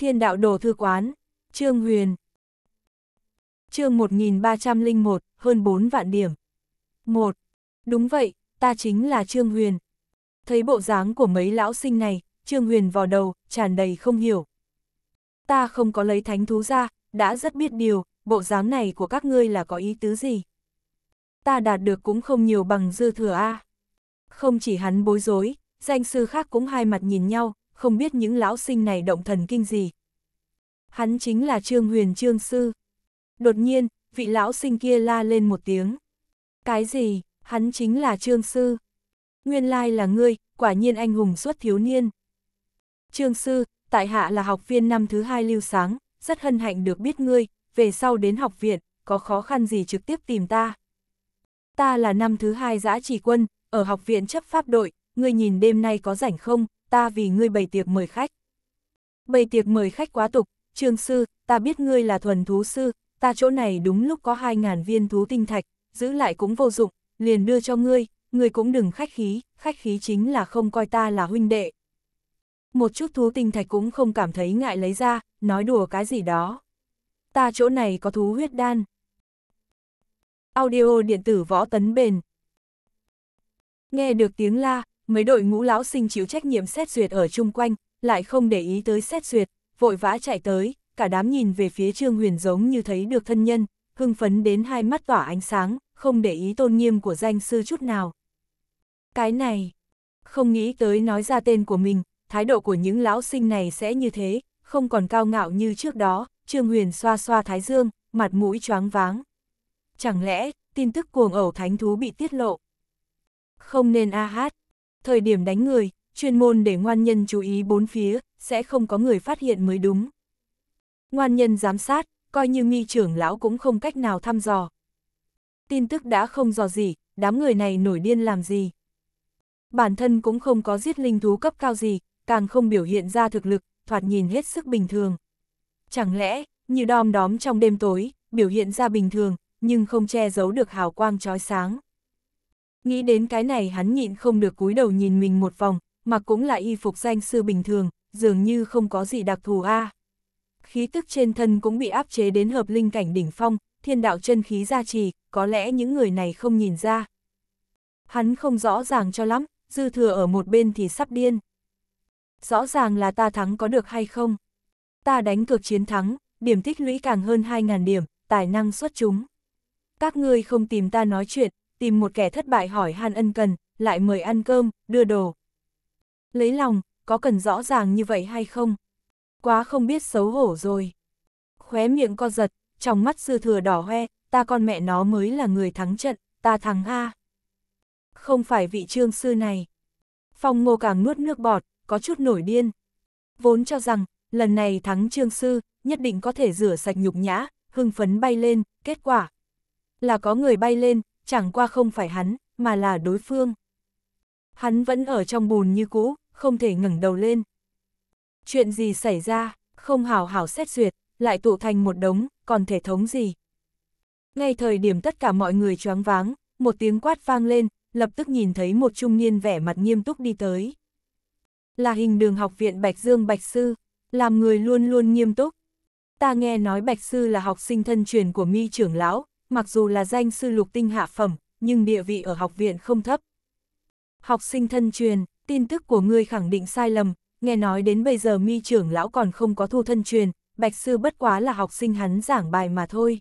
Thiên đạo đồ thư quán, Trương Huyền. Chương 1301, hơn 4 vạn điểm. 1. Đúng vậy, ta chính là Trương Huyền. Thấy bộ dáng của mấy lão sinh này, Trương Huyền vò đầu, tràn đầy không hiểu. Ta không có lấy thánh thú ra, đã rất biết điều, bộ dáng này của các ngươi là có ý tứ gì. Ta đạt được cũng không nhiều bằng dư thừa a. À. Không chỉ hắn bối rối, danh sư khác cũng hai mặt nhìn nhau, không biết những lão sinh này động thần kinh gì. Hắn chính là Trương Huyền Trương Sư. Đột nhiên, vị lão sinh kia la lên một tiếng. Cái gì, hắn chính là Trương Sư. Nguyên lai là ngươi, quả nhiên anh hùng xuất thiếu niên. Trương Sư, tại hạ là học viên năm thứ hai lưu sáng, rất hân hạnh được biết ngươi, về sau đến học viện, có khó khăn gì trực tiếp tìm ta. Ta là năm thứ hai giã chỉ quân, ở học viện chấp pháp đội, ngươi nhìn đêm nay có rảnh không, ta vì ngươi bày tiệc mời khách. Bày tiệc mời khách quá tục, trương sư, ta biết ngươi là thuần thú sư, ta chỗ này đúng lúc có 2.000 viên thú tinh thạch, giữ lại cũng vô dụng, liền đưa cho ngươi, ngươi cũng đừng khách khí, khách khí chính là không coi ta là huynh đệ. Một chút thú tinh thạch cũng không cảm thấy ngại lấy ra, nói đùa cái gì đó. Ta chỗ này có thú huyết đan. Audio điện tử võ tấn bền. Nghe được tiếng la, mấy đội ngũ lão sinh chịu trách nhiệm xét duyệt ở chung quanh, lại không để ý tới xét duyệt, vội vã chạy tới, cả đám nhìn về phía Trương Huyền giống như thấy được thân nhân, hưng phấn đến hai mắt tỏa ánh sáng, không để ý tôn nghiêm của danh sư chút nào. Cái này, không nghĩ tới nói ra tên của mình, thái độ của những lão sinh này sẽ như thế, không còn cao ngạo như trước đó, Trương Huyền xoa xoa thái dương, mặt mũi choáng váng. Chẳng lẽ, tin tức cuồng ẩu thánh thú bị tiết lộ? Không nên a hát. Thời điểm đánh người, chuyên môn để ngoan nhân chú ý bốn phía, sẽ không có người phát hiện mới đúng. Ngoan nhân giám sát, coi như nghi trưởng lão cũng không cách nào thăm dò. Tin tức đã không dò gì, đám người này nổi điên làm gì. Bản thân cũng không có giết linh thú cấp cao gì, càng không biểu hiện ra thực lực, thoạt nhìn hết sức bình thường. Chẳng lẽ, như đom đóm trong đêm tối, biểu hiện ra bình thường, nhưng không che giấu được hào quang trói sáng. Nghĩ đến cái này hắn nhịn không được cúi đầu nhìn mình một vòng, mà cũng là y phục danh sư bình thường, dường như không có gì đặc thù a. Khí tức trên thân cũng bị áp chế đến hợp linh cảnh đỉnh phong, thiên đạo chân khí gia trì, có lẽ những người này không nhìn ra. Hắn không rõ ràng cho lắm, dư thừa ở một bên thì sắp điên. Rõ ràng là ta thắng có được hay không? Ta đánh cược chiến thắng, điểm tích lũy càng hơn 2.000 điểm, tài năng xuất chúng. Các ngươi không tìm ta nói chuyện, tìm một kẻ thất bại hỏi han ân cần, lại mời ăn cơm, đưa đồ. Lấy lòng, có cần rõ ràng như vậy hay không? Quá không biết xấu hổ rồi. Khóe miệng co giật, trong mắt sư thừa đỏ hoe, ta con mẹ nó mới là người thắng trận, ta thắng A. Không phải vị trương sư này. Phong ngô càng nuốt nước bọt, có chút nổi điên. Vốn cho rằng, lần này thắng trương sư, nhất định có thể rửa sạch nhục nhã, hưng phấn bay lên, kết quả. Là có người bay lên, chẳng qua không phải hắn, mà là đối phương. Hắn vẫn ở trong bùn như cũ, không thể ngẩng đầu lên. Chuyện gì xảy ra, không hào hảo xét duyệt, lại tụ thành một đống, còn thể thống gì. Ngay thời điểm tất cả mọi người choáng váng, một tiếng quát vang lên, lập tức nhìn thấy một trung niên vẻ mặt nghiêm túc đi tới. Là hình đường học viện Bạch Dương Bạch Sư, làm người luôn luôn nghiêm túc. Ta nghe nói Bạch Sư là học sinh thân truyền của mi trưởng lão, mặc dù là danh sư lục tinh hạ phẩm, nhưng địa vị ở học viện không thấp. Học sinh thân truyền, tin tức của ngươi khẳng định sai lầm, nghe nói đến bây giờ mi trưởng lão còn không có thu thân truyền, bạch sư bất quá là học sinh hắn giảng bài mà thôi.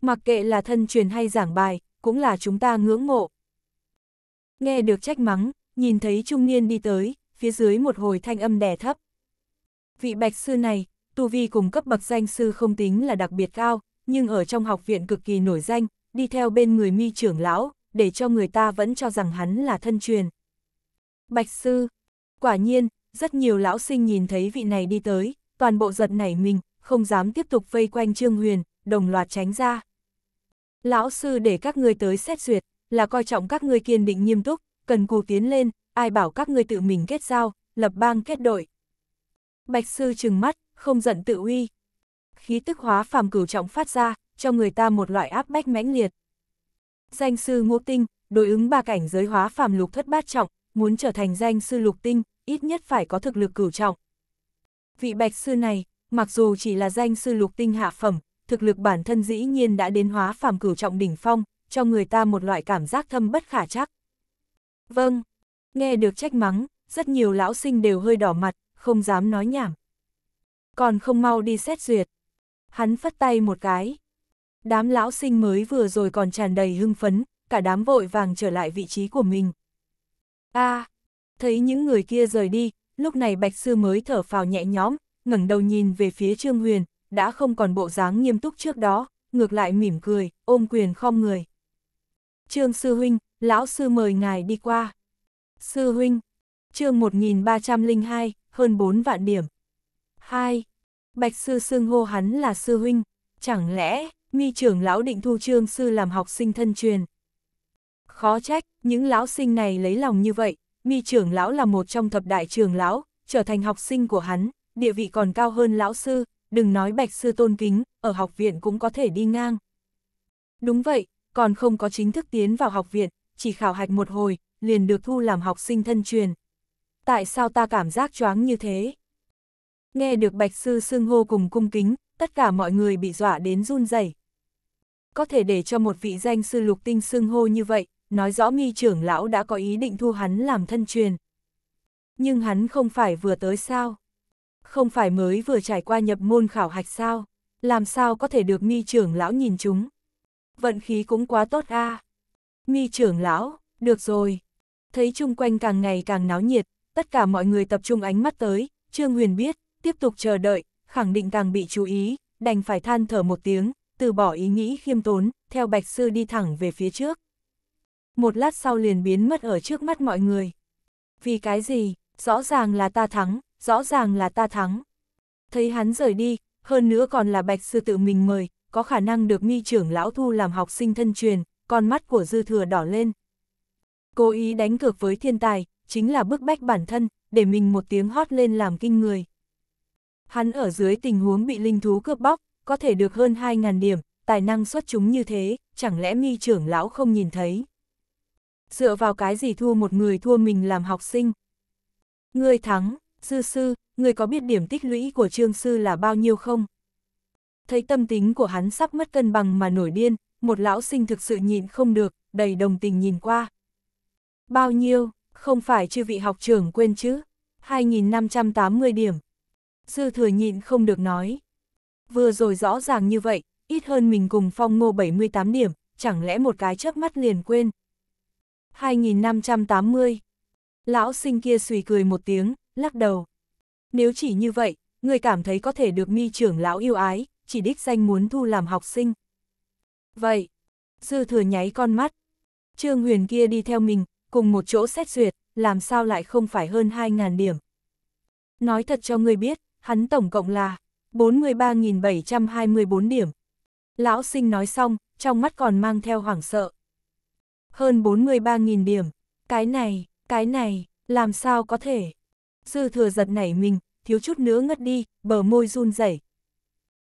Mặc kệ là thân truyền hay giảng bài, cũng là chúng ta ngưỡng mộ. Nghe được trách mắng, nhìn thấy trung niên đi tới, phía dưới một hồi thanh âm đè thấp. Vị bạch sư này, tu vi cùng cấp bậc danh sư không tính là đặc biệt cao, nhưng ở trong học viện cực kỳ nổi danh, đi theo bên người mi trưởng lão, để cho người ta vẫn cho rằng hắn là thân truyền. Bạch sư, quả nhiên, rất nhiều lão sinh nhìn thấy vị này đi tới, toàn bộ giật nảy mình, không dám tiếp tục vây quanh Trương Huyền, đồng loạt tránh ra. Lão sư để các ngươi tới xét duyệt, là coi trọng các ngươi kiên định nghiêm túc, cần cù tiến lên, ai bảo các ngươi tự mình kết giao, lập bang kết đội. Bạch sư trừng mắt, không giận tự uy, khí tức hóa phàm cửu trọng phát ra, cho người ta một loại áp bách mãnh liệt. Danh sư ngũ tinh, đối ứng ba cảnh giới hóa phàm lục thất bát trọng, muốn trở thành danh sư lục tinh, ít nhất phải có thực lực cửu trọng. Vị bạch sư này, mặc dù chỉ là danh sư lục tinh hạ phẩm, thực lực bản thân dĩ nhiên đã đến hóa phàm cửu trọng đỉnh phong, cho người ta một loại cảm giác thâm bất khả chắc. Vâng, nghe được trách mắng, rất nhiều lão sinh đều hơi đỏ mặt, không dám nói nhảm. Còn không mau đi xét duyệt. Hắn phất tay một cái. Đám lão sinh mới vừa rồi còn tràn đầy hưng phấn, cả đám vội vàng trở lại vị trí của mình. a à, thấy những người kia rời đi, lúc này Bạch Sư mới thở phào nhẹ nhõm, ngẩng đầu nhìn về phía Trương Huyền, đã không còn bộ dáng nghiêm túc trước đó, ngược lại mỉm cười, ôm quyền khom người. Trương Sư Huynh, lão sư mời ngài đi qua. Sư Huynh, chương 1302, hơn 4 vạn điểm. 2. Bạch sư xưng hô hắn là sư huynh, chẳng lẽ, mi trưởng lão định thu trương sư làm học sinh thân truyền. Khó trách, những lão sinh này lấy lòng như vậy, mi trưởng lão là một trong thập đại trường lão, trở thành học sinh của hắn, địa vị còn cao hơn lão sư, đừng nói bạch sư tôn kính, ở học viện cũng có thể đi ngang. Đúng vậy, còn không có chính thức tiến vào học viện, chỉ khảo hạch một hồi, liền được thu làm học sinh thân truyền. Tại sao ta cảm giác choáng như thế? Nghe được bạch sư xưng hô cùng cung kính, tất cả mọi người bị dọa đến run rẩy. Có thể để cho một vị danh sư lục tinh xưng hô như vậy, nói rõ mi trưởng lão đã có ý định thu hắn làm thân truyền. Nhưng hắn không phải vừa tới sao? Không phải mới vừa trải qua nhập môn khảo hạch sao? Làm sao có thể được mi trưởng lão nhìn chúng? Vận khí cũng quá tốt a à? Mi trưởng lão, được rồi. Thấy chung quanh càng ngày càng náo nhiệt, tất cả mọi người tập trung ánh mắt tới, Trương Huyền biết, tiếp tục chờ đợi, khẳng định càng bị chú ý, đành phải than thở một tiếng, từ bỏ ý nghĩ khiêm tốn, theo bạch sư đi thẳng về phía trước. Một lát sau liền biến mất ở trước mắt mọi người. Vì cái gì, rõ ràng là ta thắng, rõ ràng là ta thắng. Thấy hắn rời đi, hơn nữa còn là bạch sư tự mình mời, có khả năng được mi trưởng lão thu làm học sinh thân truyền, con mắt của dư thừa đỏ lên. Cố ý đánh cược với thiên tài, chính là bức bách bản thân, để mình một tiếng hót lên làm kinh người hắn ở dưới tình huống bị linh thú cướp bóc, có thể được hơn 2.000 điểm, tài năng xuất chúng như thế, chẳng lẽ mi trưởng lão không nhìn thấy. Dựa vào cái gì thua một người thua mình làm học sinh? Người thắng, sư sư, người có biết điểm tích lũy của trương sư là bao nhiêu không? Thấy tâm tính của hắn sắp mất cân bằng mà nổi điên, một lão sinh thực sự nhịn không được, đầy đồng tình nhìn qua. Bao nhiêu, không phải chư vị học trưởng quên chứ? 2.580 điểm dư thừa nhịn không được nói. Vừa rồi rõ ràng như vậy, ít hơn mình cùng phong ngô 78 điểm, chẳng lẽ một cái chớp mắt liền quên. 2580 Lão sinh kia suy cười một tiếng, lắc đầu. Nếu chỉ như vậy, người cảm thấy có thể được mi trưởng lão yêu ái, chỉ đích danh muốn thu làm học sinh. Vậy, dư thừa nháy con mắt. Trương Huyền kia đi theo mình, cùng một chỗ xét duyệt, làm sao lại không phải hơn 2.000 điểm. Nói thật cho người biết, hắn tổng cộng là 43.724 điểm. Lão sinh nói xong, trong mắt còn mang theo hoảng sợ. Hơn 43.000 điểm, cái này, cái này, làm sao có thể? Dư thừa giật nảy mình, thiếu chút nữa ngất đi, bờ môi run rẩy.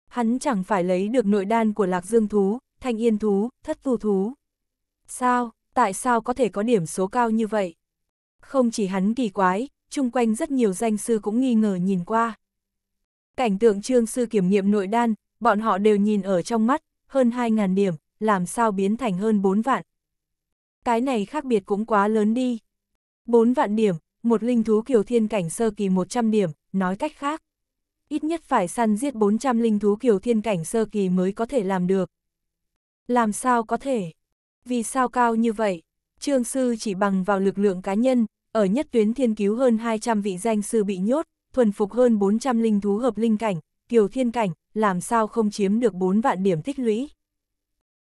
Hắn chẳng phải lấy được nội đan của lạc dương thú, thanh yên thú, thất tu thú. Sao, tại sao có thể có điểm số cao như vậy? Không chỉ hắn kỳ quái, chung quanh rất nhiều danh sư cũng nghi ngờ nhìn qua. Cảnh tượng trương sư kiểm nghiệm nội đan, bọn họ đều nhìn ở trong mắt, hơn 2.000 điểm, làm sao biến thành hơn 4 vạn. Cái này khác biệt cũng quá lớn đi. 4 vạn điểm, một linh thú kiều thiên cảnh sơ kỳ 100 điểm, nói cách khác. Ít nhất phải săn giết 400 linh thú kiều thiên cảnh sơ kỳ mới có thể làm được. Làm sao có thể? Vì sao cao như vậy? Trương sư chỉ bằng vào lực lượng cá nhân, ở nhất tuyến thiên cứu hơn 200 vị danh sư bị nhốt, thuần phục hơn 400 linh thú hợp linh cảnh, kiều thiên cảnh, làm sao không chiếm được 4 vạn điểm tích lũy.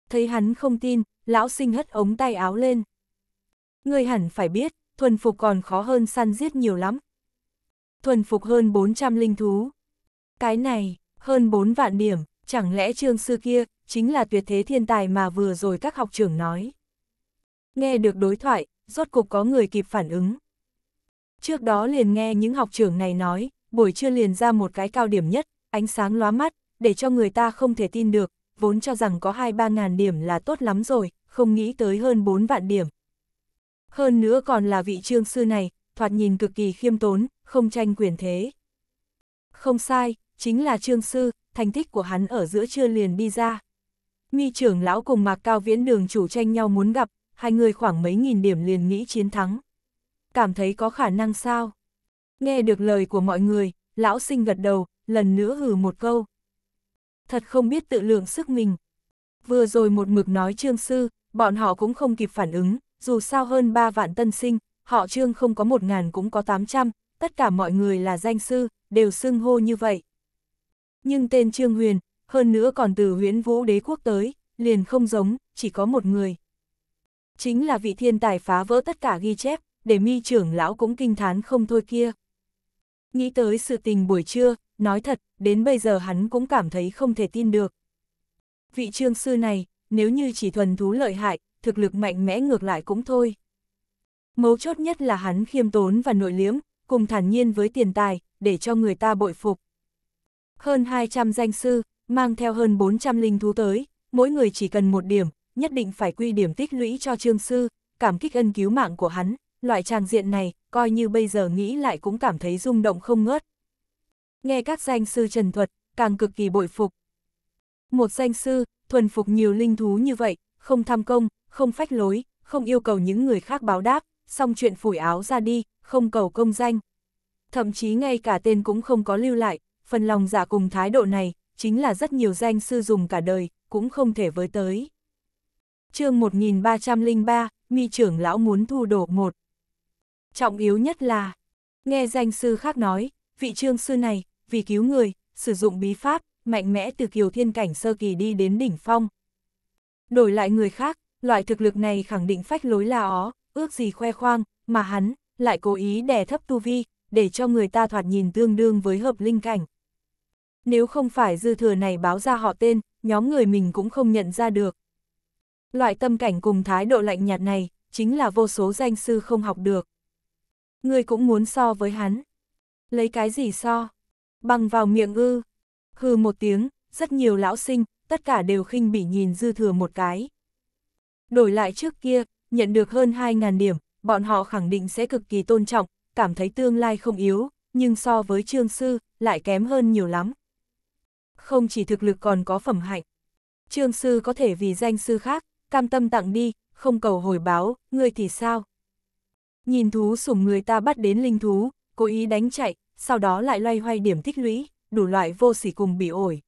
Thấy hắn không tin, lão sinh hất ống tay áo lên. Người hẳn phải biết, thuần phục còn khó hơn săn giết nhiều lắm. Thuần phục hơn 400 linh thú. Cái này, hơn 4 vạn điểm, chẳng lẽ trương sư kia, chính là tuyệt thế thiên tài mà vừa rồi các học trưởng nói. Nghe được đối thoại, rốt cục có người kịp phản ứng. Trước đó liền nghe những học trưởng này nói, buổi trưa liền ra một cái cao điểm nhất, ánh sáng lóa mắt, để cho người ta không thể tin được, vốn cho rằng có 2-3 ngàn điểm là tốt lắm rồi, không nghĩ tới hơn 4 vạn điểm. Hơn nữa còn là vị trương sư này, thoạt nhìn cực kỳ khiêm tốn, không tranh quyền thế. Không sai, chính là trương sư, thành tích của hắn ở giữa trưa liền đi ra. Mi trưởng lão cùng Mạc Cao Viễn đường chủ tranh nhau muốn gặp, hai người khoảng mấy nghìn điểm liền nghĩ chiến thắng cảm thấy có khả năng sao? Nghe được lời của mọi người, lão sinh gật đầu, lần nữa hử một câu. Thật không biết tự lượng sức mình. Vừa rồi một mực nói trương sư, bọn họ cũng không kịp phản ứng, dù sao hơn 3 vạn tân sinh, họ trương không có 1.000 cũng có 800, tất cả mọi người là danh sư, đều xưng hô như vậy. Nhưng tên Trương Huyền, hơn nữa còn từ huyễn vũ đế quốc tới, liền không giống, chỉ có một người. Chính là vị thiên tài phá vỡ tất cả ghi chép, để mi trưởng lão cũng kinh thán không thôi kia. Nghĩ tới sự tình buổi trưa, nói thật, đến bây giờ hắn cũng cảm thấy không thể tin được. Vị trương sư này, nếu như chỉ thuần thú lợi hại, thực lực mạnh mẽ ngược lại cũng thôi. Mấu chốt nhất là hắn khiêm tốn và nội liếm, cùng thản nhiên với tiền tài, để cho người ta bội phục. Hơn 200 danh sư, mang theo hơn 400 linh thú tới, mỗi người chỉ cần một điểm, nhất định phải quy điểm tích lũy cho trương sư, cảm kích ân cứu mạng của hắn, loại trang diện này, coi như bây giờ nghĩ lại cũng cảm thấy rung động không ngớt. Nghe các danh sư trần thuật, càng cực kỳ bội phục. Một danh sư, thuần phục nhiều linh thú như vậy, không tham công, không phách lối, không yêu cầu những người khác báo đáp, xong chuyện phủi áo ra đi, không cầu công danh. Thậm chí ngay cả tên cũng không có lưu lại, phần lòng giả dạ cùng thái độ này, chính là rất nhiều danh sư dùng cả đời, cũng không thể với tới. chương 1303, mi trưởng lão muốn thu đổ một trọng yếu nhất là, nghe danh sư khác nói, vị trương sư này, vì cứu người, sử dụng bí pháp, mạnh mẽ từ kiều thiên cảnh sơ kỳ đi đến đỉnh phong. Đổi lại người khác, loại thực lực này khẳng định phách lối là ó, ước gì khoe khoang, mà hắn, lại cố ý đè thấp tu vi, để cho người ta thoạt nhìn tương đương với hợp linh cảnh. Nếu không phải dư thừa này báo ra họ tên, nhóm người mình cũng không nhận ra được. Loại tâm cảnh cùng thái độ lạnh nhạt này, chính là vô số danh sư không học được. Ngươi cũng muốn so với hắn. Lấy cái gì so? Bằng vào miệng ư. Hừ một tiếng, rất nhiều lão sinh, tất cả đều khinh bỉ nhìn dư thừa một cái. Đổi lại trước kia, nhận được hơn 2.000 điểm, bọn họ khẳng định sẽ cực kỳ tôn trọng, cảm thấy tương lai không yếu, nhưng so với trương sư, lại kém hơn nhiều lắm. Không chỉ thực lực còn có phẩm hạnh. Trương sư có thể vì danh sư khác, cam tâm tặng đi, không cầu hồi báo, ngươi thì sao? nhìn thú sủng người ta bắt đến linh thú, cố ý đánh chạy, sau đó lại loay hoay điểm tích lũy, đủ loại vô sỉ cùng bị ổi.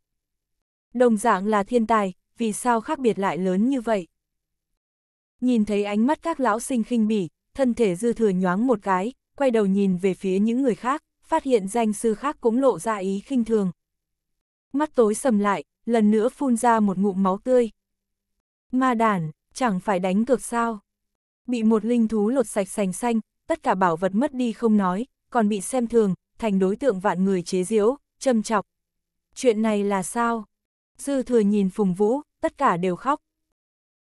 Đồng dạng là thiên tài, vì sao khác biệt lại lớn như vậy? Nhìn thấy ánh mắt các lão sinh khinh bỉ, thân thể dư thừa nhoáng một cái, quay đầu nhìn về phía những người khác, phát hiện danh sư khác cũng lộ ra ý khinh thường. Mắt tối sầm lại, lần nữa phun ra một ngụm máu tươi. Ma đản, chẳng phải đánh cược sao? bị một linh thú lột sạch sành xanh, tất cả bảo vật mất đi không nói, còn bị xem thường, thành đối tượng vạn người chế giễu, châm chọc. Chuyện này là sao? Dư thừa nhìn Phùng Vũ, tất cả đều khóc.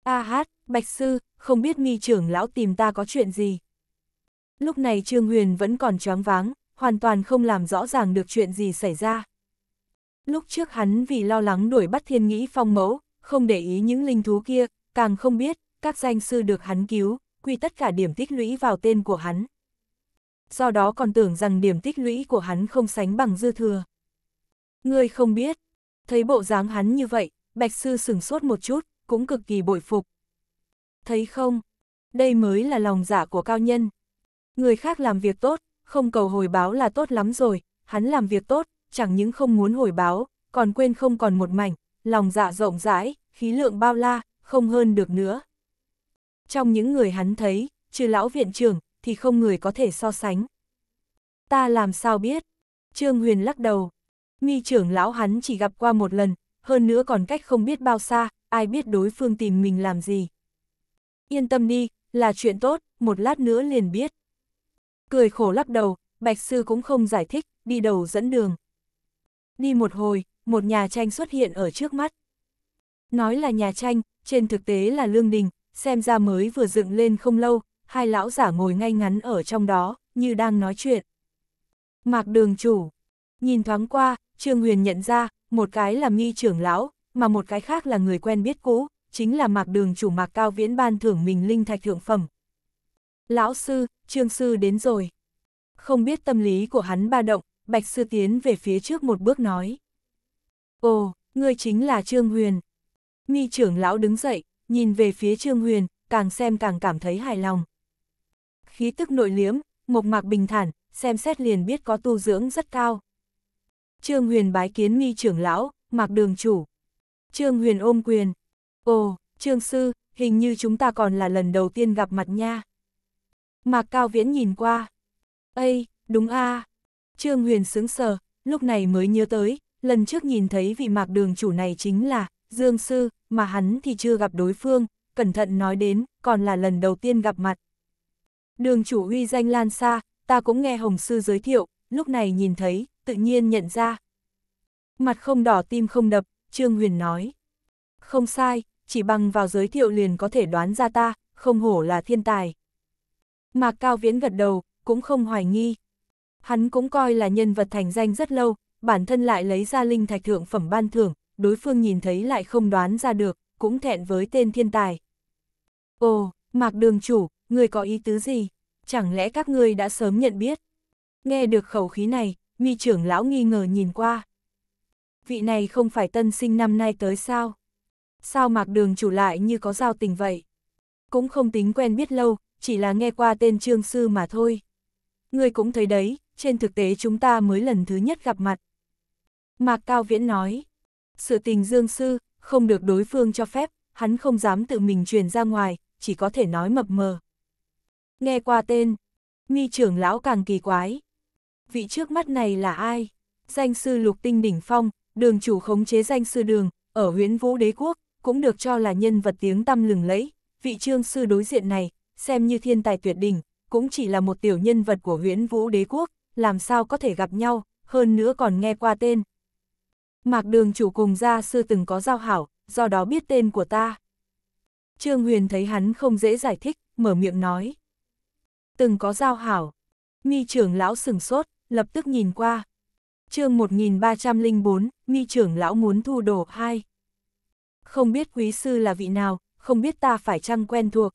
A hát, Bạch Sư, không biết mi trưởng lão tìm ta có chuyện gì. Lúc này Trương Huyền vẫn còn choáng váng, hoàn toàn không làm rõ ràng được chuyện gì xảy ra. Lúc trước hắn vì lo lắng đuổi bắt thiên nghĩ phong mẫu, không để ý những linh thú kia, càng không biết, các danh sư được hắn cứu, quy tất cả điểm tích lũy vào tên của hắn. Do đó còn tưởng rằng điểm tích lũy của hắn không sánh bằng dư thừa. Ngươi không biết, thấy bộ dáng hắn như vậy, Bạch Sư sừng sốt một chút, cũng cực kỳ bội phục. Thấy không, đây mới là lòng giả dạ của cao nhân. Người khác làm việc tốt, không cầu hồi báo là tốt lắm rồi, hắn làm việc tốt, chẳng những không muốn hồi báo, còn quên không còn một mảnh, lòng dạ rộng rãi, khí lượng bao la, không hơn được nữa trong những người hắn thấy, trừ lão viện trưởng, thì không người có thể so sánh. Ta làm sao biết? Trương Huyền lắc đầu. Nghi trưởng lão hắn chỉ gặp qua một lần, hơn nữa còn cách không biết bao xa, ai biết đối phương tìm mình làm gì. Yên tâm đi, là chuyện tốt, một lát nữa liền biết. Cười khổ lắc đầu, Bạch Sư cũng không giải thích, đi đầu dẫn đường. Đi một hồi, một nhà tranh xuất hiện ở trước mắt. Nói là nhà tranh, trên thực tế là lương đình, xem ra mới vừa dựng lên không lâu, hai lão giả ngồi ngay ngắn ở trong đó, như đang nói chuyện. Mạc đường chủ, nhìn thoáng qua, Trương Huyền nhận ra, một cái là nghi trưởng lão, mà một cái khác là người quen biết cũ, chính là mạc đường chủ mạc cao viễn ban thưởng mình linh thạch thượng phẩm. Lão sư, trương sư đến rồi. Không biết tâm lý của hắn ba động, bạch sư tiến về phía trước một bước nói. Ồ, ngươi chính là trương huyền. Nghi trưởng lão đứng dậy, nhìn về phía Trương Huyền, càng xem càng cảm thấy hài lòng. Khí tức nội liếm, mộc mạc bình thản, xem xét liền biết có tu dưỡng rất cao. Trương Huyền bái kiến mi trưởng lão, mạc đường chủ. Trương Huyền ôm quyền. Ồ, Trương Sư, hình như chúng ta còn là lần đầu tiên gặp mặt nha. Mạc Cao Viễn nhìn qua. Ây, đúng a à. Trương Huyền sướng sờ, lúc này mới nhớ tới, lần trước nhìn thấy vị mạc đường chủ này chính là Dương Sư, mà hắn thì chưa gặp đối phương, cẩn thận nói đến, còn là lần đầu tiên gặp mặt. Đường chủ uy danh lan xa, ta cũng nghe Hồng Sư giới thiệu, lúc này nhìn thấy, tự nhiên nhận ra. Mặt không đỏ tim không đập, Trương Huyền nói. Không sai, chỉ bằng vào giới thiệu liền có thể đoán ra ta, không hổ là thiên tài. Mạc Cao Viễn gật đầu, cũng không hoài nghi. Hắn cũng coi là nhân vật thành danh rất lâu, bản thân lại lấy ra linh thạch thượng phẩm ban thưởng, đối phương nhìn thấy lại không đoán ra được, cũng thẹn với tên thiên tài. Ồ, Mạc Đường Chủ, người có ý tứ gì? Chẳng lẽ các ngươi đã sớm nhận biết? Nghe được khẩu khí này, mi trưởng lão nghi ngờ nhìn qua. Vị này không phải tân sinh năm nay tới sao? Sao Mạc Đường Chủ lại như có giao tình vậy? Cũng không tính quen biết lâu, chỉ là nghe qua tên trương sư mà thôi. Người cũng thấy đấy, trên thực tế chúng ta mới lần thứ nhất gặp mặt. Mạc Cao Viễn nói, sự tình dương sư, không được đối phương cho phép, hắn không dám tự mình truyền ra ngoài, chỉ có thể nói mập mờ. Nghe qua tên, mi trưởng lão càng kỳ quái. Vị trước mắt này là ai? Danh sư lục tinh đỉnh phong, đường chủ khống chế danh sư đường, ở huyễn vũ đế quốc, cũng được cho là nhân vật tiếng tăm lừng lẫy. Vị trương sư đối diện này, xem như thiên tài tuyệt đỉnh, cũng chỉ là một tiểu nhân vật của huyễn vũ đế quốc, làm sao có thể gặp nhau, hơn nữa còn nghe qua tên, Mạc đường chủ cùng gia sư từng có giao hảo, do đó biết tên của ta. Trương Huyền thấy hắn không dễ giải thích, mở miệng nói. Từng có giao hảo. Mi trưởng lão sừng sốt, lập tức nhìn qua. chương 1304, Mi trưởng lão muốn thu đồ hai. Không biết quý sư là vị nào, không biết ta phải chăng quen thuộc.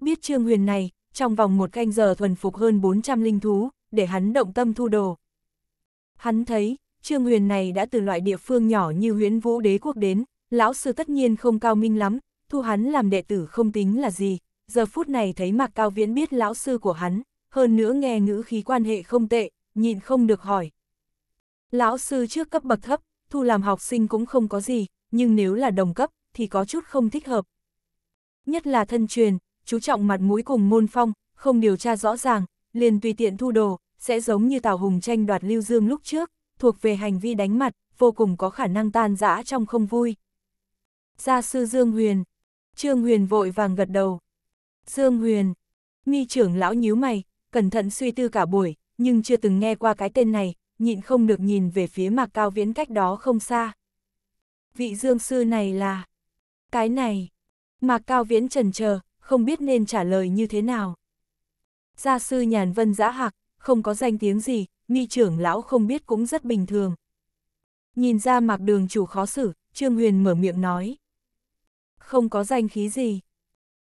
Biết Trương Huyền này, trong vòng một canh giờ thuần phục hơn 400 linh thú, để hắn động tâm thu đồ. Hắn thấy, Trương Huyền này đã từ loại địa phương nhỏ như huyễn vũ đế quốc đến, lão sư tất nhiên không cao minh lắm, thu hắn làm đệ tử không tính là gì, giờ phút này thấy Mạc Cao Viễn biết lão sư của hắn, hơn nữa nghe ngữ khí quan hệ không tệ, nhịn không được hỏi. Lão sư trước cấp bậc thấp, thu làm học sinh cũng không có gì, nhưng nếu là đồng cấp, thì có chút không thích hợp. Nhất là thân truyền, chú trọng mặt mũi cùng môn phong, không điều tra rõ ràng, liền tùy tiện thu đồ, sẽ giống như Tào Hùng tranh đoạt Lưu Dương lúc trước thuộc về hành vi đánh mặt, vô cùng có khả năng tan rã trong không vui. Gia sư Dương Huyền. Trương Huyền vội vàng gật đầu. Dương Huyền. Mi trưởng lão nhíu mày, cẩn thận suy tư cả buổi, nhưng chưa từng nghe qua cái tên này, nhịn không được nhìn về phía mạc cao viễn cách đó không xa. Vị dương sư này là... Cái này... Mạc cao viễn trần chờ không biết nên trả lời như thế nào. Gia sư nhàn vân giã hạc, không có danh tiếng gì, nghi trưởng lão không biết cũng rất bình thường. Nhìn ra mạc đường chủ khó xử, Trương Huyền mở miệng nói. Không có danh khí gì.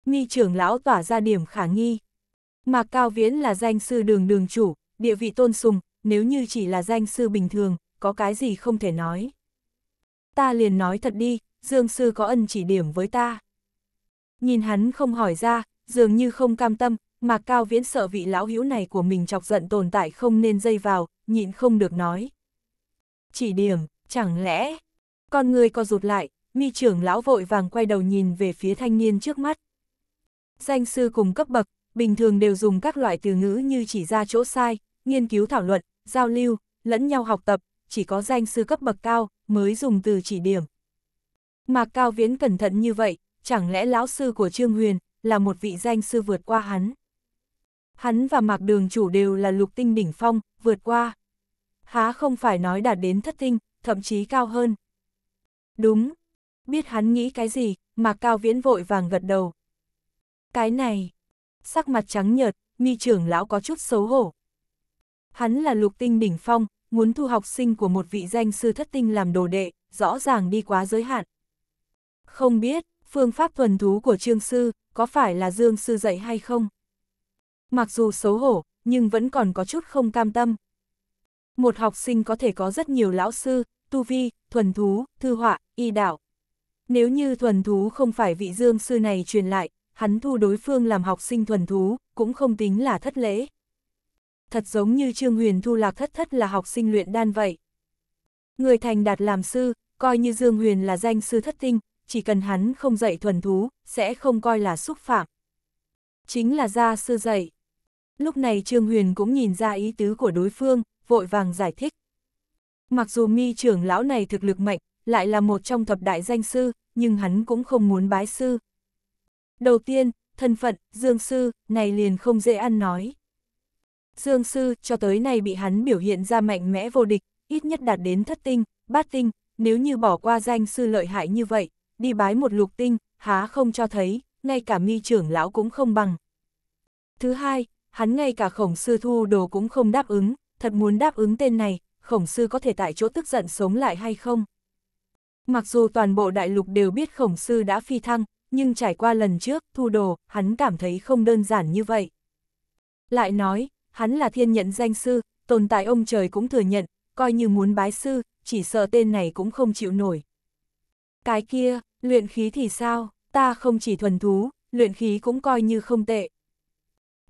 Nghi trưởng lão tỏa ra điểm khả nghi. Mạc Cao Viễn là danh sư đường đường chủ, địa vị tôn sùng, nếu như chỉ là danh sư bình thường, có cái gì không thể nói. Ta liền nói thật đi, Dương sư có ân chỉ điểm với ta. Nhìn hắn không hỏi ra, dường như không cam tâm, mà Cao Viễn sợ vị lão hữu này của mình chọc giận tồn tại không nên dây vào, nhịn không được nói. Chỉ điểm, chẳng lẽ, con người có rụt lại, mi trưởng lão vội vàng quay đầu nhìn về phía thanh niên trước mắt. Danh sư cùng cấp bậc, bình thường đều dùng các loại từ ngữ như chỉ ra chỗ sai, nghiên cứu thảo luận, giao lưu, lẫn nhau học tập, chỉ có danh sư cấp bậc cao mới dùng từ chỉ điểm. Mà Cao Viễn cẩn thận như vậy, chẳng lẽ lão sư của Trương Huyền là một vị danh sư vượt qua hắn? Hắn và mạc đường chủ đều là lục tinh đỉnh phong, vượt qua. Há không phải nói đạt đến thất tinh, thậm chí cao hơn. Đúng. Biết hắn nghĩ cái gì, mạc cao viễn vội vàng gật đầu. Cái này. Sắc mặt trắng nhợt, mi trưởng lão có chút xấu hổ. Hắn là lục tinh đỉnh phong, muốn thu học sinh của một vị danh sư thất tinh làm đồ đệ, rõ ràng đi quá giới hạn. Không biết, phương pháp thuần thú của trương sư, có phải là dương sư dạy hay không? mặc dù xấu hổ, nhưng vẫn còn có chút không cam tâm. Một học sinh có thể có rất nhiều lão sư, tu vi, thuần thú, thư họa, y đạo. Nếu như thuần thú không phải vị dương sư này truyền lại, hắn thu đối phương làm học sinh thuần thú, cũng không tính là thất lễ. Thật giống như Trương Huyền thu lạc thất thất là học sinh luyện đan vậy. Người thành đạt làm sư, coi như Dương Huyền là danh sư thất tinh, chỉ cần hắn không dạy thuần thú, sẽ không coi là xúc phạm. Chính là gia sư dạy. Lúc này Trương Huyền cũng nhìn ra ý tứ của đối phương, vội vàng giải thích. Mặc dù mi trưởng lão này thực lực mạnh, lại là một trong thập đại danh sư, nhưng hắn cũng không muốn bái sư. Đầu tiên, thân phận, Dương Sư, này liền không dễ ăn nói. Dương Sư cho tới nay bị hắn biểu hiện ra mạnh mẽ vô địch, ít nhất đạt đến thất tinh, bát tinh, nếu như bỏ qua danh sư lợi hại như vậy, đi bái một lục tinh, há không cho thấy, ngay cả mi trưởng lão cũng không bằng. Thứ hai, hắn ngay cả khổng sư thu đồ cũng không đáp ứng, thật muốn đáp ứng tên này, khổng sư có thể tại chỗ tức giận sống lại hay không? Mặc dù toàn bộ đại lục đều biết khổng sư đã phi thăng, nhưng trải qua lần trước, thu đồ, hắn cảm thấy không đơn giản như vậy. Lại nói, hắn là thiên nhận danh sư, tồn tại ông trời cũng thừa nhận, coi như muốn bái sư, chỉ sợ tên này cũng không chịu nổi. Cái kia, luyện khí thì sao, ta không chỉ thuần thú, luyện khí cũng coi như không tệ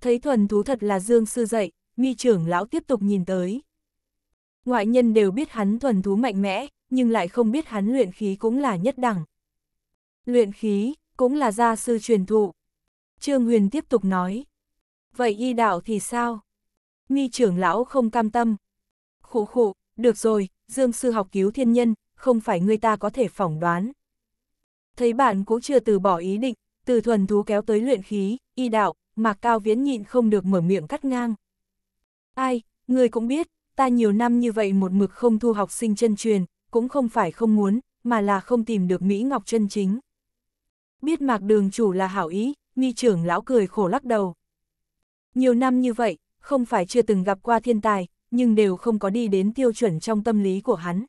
thấy thuần thú thật là Dương Sư dậy, mi trưởng lão tiếp tục nhìn tới. Ngoại nhân đều biết hắn thuần thú mạnh mẽ, nhưng lại không biết hắn luyện khí cũng là nhất đẳng. Luyện khí, cũng là gia sư truyền thụ. Trương Huyền tiếp tục nói. Vậy y đạo thì sao? Mi trưởng lão không cam tâm. Khụ khụ, được rồi, Dương sư học cứu thiên nhân, không phải người ta có thể phỏng đoán. Thấy bạn cũng chưa từ bỏ ý định, từ thuần thú kéo tới luyện khí, y đạo, Mạc Cao Viễn nhịn không được mở miệng cắt ngang. Ai, người cũng biết, ta nhiều năm như vậy một mực không thu học sinh chân truyền, cũng không phải không muốn, mà là không tìm được Mỹ Ngọc chân chính. Biết Mạc Đường chủ là hảo ý, mi trưởng lão cười khổ lắc đầu. Nhiều năm như vậy, không phải chưa từng gặp qua thiên tài, nhưng đều không có đi đến tiêu chuẩn trong tâm lý của hắn.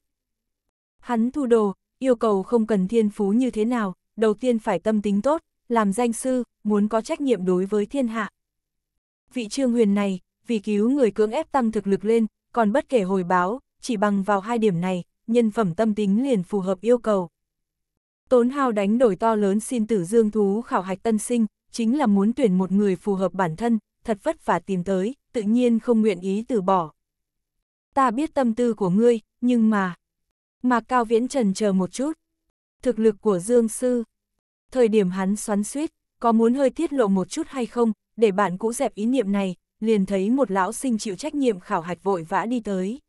Hắn thu đồ, yêu cầu không cần thiên phú như thế nào, đầu tiên phải tâm tính tốt, làm danh sư, muốn có trách nhiệm đối với thiên hạ. Vị trương huyền này, vì cứu người cưỡng ép tăng thực lực lên, còn bất kể hồi báo, chỉ bằng vào hai điểm này, nhân phẩm tâm tính liền phù hợp yêu cầu. Tốn hao đánh đổi to lớn xin tử dương thú khảo hạch tân sinh, chính là muốn tuyển một người phù hợp bản thân, thật vất vả tìm tới, tự nhiên không nguyện ý từ bỏ. Ta biết tâm tư của ngươi, nhưng mà... Mà Cao Viễn Trần chờ một chút. Thực lực của Dương Sư. Thời điểm hắn xoắn suýt, có muốn hơi tiết lộ một chút hay không, để bạn cũ dẹp ý niệm này, liền thấy một lão sinh chịu trách nhiệm khảo hạch vội vã đi tới.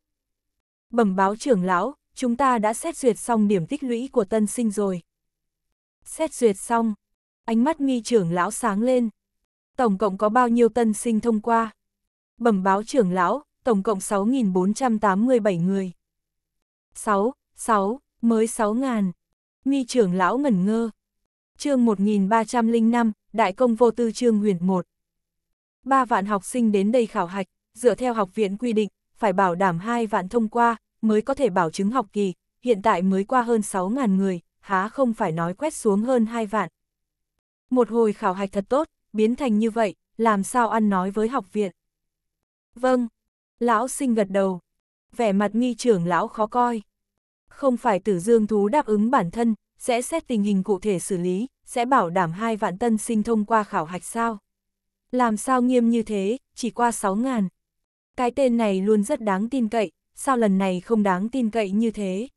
Bẩm báo trưởng lão, chúng ta đã xét duyệt xong điểm tích lũy của tân sinh rồi. Xét duyệt xong, ánh mắt nghi trưởng lão sáng lên. Tổng cộng có bao nhiêu tân sinh thông qua? Bẩm báo trưởng lão, tổng cộng 6.487 người. 6, 6, mới 6.000. Nghi trưởng lão ngẩn ngơ, chương 1305, Đại công vô tư chương huyền 1. Ba vạn học sinh đến đây khảo hạch, dựa theo học viện quy định, phải bảo đảm hai vạn thông qua, mới có thể bảo chứng học kỳ, hiện tại mới qua hơn 6.000 người, há không phải nói quét xuống hơn hai vạn. Một hồi khảo hạch thật tốt, biến thành như vậy, làm sao ăn nói với học viện. Vâng, lão sinh gật đầu, vẻ mặt nghi trưởng lão khó coi. Không phải tử dương thú đáp ứng bản thân, sẽ xét tình hình cụ thể xử lý, sẽ bảo đảm hai vạn tân sinh thông qua khảo hạch sao. Làm sao nghiêm như thế, chỉ qua 6 ngàn. Cái tên này luôn rất đáng tin cậy, sao lần này không đáng tin cậy như thế.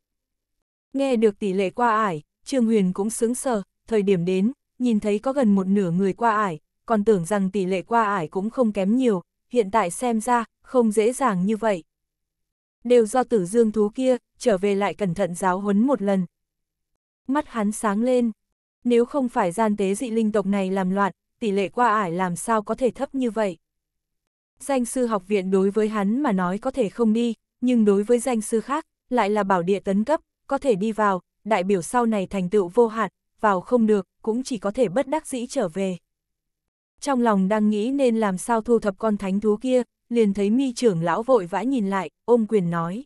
Nghe được tỷ lệ qua ải, Trương Huyền cũng sướng sờ, thời điểm đến, nhìn thấy có gần một nửa người qua ải, còn tưởng rằng tỷ lệ qua ải cũng không kém nhiều, hiện tại xem ra, không dễ dàng như vậy. Đều do tử dương thú kia, trở về lại cẩn thận giáo huấn một lần, Mắt hắn sáng lên. Nếu không phải gian tế dị linh tộc này làm loạn, tỷ lệ qua ải làm sao có thể thấp như vậy. Danh sư học viện đối với hắn mà nói có thể không đi, nhưng đối với danh sư khác, lại là bảo địa tấn cấp, có thể đi vào, đại biểu sau này thành tựu vô hạn, vào không được, cũng chỉ có thể bất đắc dĩ trở về. Trong lòng đang nghĩ nên làm sao thu thập con thánh thú kia, liền thấy mi trưởng lão vội vã nhìn lại, ôm quyền nói.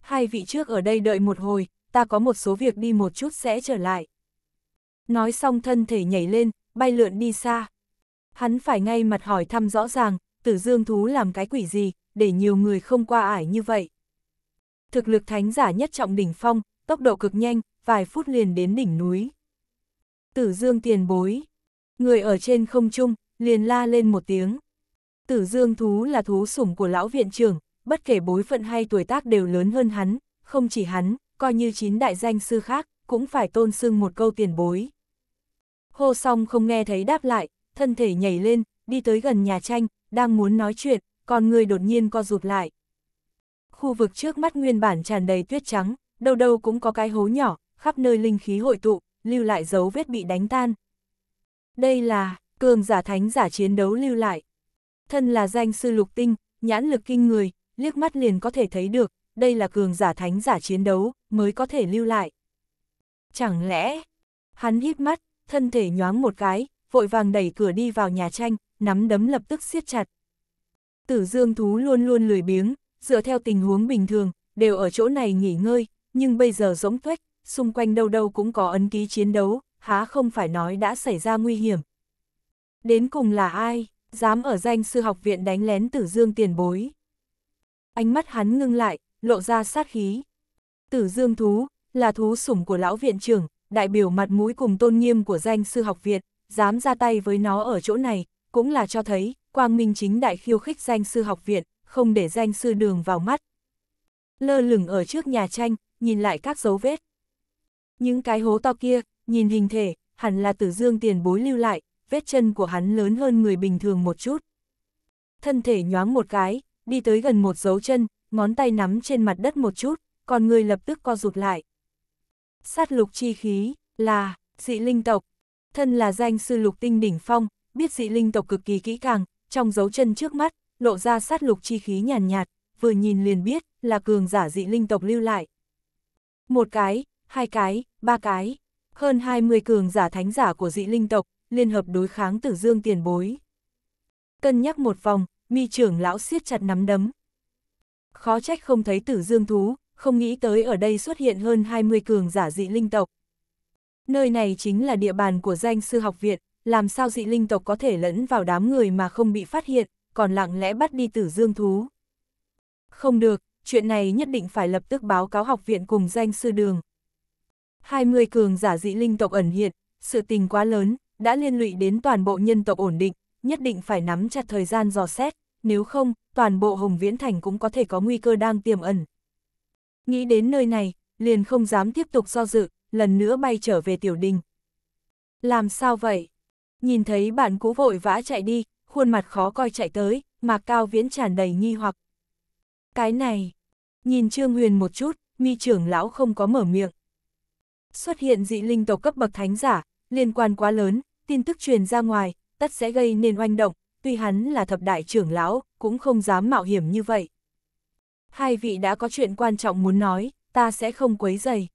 Hai vị trước ở đây đợi một hồi, ta có một số việc đi một chút sẽ trở lại. Nói xong thân thể nhảy lên, bay lượn đi xa. Hắn phải ngay mặt hỏi thăm rõ ràng, tử dương thú làm cái quỷ gì, để nhiều người không qua ải như vậy. Thực lực thánh giả nhất trọng đỉnh phong, tốc độ cực nhanh, vài phút liền đến đỉnh núi. Tử dương tiền bối. Người ở trên không trung, liền la lên một tiếng. Tử dương thú là thú sủng của lão viện trưởng, bất kể bối phận hay tuổi tác đều lớn hơn hắn, không chỉ hắn, coi như chín đại danh sư khác, cũng phải tôn sưng một câu tiền bối. Hô song không nghe thấy đáp lại, thân thể nhảy lên, đi tới gần nhà tranh, đang muốn nói chuyện, còn người đột nhiên co rụt lại. Khu vực trước mắt nguyên bản tràn đầy tuyết trắng, đâu đâu cũng có cái hố nhỏ, khắp nơi linh khí hội tụ, lưu lại dấu vết bị đánh tan. Đây là, cường giả thánh giả chiến đấu lưu lại. Thân là danh sư lục tinh, nhãn lực kinh người, liếc mắt liền có thể thấy được, đây là cường giả thánh giả chiến đấu, mới có thể lưu lại. Chẳng lẽ, hắn hít mắt, thân thể nhoáng một cái, vội vàng đẩy cửa đi vào nhà tranh, nắm đấm lập tức siết chặt. Tử dương thú luôn luôn lười biếng, dựa theo tình huống bình thường, đều ở chỗ này nghỉ ngơi, nhưng bây giờ rỗng tuếch, xung quanh đâu đâu cũng có ấn ký chiến đấu, há không phải nói đã xảy ra nguy hiểm. Đến cùng là ai, dám ở danh sư học viện đánh lén tử dương tiền bối. Ánh mắt hắn ngưng lại, lộ ra sát khí. Tử dương thú, là thú sủng của lão viện trưởng, đại biểu mặt mũi cùng tôn nghiêm của danh sư học viện, dám ra tay với nó ở chỗ này, cũng là cho thấy, quang minh chính đại khiêu khích danh sư học viện, không để danh sư đường vào mắt. Lơ lửng ở trước nhà tranh, nhìn lại các dấu vết. Những cái hố to kia, nhìn hình thể, hẳn là tử dương tiền bối lưu lại, vết chân của hắn lớn hơn người bình thường một chút. Thân thể nhoáng một cái, đi tới gần một dấu chân, ngón tay nắm trên mặt đất một chút, còn người lập tức co rụt lại. Sát lục chi khí, là, dị linh tộc. Thân là danh sư lục tinh đỉnh phong, biết dị linh tộc cực kỳ kỹ càng, trong dấu chân trước mắt, lộ ra sát lục chi khí nhàn nhạt, nhạt, vừa nhìn liền biết là cường giả dị linh tộc lưu lại. Một cái, hai cái, ba cái, hơn 20 cường giả thánh giả của dị linh tộc, liên hợp đối kháng tử dương tiền bối. Cân nhắc một vòng, mi trưởng lão siết chặt nắm đấm, khó trách không thấy tử dương thú, không nghĩ tới ở đây xuất hiện hơn 20 cường giả dị linh tộc. Nơi này chính là địa bàn của danh sư học viện, làm sao dị linh tộc có thể lẫn vào đám người mà không bị phát hiện, còn lặng lẽ bắt đi tử dương thú. Không được, chuyện này nhất định phải lập tức báo cáo học viện cùng danh sư đường. 20 cường giả dị linh tộc ẩn hiện, sự tình quá lớn, đã liên lụy đến toàn bộ nhân tộc ổn định, nhất định phải nắm chặt thời gian dò xét nếu không, toàn bộ Hồng Viễn Thành cũng có thể có nguy cơ đang tiềm ẩn. Nghĩ đến nơi này, liền không dám tiếp tục do dự, lần nữa bay trở về tiểu đình. Làm sao vậy? Nhìn thấy bạn cũ vội vã chạy đi, khuôn mặt khó coi chạy tới, mà cao viễn tràn đầy nghi hoặc. Cái này, nhìn Trương Huyền một chút, mi trưởng lão không có mở miệng. Xuất hiện dị linh tộc cấp bậc thánh giả, liên quan quá lớn, tin tức truyền ra ngoài, tất sẽ gây nên oanh động, tuy hắn là thập đại trưởng lão, cũng không dám mạo hiểm như vậy. Hai vị đã có chuyện quan trọng muốn nói, ta sẽ không quấy dày.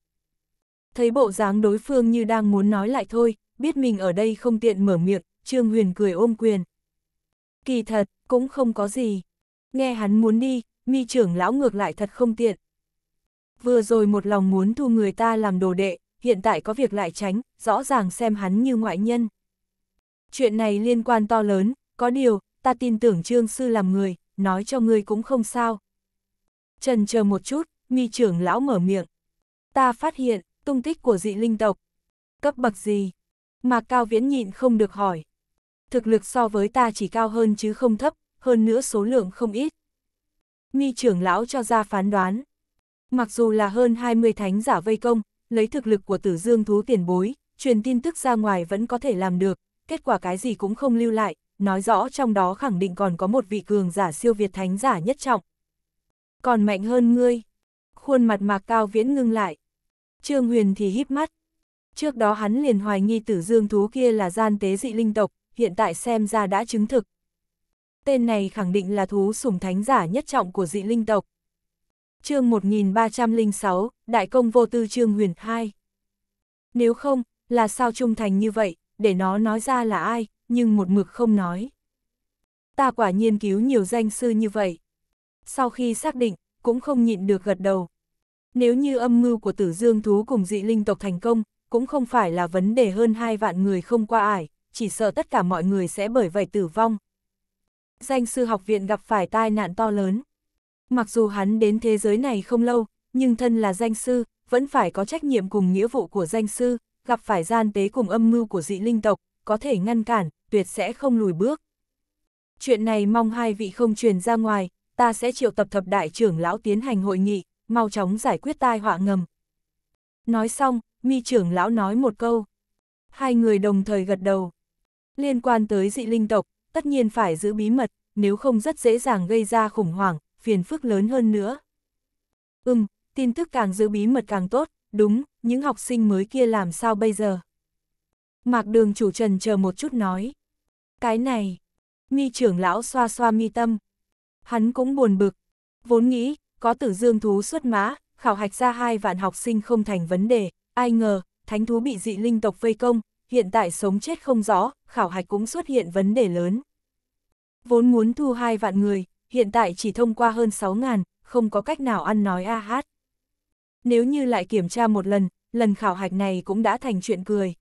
Thấy bộ dáng đối phương như đang muốn nói lại thôi, biết mình ở đây không tiện mở miệng, Trương Huyền cười ôm quyền. Kỳ thật, cũng không có gì. Nghe hắn muốn đi, mi trưởng lão ngược lại thật không tiện. Vừa rồi một lòng muốn thu người ta làm đồ đệ, hiện tại có việc lại tránh, rõ ràng xem hắn như ngoại nhân. Chuyện này liên quan to lớn, có điều, ta tin tưởng trương sư làm người, nói cho ngươi cũng không sao. Trần chờ một chút, mi trưởng lão mở miệng. Ta phát hiện, tung tích của dị linh tộc. Cấp bậc gì? Mà cao viễn nhịn không được hỏi. Thực lực so với ta chỉ cao hơn chứ không thấp, hơn nữa số lượng không ít. Mi trưởng lão cho ra phán đoán. Mặc dù là hơn 20 thánh giả vây công, lấy thực lực của tử dương thú tiền bối, truyền tin tức ra ngoài vẫn có thể làm được, kết quả cái gì cũng không lưu lại, nói rõ trong đó khẳng định còn có một vị cường giả siêu việt thánh giả nhất trọng. Còn mạnh hơn ngươi. Khuôn mặt mạc cao viễn ngưng lại. Trương Huyền thì híp mắt. Trước đó hắn liền hoài nghi tử dương thú kia là gian tế dị linh tộc, hiện tại xem ra đã chứng thực. Tên này khẳng định là thú sủng thánh giả nhất trọng của dị linh tộc. chương 1306, Đại công vô tư Trương Huyền 2. Nếu không, là sao trung thành như vậy, để nó nói ra là ai, nhưng một mực không nói. Ta quả nhiên cứu nhiều danh sư như vậy. Sau khi xác định, cũng không nhịn được gật đầu. Nếu như âm mưu của tử dương thú cùng dị linh tộc thành công, cũng không phải là vấn đề hơn hai vạn người không qua ải, chỉ sợ tất cả mọi người sẽ bởi vậy tử vong. Danh sư học viện gặp phải tai nạn to lớn. Mặc dù hắn đến thế giới này không lâu, nhưng thân là danh sư, vẫn phải có trách nhiệm cùng nghĩa vụ của danh sư, gặp phải gian tế cùng âm mưu của dị linh tộc, có thể ngăn cản, tuyệt sẽ không lùi bước. Chuyện này mong hai vị không truyền ra ngoài, ta sẽ triệu tập thập đại trưởng lão tiến hành hội nghị, mau chóng giải quyết tai họa ngầm. Nói xong, mi trưởng lão nói một câu. Hai người đồng thời gật đầu. Liên quan tới dị linh tộc, tất nhiên phải giữ bí mật, nếu không rất dễ dàng gây ra khủng hoảng, phiền phức lớn hơn nữa. Ừm, tin tức càng giữ bí mật càng tốt, đúng, những học sinh mới kia làm sao bây giờ? Mạc đường chủ trần chờ một chút nói. Cái này, mi trưởng lão xoa xoa mi tâm. Hắn cũng buồn bực. Vốn nghĩ, có tử dương thú xuất mã, khảo hạch ra hai vạn học sinh không thành vấn đề. Ai ngờ, thánh thú bị dị linh tộc vây công, hiện tại sống chết không rõ, khảo hạch cũng xuất hiện vấn đề lớn. Vốn muốn thu hai vạn người, hiện tại chỉ thông qua hơn sáu ngàn, không có cách nào ăn nói a hát. Nếu như lại kiểm tra một lần, lần khảo hạch này cũng đã thành chuyện cười.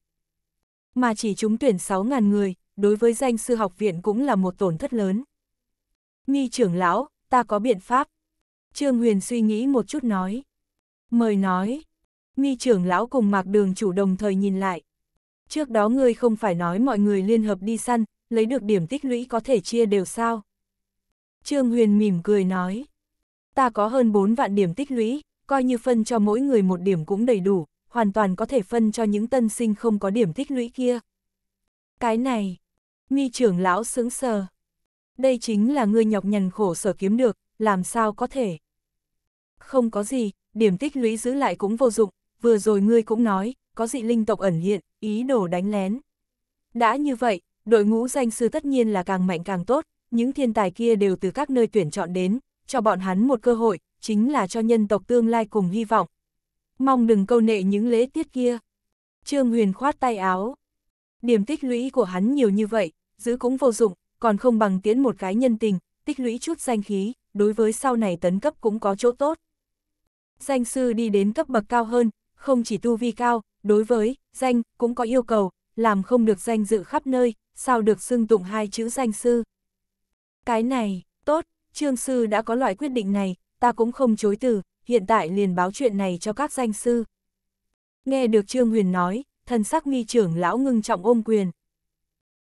Mà chỉ chúng tuyển 6.000 người, đối với danh sư học viện cũng là một tổn thất lớn. Nghi trưởng lão, ta có biện pháp. Trương Huyền suy nghĩ một chút nói. Mời nói. Nghi trưởng lão cùng mạc đường chủ đồng thời nhìn lại. Trước đó ngươi không phải nói mọi người liên hợp đi săn, lấy được điểm tích lũy có thể chia đều sao. Trương Huyền mỉm cười nói. Ta có hơn 4 vạn điểm tích lũy, coi như phân cho mỗi người một điểm cũng đầy đủ, hoàn toàn có thể phân cho những tân sinh không có điểm tích lũy kia. Cái này, Mi trưởng lão sững sờ. Đây chính là ngươi nhọc nhằn khổ sở kiếm được, làm sao có thể. Không có gì, điểm tích lũy giữ lại cũng vô dụng, vừa rồi ngươi cũng nói, có dị linh tộc ẩn hiện, ý đồ đánh lén. Đã như vậy, đội ngũ danh sư tất nhiên là càng mạnh càng tốt, những thiên tài kia đều từ các nơi tuyển chọn đến, cho bọn hắn một cơ hội, chính là cho nhân tộc tương lai cùng hy vọng. Mong đừng câu nệ những lễ tiết kia. Trương Huyền khoát tay áo, Điểm tích lũy của hắn nhiều như vậy, giữ cũng vô dụng, còn không bằng tiến một cái nhân tình, tích lũy chút danh khí, đối với sau này tấn cấp cũng có chỗ tốt. Danh sư đi đến cấp bậc cao hơn, không chỉ tu vi cao, đối với danh cũng có yêu cầu, làm không được danh dự khắp nơi, sao được xưng tụng hai chữ danh sư. Cái này, tốt, trương sư đã có loại quyết định này, ta cũng không chối từ, hiện tại liền báo chuyện này cho các danh sư. Nghe được Trương Huyền nói, thân sắc nghi trưởng lão ngưng trọng ôm quyền.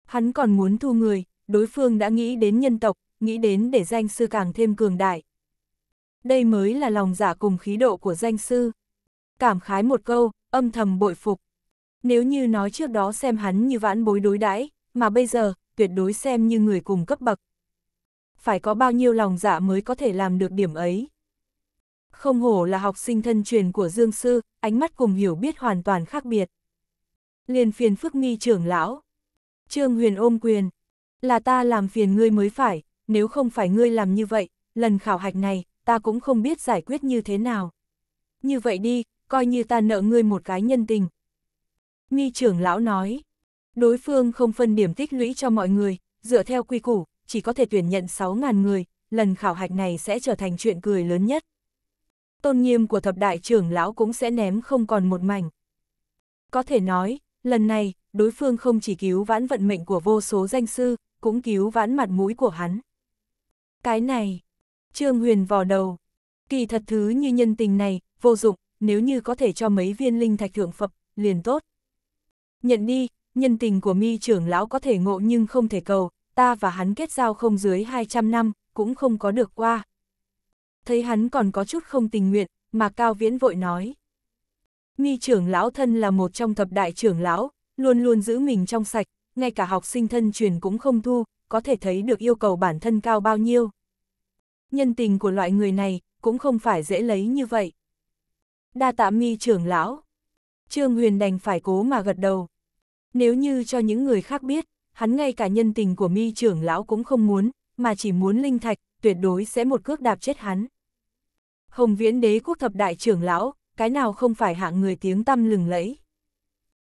Hắn còn muốn thu người, đối phương đã nghĩ đến nhân tộc, nghĩ đến để danh sư càng thêm cường đại. Đây mới là lòng giả dạ cùng khí độ của danh sư. Cảm khái một câu, âm thầm bội phục. Nếu như nói trước đó xem hắn như vãn bối đối đãi mà bây giờ, tuyệt đối xem như người cùng cấp bậc. Phải có bao nhiêu lòng dạ mới có thể làm được điểm ấy. Không hổ là học sinh thân truyền của Dương Sư, ánh mắt cùng hiểu biết hoàn toàn khác biệt. Liền phiền phức nghi trưởng lão. Trương Huyền ôm quyền. Là ta làm phiền ngươi mới phải, nếu không phải ngươi làm như vậy, lần khảo hạch này, ta cũng không biết giải quyết như thế nào. Như vậy đi, coi như ta nợ ngươi một cái nhân tình. Nghi trưởng lão nói, đối phương không phân điểm tích lũy cho mọi người, dựa theo quy củ, chỉ có thể tuyển nhận 6.000 người, lần khảo hạch này sẽ trở thành chuyện cười lớn nhất. Tôn nghiêm của thập đại trưởng lão cũng sẽ ném không còn một mảnh. Có thể nói, Lần này, đối phương không chỉ cứu vãn vận mệnh của vô số danh sư, cũng cứu vãn mặt mũi của hắn. Cái này, Trương Huyền vò đầu, kỳ thật thứ như nhân tình này, vô dụng, nếu như có thể cho mấy viên linh thạch thượng phập, liền tốt. Nhận đi, nhân tình của mi trưởng lão có thể ngộ nhưng không thể cầu, ta và hắn kết giao không dưới 200 năm, cũng không có được qua. Thấy hắn còn có chút không tình nguyện, mà Cao Viễn vội nói. Nghi trưởng lão thân là một trong thập đại trưởng lão, luôn luôn giữ mình trong sạch, ngay cả học sinh thân truyền cũng không thu, có thể thấy được yêu cầu bản thân cao bao nhiêu. Nhân tình của loại người này cũng không phải dễ lấy như vậy. Đa tạ mi trưởng lão. Trương Huyền đành phải cố mà gật đầu. Nếu như cho những người khác biết, hắn ngay cả nhân tình của mi trưởng lão cũng không muốn, mà chỉ muốn linh thạch, tuyệt đối sẽ một cước đạp chết hắn. Hồng Viễn Đế quốc thập đại trưởng lão, cái nào không phải hạng người tiếng tăm lừng lẫy.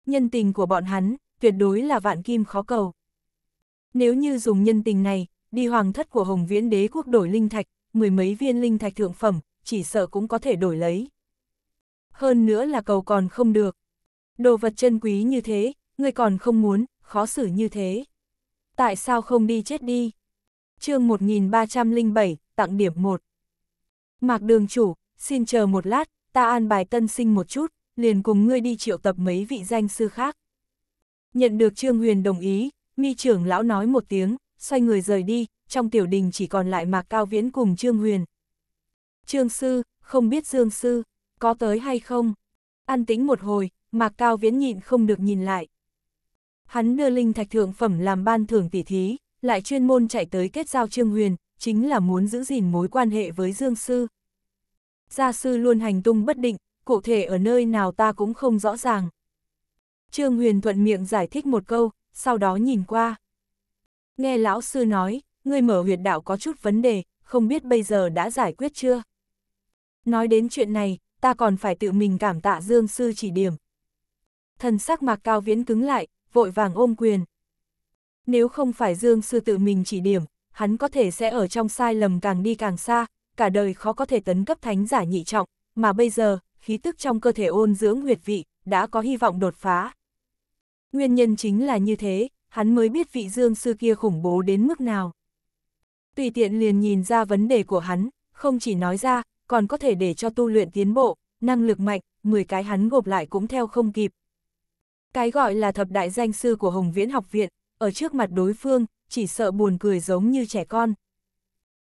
Nhân tình của bọn hắn, tuyệt đối là vạn kim khó cầu. Nếu như dùng nhân tình này, đi hoàng thất của Hồng Viễn Đế quốc đổi linh thạch, mười mấy viên linh thạch thượng phẩm, chỉ sợ cũng có thể đổi lấy. Hơn nữa là cầu còn không được. Đồ vật chân quý như thế, người còn không muốn, khó xử như thế. Tại sao không đi chết đi? chương 1307, tặng điểm 1. Mạc đường chủ, xin chờ một lát, ta an bài tân sinh một chút, liền cùng ngươi đi triệu tập mấy vị danh sư khác. Nhận được Trương Huyền đồng ý, mi trưởng lão nói một tiếng, xoay người rời đi, trong tiểu đình chỉ còn lại Mạc Cao Viễn cùng Trương Huyền. Trương Sư, không biết Dương Sư, có tới hay không? An tĩnh một hồi, Mạc Cao Viễn nhịn không được nhìn lại. Hắn đưa linh thạch thượng phẩm làm ban thưởng tỉ thí, lại chuyên môn chạy tới kết giao Trương Huyền, chính là muốn giữ gìn mối quan hệ với Dương Sư gia sư luôn hành tung bất định, cụ thể ở nơi nào ta cũng không rõ ràng. Trương Huyền thuận miệng giải thích một câu, sau đó nhìn qua. Nghe lão sư nói, ngươi mở huyệt đạo có chút vấn đề, không biết bây giờ đã giải quyết chưa? Nói đến chuyện này, ta còn phải tự mình cảm tạ Dương sư chỉ điểm. Thần sắc mạc cao viễn cứng lại, vội vàng ôm quyền. Nếu không phải Dương sư tự mình chỉ điểm, hắn có thể sẽ ở trong sai lầm càng đi càng xa, cả đời khó có thể tấn cấp thánh giả nhị trọng, mà bây giờ, khí tức trong cơ thể ôn dưỡng nguyệt vị, đã có hy vọng đột phá. Nguyên nhân chính là như thế, hắn mới biết vị dương sư kia khủng bố đến mức nào. Tùy tiện liền nhìn ra vấn đề của hắn, không chỉ nói ra, còn có thể để cho tu luyện tiến bộ, năng lực mạnh, 10 cái hắn gộp lại cũng theo không kịp. Cái gọi là thập đại danh sư của Hồng Viễn học viện, ở trước mặt đối phương, chỉ sợ buồn cười giống như trẻ con.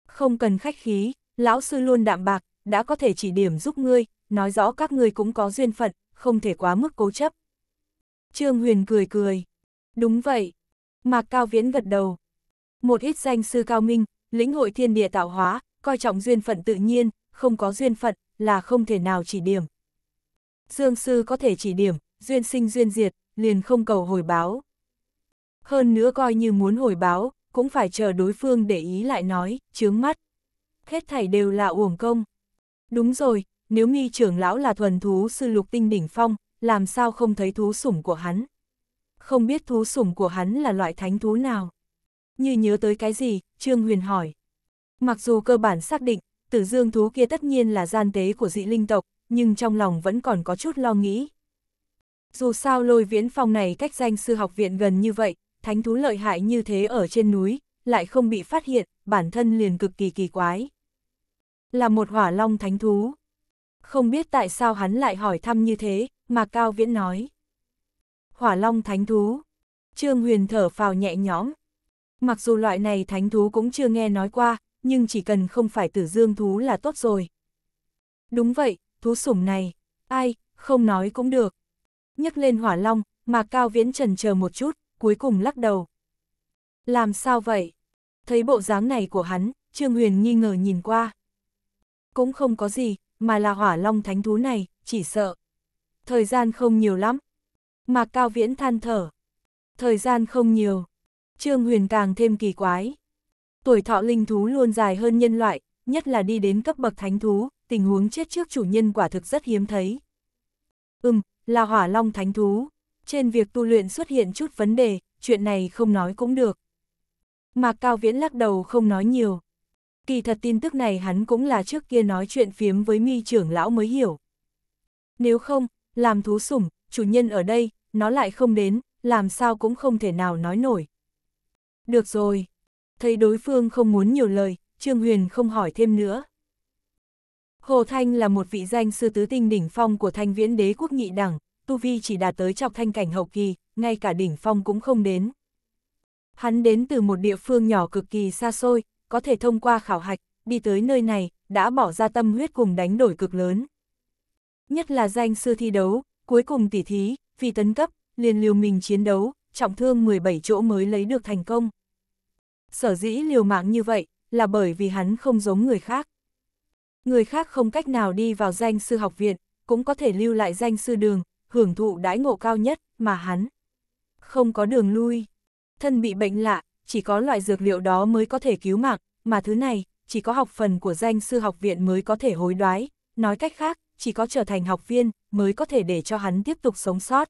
Không cần khách khí, lão sư luôn đạm bạc, đã có thể chỉ điểm giúp ngươi, nói rõ các ngươi cũng có duyên phận, không thể quá mức cố chấp. Trương Huyền cười cười. Đúng vậy. Mạc Cao Viễn gật đầu. Một ít danh sư cao minh, lĩnh hội thiên địa tạo hóa, coi trọng duyên phận tự nhiên, không có duyên phận, là không thể nào chỉ điểm. Dương sư có thể chỉ điểm, duyên sinh duyên diệt, liền không cầu hồi báo. Hơn nữa coi như muốn hồi báo, cũng phải chờ đối phương để ý lại nói, chướng mắt hết thảy đều là uổng công. Đúng rồi, nếu nghi trưởng lão là thuần thú sư lục tinh đỉnh phong, làm sao không thấy thú sủng của hắn? Không biết thú sủng của hắn là loại thánh thú nào? Như nhớ tới cái gì, Trương Huyền hỏi. Mặc dù cơ bản xác định, tử dương thú kia tất nhiên là gian tế của dị linh tộc, nhưng trong lòng vẫn còn có chút lo nghĩ. Dù sao lôi viễn phong này cách danh sư học viện gần như vậy, thánh thú lợi hại như thế ở trên núi, lại không bị phát hiện, bản thân liền cực kỳ kỳ quái là một hỏa long thánh thú. Không biết tại sao hắn lại hỏi thăm như thế, mà Cao Viễn nói. Hỏa long thánh thú. Trương Huyền thở phào nhẹ nhõm. Mặc dù loại này thánh thú cũng chưa nghe nói qua, nhưng chỉ cần không phải tử dương thú là tốt rồi. Đúng vậy, thú sủng này, ai, không nói cũng được. Nhấc lên hỏa long, mà Cao Viễn trần chờ một chút, cuối cùng lắc đầu. Làm sao vậy? Thấy bộ dáng này của hắn, Trương Huyền nghi ngờ nhìn qua cũng không có gì, mà là hỏa long thánh thú này, chỉ sợ. Thời gian không nhiều lắm. mà Cao Viễn than thở. Thời gian không nhiều. Trương Huyền càng thêm kỳ quái. Tuổi thọ linh thú luôn dài hơn nhân loại, nhất là đi đến cấp bậc thánh thú, tình huống chết trước chủ nhân quả thực rất hiếm thấy. Ừm, là hỏa long thánh thú. Trên việc tu luyện xuất hiện chút vấn đề, chuyện này không nói cũng được. mà Cao Viễn lắc đầu không nói nhiều kỳ thật tin tức này hắn cũng là trước kia nói chuyện phiếm với mi trưởng lão mới hiểu. Nếu không, làm thú sủng, chủ nhân ở đây, nó lại không đến, làm sao cũng không thể nào nói nổi. Được rồi, thấy đối phương không muốn nhiều lời, Trương Huyền không hỏi thêm nữa. Hồ Thanh là một vị danh sư tứ tinh đỉnh phong của thanh viễn đế quốc nhị đẳng, Tu Vi chỉ đạt tới trọc thanh cảnh hậu kỳ, ngay cả đỉnh phong cũng không đến. Hắn đến từ một địa phương nhỏ cực kỳ xa xôi, có thể thông qua khảo hạch, đi tới nơi này, đã bỏ ra tâm huyết cùng đánh đổi cực lớn. Nhất là danh sư thi đấu, cuối cùng tỉ thí, vì tấn cấp, liền liều mình chiến đấu, trọng thương 17 chỗ mới lấy được thành công. Sở dĩ liều mạng như vậy, là bởi vì hắn không giống người khác. Người khác không cách nào đi vào danh sư học viện, cũng có thể lưu lại danh sư đường, hưởng thụ đãi ngộ cao nhất, mà hắn không có đường lui. Thân bị bệnh lạ, chỉ có loại dược liệu đó mới có thể cứu mạng, mà thứ này, chỉ có học phần của danh sư học viện mới có thể hối đoái, nói cách khác, chỉ có trở thành học viên mới có thể để cho hắn tiếp tục sống sót.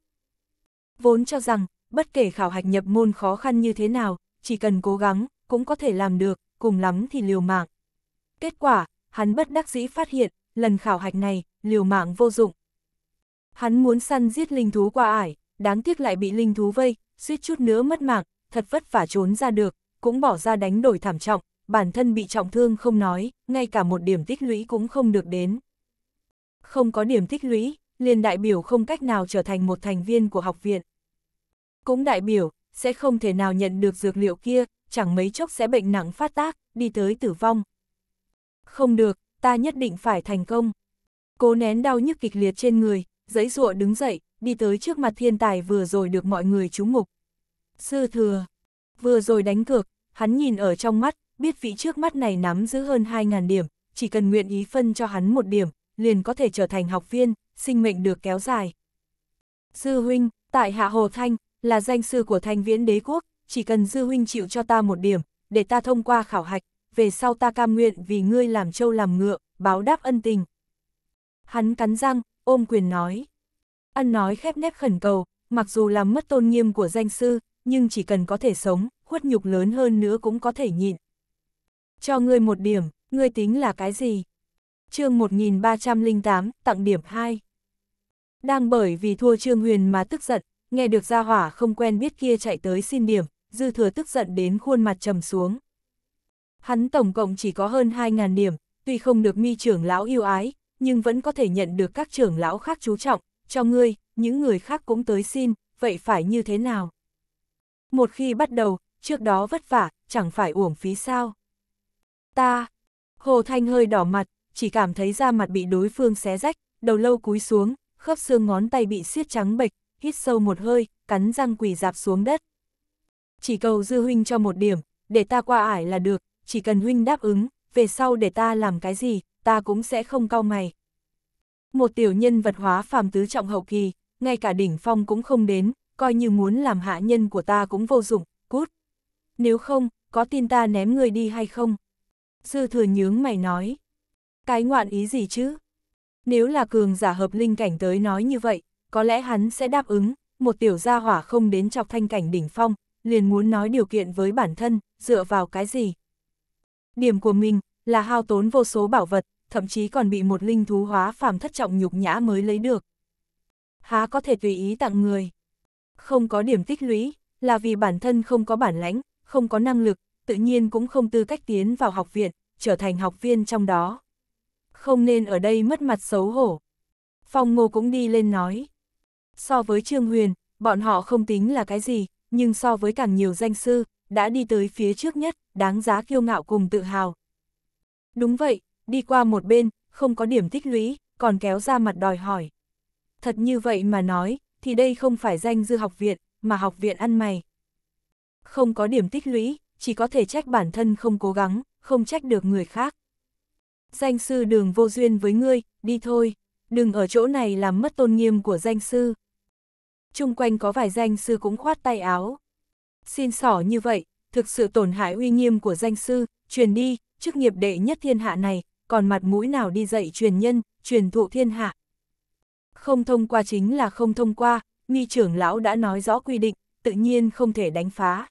Vốn cho rằng, bất kể khảo hạch nhập môn khó khăn như thế nào, chỉ cần cố gắng, cũng có thể làm được, cùng lắm thì liều mạng. Kết quả, hắn bất đắc dĩ phát hiện, lần khảo hạch này, liều mạng vô dụng. Hắn muốn săn giết linh thú qua ải, đáng tiếc lại bị linh thú vây, suýt chút nữa mất mạng, thật vất vả trốn ra được, cũng bỏ ra đánh đổi thảm trọng, bản thân bị trọng thương không nói, ngay cả một điểm tích lũy cũng không được đến. Không có điểm tích lũy, liền đại biểu không cách nào trở thành một thành viên của học viện. Cũng đại biểu, sẽ không thể nào nhận được dược liệu kia, chẳng mấy chốc sẽ bệnh nặng phát tác, đi tới tử vong. Không được, ta nhất định phải thành công. Cố nén đau nhức kịch liệt trên người, giấy ruộng đứng dậy, đi tới trước mặt thiên tài vừa rồi được mọi người chú mục. Sư thừa, vừa rồi đánh cược, hắn nhìn ở trong mắt, biết vị trước mắt này nắm giữ hơn 2.000 điểm, chỉ cần nguyện ý phân cho hắn một điểm, liền có thể trở thành học viên, sinh mệnh được kéo dài. Sư huynh, tại Hạ Hồ Thanh, là danh sư của Thanh Viễn Đế Quốc, chỉ cần sư huynh chịu cho ta một điểm, để ta thông qua khảo hạch, về sau ta cam nguyện vì ngươi làm trâu làm ngựa, báo đáp ân tình. Hắn cắn răng, ôm quyền nói. Ăn nói khép nép khẩn cầu, mặc dù làm mất tôn nghiêm của danh sư, nhưng chỉ cần có thể sống, khuất nhục lớn hơn nữa cũng có thể nhịn. Cho ngươi một điểm, ngươi tính là cái gì? chương 1308, tặng điểm 2. Đang bởi vì thua Trương Huyền mà tức giận, nghe được gia hỏa không quen biết kia chạy tới xin điểm, dư thừa tức giận đến khuôn mặt trầm xuống. Hắn tổng cộng chỉ có hơn 2.000 điểm, tuy không được mi trưởng lão yêu ái, nhưng vẫn có thể nhận được các trưởng lão khác chú trọng, cho ngươi, những người khác cũng tới xin, vậy phải như thế nào? Một khi bắt đầu, trước đó vất vả, chẳng phải uổng phí sao. Ta, Hồ Thanh hơi đỏ mặt, chỉ cảm thấy da mặt bị đối phương xé rách, đầu lâu cúi xuống, khớp xương ngón tay bị siết trắng bệch, hít sâu một hơi, cắn răng quỳ dạp xuống đất. Chỉ cầu dư huynh cho một điểm, để ta qua ải là được, chỉ cần huynh đáp ứng, về sau để ta làm cái gì, ta cũng sẽ không cau mày. Một tiểu nhân vật hóa phàm tứ trọng hậu kỳ, ngay cả đỉnh phong cũng không đến, coi như muốn làm hạ nhân của ta cũng vô dụng, cút. Nếu không, có tin ta ném người đi hay không? Dư thừa nhướng mày nói. Cái ngoạn ý gì chứ? Nếu là cường giả hợp linh cảnh tới nói như vậy, có lẽ hắn sẽ đáp ứng, một tiểu gia hỏa không đến chọc thanh cảnh đỉnh phong, liền muốn nói điều kiện với bản thân, dựa vào cái gì. Điểm của mình là hao tốn vô số bảo vật, thậm chí còn bị một linh thú hóa phàm thất trọng nhục nhã mới lấy được. Há có thể tùy ý tặng người không có điểm tích lũy, là vì bản thân không có bản lãnh, không có năng lực, tự nhiên cũng không tư cách tiến vào học viện, trở thành học viên trong đó. Không nên ở đây mất mặt xấu hổ. Phong Ngô cũng đi lên nói. So với Trương Huyền, bọn họ không tính là cái gì, nhưng so với càng nhiều danh sư, đã đi tới phía trước nhất, đáng giá kiêu ngạo cùng tự hào. Đúng vậy, đi qua một bên, không có điểm tích lũy, còn kéo ra mặt đòi hỏi. Thật như vậy mà nói, thì đây không phải danh dư học viện, mà học viện ăn mày. Không có điểm tích lũy, chỉ có thể trách bản thân không cố gắng, không trách được người khác. Danh sư đường vô duyên với ngươi, đi thôi, đừng ở chỗ này làm mất tôn nghiêm của danh sư. Trung quanh có vài danh sư cũng khoát tay áo. Xin sỏ như vậy, thực sự tổn hại uy nghiêm của danh sư, truyền đi, chức nghiệp đệ nhất thiên hạ này, còn mặt mũi nào đi dạy truyền nhân, truyền thụ thiên hạ, không thông qua chính là không thông qua, nghi trưởng lão đã nói rõ quy định, tự nhiên không thể đánh phá.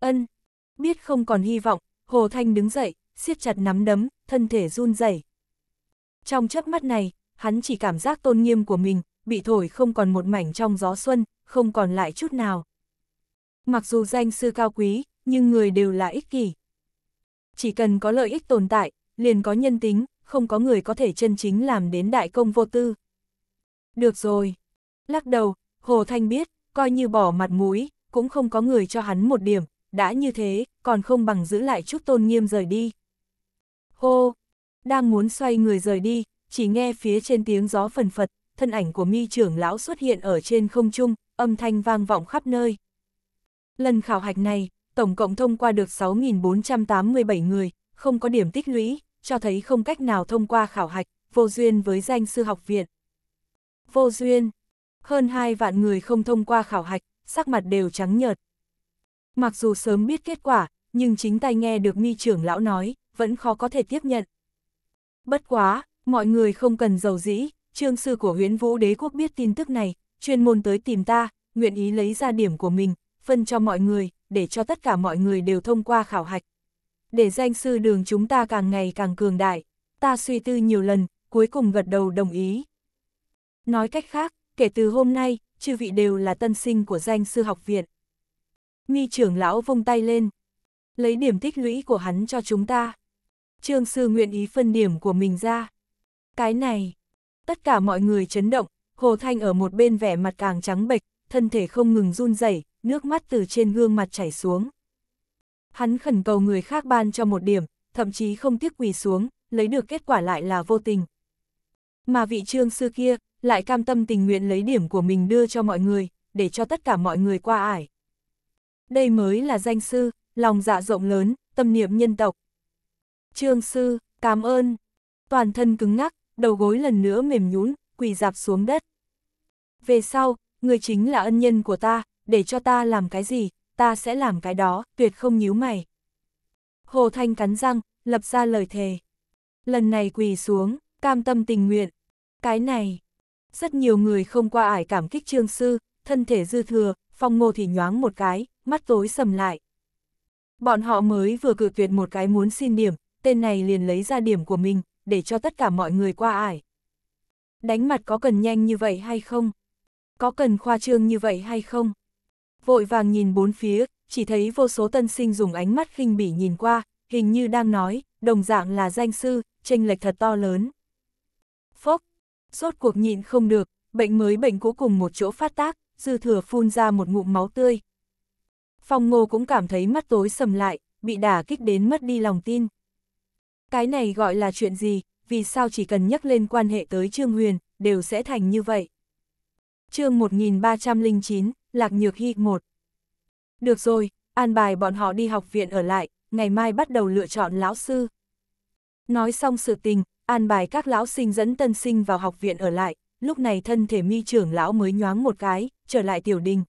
Ân, biết không còn hy vọng, Hồ Thanh đứng dậy, siết chặt nắm đấm, thân thể run rẩy. Trong chớp mắt này, hắn chỉ cảm giác tôn nghiêm của mình, bị thổi không còn một mảnh trong gió xuân, không còn lại chút nào. Mặc dù danh sư cao quý, nhưng người đều là ích kỷ. Chỉ cần có lợi ích tồn tại, liền có nhân tính, không có người có thể chân chính làm đến đại công vô tư. Được rồi. Lắc đầu, Hồ Thanh biết, coi như bỏ mặt mũi, cũng không có người cho hắn một điểm, đã như thế, còn không bằng giữ lại chút tôn nghiêm rời đi. Hô! Đang muốn xoay người rời đi, chỉ nghe phía trên tiếng gió phần phật, thân ảnh của mi trưởng lão xuất hiện ở trên không trung, âm thanh vang vọng khắp nơi. Lần khảo hạch này, tổng cộng thông qua được 6.487 người, không có điểm tích lũy, cho thấy không cách nào thông qua khảo hạch, vô duyên với danh sư học viện vô duyên. Hơn hai vạn người không thông qua khảo hạch, sắc mặt đều trắng nhợt. Mặc dù sớm biết kết quả, nhưng chính tay nghe được mi trưởng lão nói, vẫn khó có thể tiếp nhận. Bất quá, mọi người không cần giàu dĩ, trương sư của huyễn vũ đế quốc biết tin tức này, chuyên môn tới tìm ta, nguyện ý lấy ra điểm của mình, phân cho mọi người, để cho tất cả mọi người đều thông qua khảo hạch. Để danh sư đường chúng ta càng ngày càng cường đại, ta suy tư nhiều lần, cuối cùng gật đầu đồng ý. Nói cách khác, kể từ hôm nay, chư vị đều là tân sinh của danh sư học viện. nghi trưởng lão vung tay lên. Lấy điểm tích lũy của hắn cho chúng ta. Trương sư nguyện ý phân điểm của mình ra. Cái này, tất cả mọi người chấn động, Hồ Thanh ở một bên vẻ mặt càng trắng bệch, thân thể không ngừng run rẩy, nước mắt từ trên gương mặt chảy xuống. Hắn khẩn cầu người khác ban cho một điểm, thậm chí không tiếc quỳ xuống, lấy được kết quả lại là vô tình. Mà vị trương sư kia, lại cam tâm tình nguyện lấy điểm của mình đưa cho mọi người, để cho tất cả mọi người qua ải. Đây mới là danh sư, lòng dạ rộng lớn, tâm niệm nhân tộc. Trương sư, cảm ơn. Toàn thân cứng ngắc, đầu gối lần nữa mềm nhún, quỳ dạp xuống đất. Về sau, người chính là ân nhân của ta, để cho ta làm cái gì, ta sẽ làm cái đó, tuyệt không nhíu mày. Hồ Thanh cắn răng, lập ra lời thề. Lần này quỳ xuống, cam tâm tình nguyện. Cái này, rất nhiều người không qua ải cảm kích trương sư, thân thể dư thừa, phong ngô thì nhoáng một cái, mắt tối sầm lại. Bọn họ mới vừa cự tuyệt một cái muốn xin điểm, tên này liền lấy ra điểm của mình, để cho tất cả mọi người qua ải. Đánh mặt có cần nhanh như vậy hay không? Có cần khoa trương như vậy hay không? Vội vàng nhìn bốn phía, chỉ thấy vô số tân sinh dùng ánh mắt khinh bỉ nhìn qua, hình như đang nói, đồng dạng là danh sư, tranh lệch thật to lớn. Phốc, rốt cuộc nhịn không được, bệnh mới bệnh cũ cùng một chỗ phát tác, dư thừa phun ra một ngụm máu tươi. Phong ngô cũng cảm thấy mắt tối sầm lại, bị đả kích đến mất đi lòng tin. Cái này gọi là chuyện gì, vì sao chỉ cần nhắc lên quan hệ tới Trương Huyền, đều sẽ thành như vậy. chương 1309, Lạc Nhược Hy 1 Được rồi, an bài bọn họ đi học viện ở lại, ngày mai bắt đầu lựa chọn lão sư. Nói xong sự tình, an bài các lão sinh dẫn tân sinh vào học viện ở lại, lúc này thân thể mi trưởng lão mới nhoáng một cái, trở lại tiểu đình.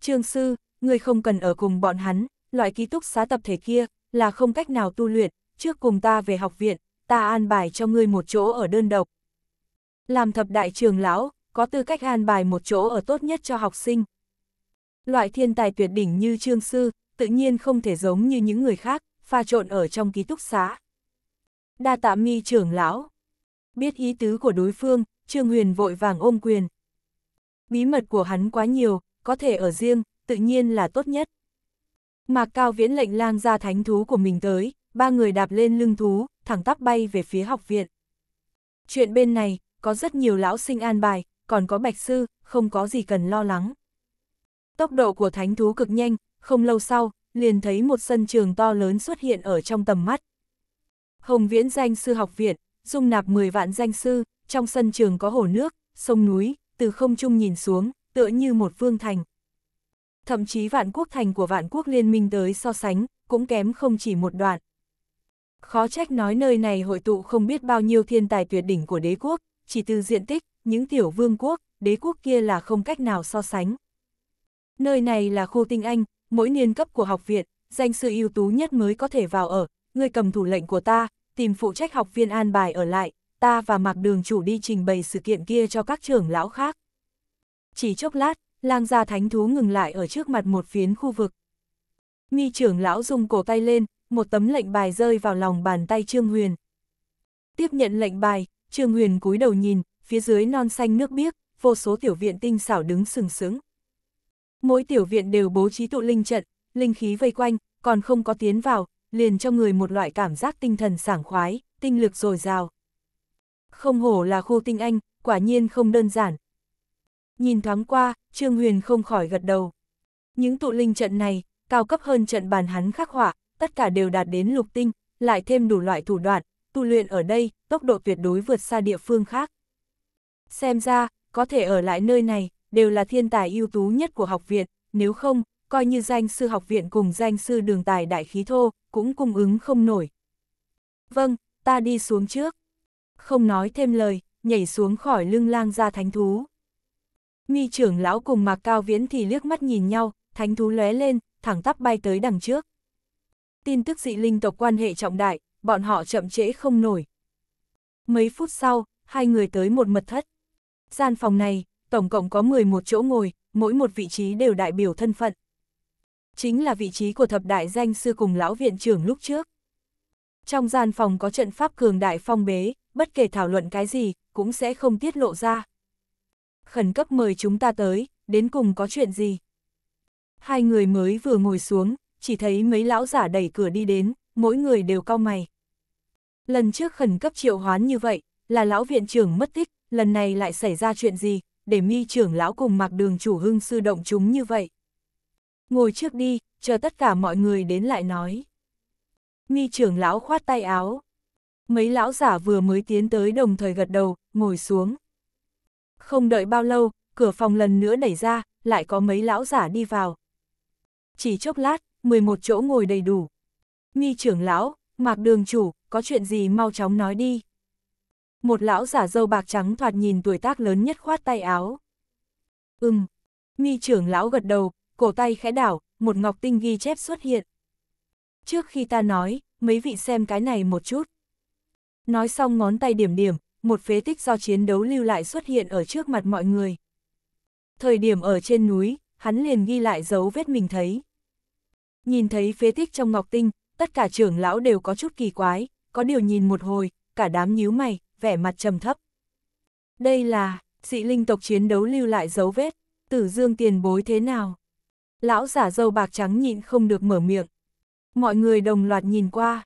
Trương sư, người không cần ở cùng bọn hắn, loại ký túc xá tập thể kia, là không cách nào tu luyện, trước cùng ta về học viện, ta an bài cho ngươi một chỗ ở đơn độc. Làm thập đại trường lão, có tư cách an bài một chỗ ở tốt nhất cho học sinh. Loại thiên tài tuyệt đỉnh như trương sư, tự nhiên không thể giống như những người khác, pha trộn ở trong ký túc xá, đa tạ mi trưởng lão. Biết ý tứ của đối phương, Trương Huyền vội vàng ôm quyền. Bí mật của hắn quá nhiều, có thể ở riêng, tự nhiên là tốt nhất. Mạc Cao Viễn lệnh lang ra thánh thú của mình tới, ba người đạp lên lưng thú, thẳng tắp bay về phía học viện. Chuyện bên này, có rất nhiều lão sinh an bài, còn có bạch sư, không có gì cần lo lắng. Tốc độ của thánh thú cực nhanh, không lâu sau, liền thấy một sân trường to lớn xuất hiện ở trong tầm mắt. Hồng Viễn Danh Sư Học Viện, dung nạp 10 vạn danh sư, trong sân trường có hồ nước, sông núi, từ không trung nhìn xuống, tựa như một vương thành. Thậm chí vạn quốc thành của vạn quốc liên minh tới so sánh, cũng kém không chỉ một đoạn. Khó trách nói nơi này hội tụ không biết bao nhiêu thiên tài tuyệt đỉnh của đế quốc, chỉ từ diện tích, những tiểu vương quốc, đế quốc kia là không cách nào so sánh. Nơi này là khu tinh anh, mỗi niên cấp của học viện, danh sư ưu tú nhất mới có thể vào ở, ngươi cầm thủ lệnh của ta, tìm phụ trách học viên an bài ở lại, ta và mặc đường chủ đi trình bày sự kiện kia cho các trưởng lão khác. Chỉ chốc lát, lang gia thánh thú ngừng lại ở trước mặt một phiến khu vực. Mi trưởng lão dùng cổ tay lên, một tấm lệnh bài rơi vào lòng bàn tay Trương Huyền. Tiếp nhận lệnh bài, Trương Huyền cúi đầu nhìn, phía dưới non xanh nước biếc, vô số tiểu viện tinh xảo đứng sừng sững. Mỗi tiểu viện đều bố trí tụ linh trận, linh khí vây quanh, còn không có tiến vào, liền cho người một loại cảm giác tinh thần sảng khoái, tinh lực dồi dào. Không hổ là khu tinh anh, quả nhiên không đơn giản. Nhìn thoáng qua, Trương Huyền không khỏi gật đầu. Những tụ linh trận này, cao cấp hơn trận bàn hắn khắc họa, tất cả đều đạt đến lục tinh, lại thêm đủ loại thủ đoạn, tu luyện ở đây, tốc độ tuyệt đối vượt xa địa phương khác. Xem ra, có thể ở lại nơi này, đều là thiên tài ưu tú nhất của học viện, nếu không, coi như danh sư học viện cùng danh sư đường tài đại khí thô, cũng cung ứng không nổi. Vâng, ta đi xuống trước. Không nói thêm lời, nhảy xuống khỏi lưng lang ra thánh thú. Mi trưởng lão cùng Mạc Cao Viễn thì liếc mắt nhìn nhau, thánh thú lóe lên, thẳng tắp bay tới đằng trước. Tin tức dị linh tộc quan hệ trọng đại, bọn họ chậm trễ không nổi. Mấy phút sau, hai người tới một mật thất. Gian phòng này, tổng cộng có 11 chỗ ngồi, mỗi một vị trí đều đại biểu thân phận chính là vị trí của thập đại danh sư cùng lão viện trưởng lúc trước. Trong gian phòng có trận pháp cường đại phong bế, bất kể thảo luận cái gì, cũng sẽ không tiết lộ ra. Khẩn cấp mời chúng ta tới, đến cùng có chuyện gì? Hai người mới vừa ngồi xuống, chỉ thấy mấy lão giả đẩy cửa đi đến, mỗi người đều cau mày. Lần trước khẩn cấp triệu hoán như vậy, là lão viện trưởng mất tích, lần này lại xảy ra chuyện gì, để mi trưởng lão cùng mặc đường chủ hưng sư động chúng như vậy ngồi trước đi, chờ tất cả mọi người đến lại nói. Mi trưởng lão khoát tay áo. Mấy lão giả vừa mới tiến tới đồng thời gật đầu, ngồi xuống. Không đợi bao lâu, cửa phòng lần nữa đẩy ra, lại có mấy lão giả đi vào. Chỉ chốc lát, 11 chỗ ngồi đầy đủ. Mi trưởng lão, mạc đường chủ, có chuyện gì mau chóng nói đi. Một lão giả dâu bạc trắng thoạt nhìn tuổi tác lớn nhất khoát tay áo. Ừm, mi trưởng lão gật đầu, cổ tay khẽ đảo, một ngọc tinh ghi chép xuất hiện. Trước khi ta nói, mấy vị xem cái này một chút. Nói xong ngón tay điểm điểm, một phế tích do chiến đấu lưu lại xuất hiện ở trước mặt mọi người. Thời điểm ở trên núi, hắn liền ghi lại dấu vết mình thấy. Nhìn thấy phế tích trong ngọc tinh, tất cả trưởng lão đều có chút kỳ quái, có điều nhìn một hồi, cả đám nhíu mày, vẻ mặt trầm thấp. Đây là, dị linh tộc chiến đấu lưu lại dấu vết, tử dương tiền bối thế nào? lão giả dâu bạc trắng nhịn không được mở miệng. Mọi người đồng loạt nhìn qua.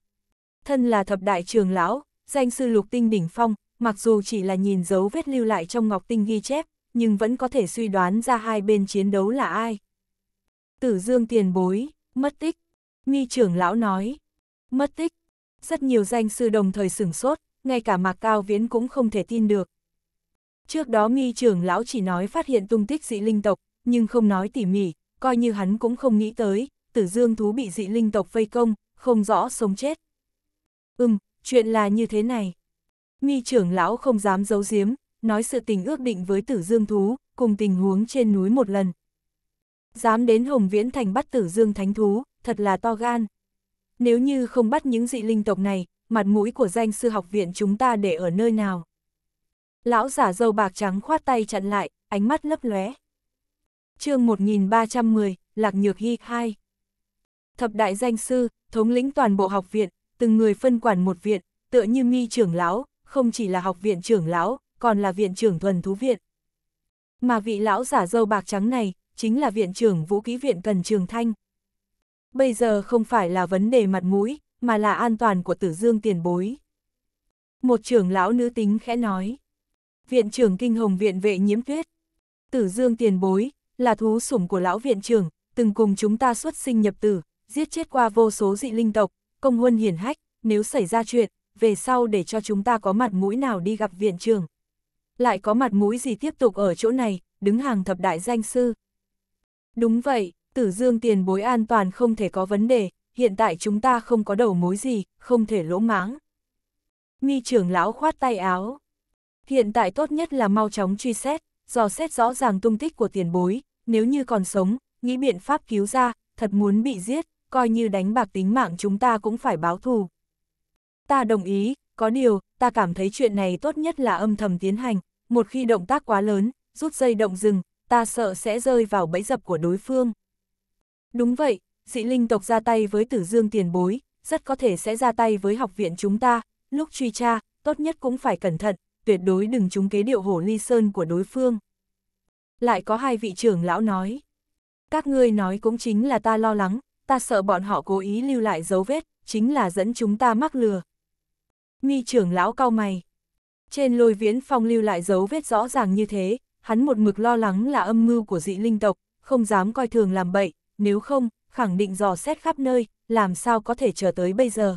Thân là thập đại trường lão, danh sư lục tinh đỉnh phong, mặc dù chỉ là nhìn dấu vết lưu lại trong ngọc tinh ghi chép, nhưng vẫn có thể suy đoán ra hai bên chiến đấu là ai. Tử dương tiền bối, mất tích. nghi trưởng lão nói, mất tích. Rất nhiều danh sư đồng thời sửng sốt, ngay cả mạc cao viễn cũng không thể tin được. Trước đó nghi trưởng lão chỉ nói phát hiện tung tích dị linh tộc, nhưng không nói tỉ mỉ, coi như hắn cũng không nghĩ tới, tử dương thú bị dị linh tộc vây công, không rõ sống chết. Ừm, chuyện là như thế này. Mi trưởng lão không dám giấu giếm, nói sự tình ước định với tử dương thú, cùng tình huống trên núi một lần. Dám đến Hồng Viễn Thành bắt tử dương thánh thú, thật là to gan. Nếu như không bắt những dị linh tộc này, mặt mũi của danh sư học viện chúng ta để ở nơi nào? Lão giả dâu bạc trắng khoát tay chặn lại, ánh mắt lấp lóe chương 1310, Lạc Nhược Hy 2. Thập đại danh sư, thống lĩnh toàn bộ học viện, từng người phân quản một viện, tựa như mi trưởng lão, không chỉ là học viện trưởng lão, còn là viện trưởng thuần thú viện. Mà vị lão giả dâu bạc trắng này, chính là viện trưởng vũ kỹ viện Cần Trường Thanh. Bây giờ không phải là vấn đề mặt mũi, mà là an toàn của tử dương tiền bối. Một trưởng lão nữ tính khẽ nói. Viện trưởng kinh hồng viện vệ nhiễm tuyết. Tử dương tiền bối, là thú sủng của lão viện trưởng, từng cùng chúng ta xuất sinh nhập tử, giết chết qua vô số dị linh tộc, công huân hiển hách, nếu xảy ra chuyện, về sau để cho chúng ta có mặt mũi nào đi gặp viện trưởng. Lại có mặt mũi gì tiếp tục ở chỗ này, đứng hàng thập đại danh sư. Đúng vậy, tử dương tiền bối an toàn không thể có vấn đề, hiện tại chúng ta không có đầu mối gì, không thể lỗ máng. Mi trưởng lão khoát tay áo. Hiện tại tốt nhất là mau chóng truy xét, dò xét rõ ràng tung tích của tiền bối, nếu như còn sống, nghĩ biện pháp cứu ra, thật muốn bị giết, coi như đánh bạc tính mạng chúng ta cũng phải báo thù. Ta đồng ý, có điều, ta cảm thấy chuyện này tốt nhất là âm thầm tiến hành, một khi động tác quá lớn, rút dây động rừng, ta sợ sẽ rơi vào bẫy dập của đối phương. Đúng vậy, dị linh tộc ra tay với tử dương tiền bối, rất có thể sẽ ra tay với học viện chúng ta, lúc truy tra, tốt nhất cũng phải cẩn thận, tuyệt đối đừng trúng kế điệu hổ ly sơn của đối phương. Lại có hai vị trưởng lão nói. Các ngươi nói cũng chính là ta lo lắng, ta sợ bọn họ cố ý lưu lại dấu vết, chính là dẫn chúng ta mắc lừa. Mi trưởng lão cau mày. Trên lôi viễn phong lưu lại dấu vết rõ ràng như thế, hắn một mực lo lắng là âm mưu của dị linh tộc, không dám coi thường làm bậy, nếu không, khẳng định dò xét khắp nơi, làm sao có thể chờ tới bây giờ.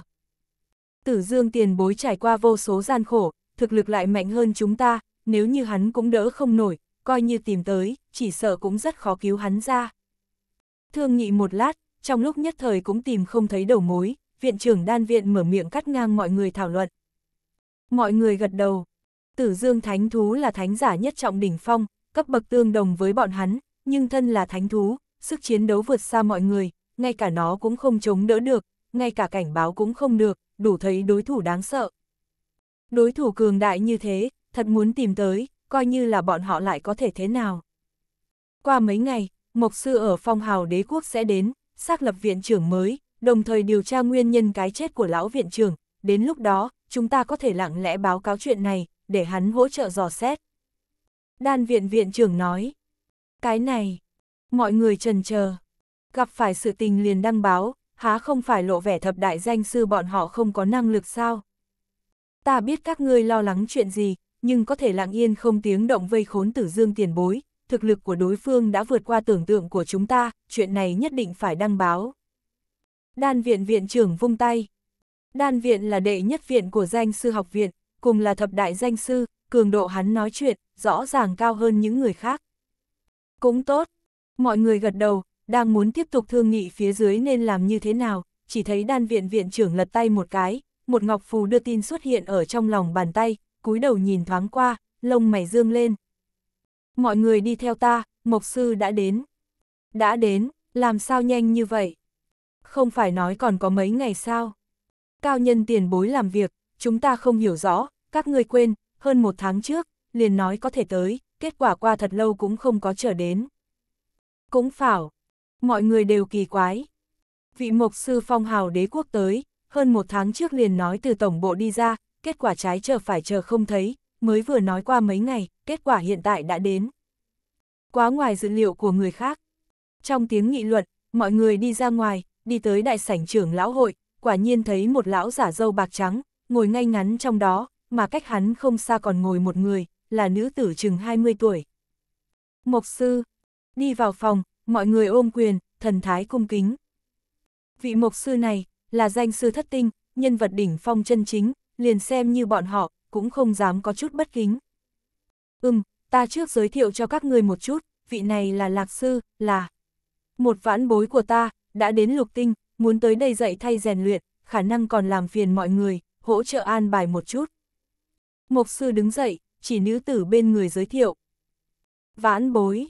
Tử Dương tiền bối trải qua vô số gian khổ, thực lực lại mạnh hơn chúng ta, nếu như hắn cũng đỡ không nổi, coi như tìm tới, chỉ sợ cũng rất khó cứu hắn ra. Thương nhị một lát, trong lúc nhất thời cũng tìm không thấy đầu mối, viện trưởng đan viện mở miệng cắt ngang mọi người thảo luận. Mọi người gật đầu. Tử Dương Thánh Thú là thánh giả nhất trọng đỉnh phong, cấp bậc tương đồng với bọn hắn, nhưng thân là thánh thú, sức chiến đấu vượt xa mọi người, ngay cả nó cũng không chống đỡ được, ngay cả cảnh báo cũng không được, đủ thấy đối thủ đáng sợ. Đối thủ cường đại như thế, thật muốn tìm tới, coi như là bọn họ lại có thể thế nào. Qua mấy ngày, Mộc Sư ở phong hào đế quốc sẽ đến, xác lập viện trưởng mới, đồng thời điều tra nguyên nhân cái chết của lão viện trưởng. Đến lúc đó, chúng ta có thể lặng lẽ báo cáo chuyện này, để hắn hỗ trợ dò xét. Đan viện viện trưởng nói, cái này, mọi người trần chờ gặp phải sự tình liền đăng báo, há không phải lộ vẻ thập đại danh sư bọn họ không có năng lực sao? ta biết các ngươi lo lắng chuyện gì, nhưng có thể lặng yên không tiếng động vây khốn tử dương tiền bối, thực lực của đối phương đã vượt qua tưởng tượng của chúng ta, chuyện này nhất định phải đăng báo. Đan viện viện trưởng vung tay. Đan viện là đệ nhất viện của danh sư học viện, cùng là thập đại danh sư, cường độ hắn nói chuyện, rõ ràng cao hơn những người khác. Cũng tốt, mọi người gật đầu, đang muốn tiếp tục thương nghị phía dưới nên làm như thế nào, chỉ thấy đan viện viện trưởng lật tay một cái, một ngọc phù đưa tin xuất hiện ở trong lòng bàn tay, cúi đầu nhìn thoáng qua, lông mày dương lên. Mọi người đi theo ta, Mộc Sư đã đến. Đã đến, làm sao nhanh như vậy? Không phải nói còn có mấy ngày sao? Cao nhân tiền bối làm việc, chúng ta không hiểu rõ, các ngươi quên, hơn một tháng trước, liền nói có thể tới, kết quả qua thật lâu cũng không có trở đến. Cũng phảo, mọi người đều kỳ quái. Vị mộc sư phong hào đế quốc tới, hơn một tháng trước liền nói từ tổng bộ đi ra, kết quả trái chờ phải chờ không thấy, mới vừa nói qua mấy ngày, kết quả hiện tại đã đến. Quá ngoài dữ liệu của người khác. Trong tiếng nghị luận, mọi người đi ra ngoài, đi tới đại sảnh trưởng lão hội, quả nhiên thấy một lão giả dâu bạc trắng, ngồi ngay ngắn trong đó, mà cách hắn không xa còn ngồi một người, là nữ tử chừng 20 tuổi. Mộc sư, đi vào phòng, mọi người ôm quyền, thần thái cung kính. Vị mộc sư này, là danh sư thất tinh, nhân vật đỉnh phong chân chính, liền xem như bọn họ, cũng không dám có chút bất kính. Ừm, ta trước giới thiệu cho các người một chút, vị này là lạc sư, là một vãn bối của ta, đã đến lục tinh, muốn tới đây dạy thay rèn luyện, khả năng còn làm phiền mọi người, hỗ trợ an bài một chút. Mộc sư đứng dậy, chỉ nữ tử bên người giới thiệu. Vãn bối,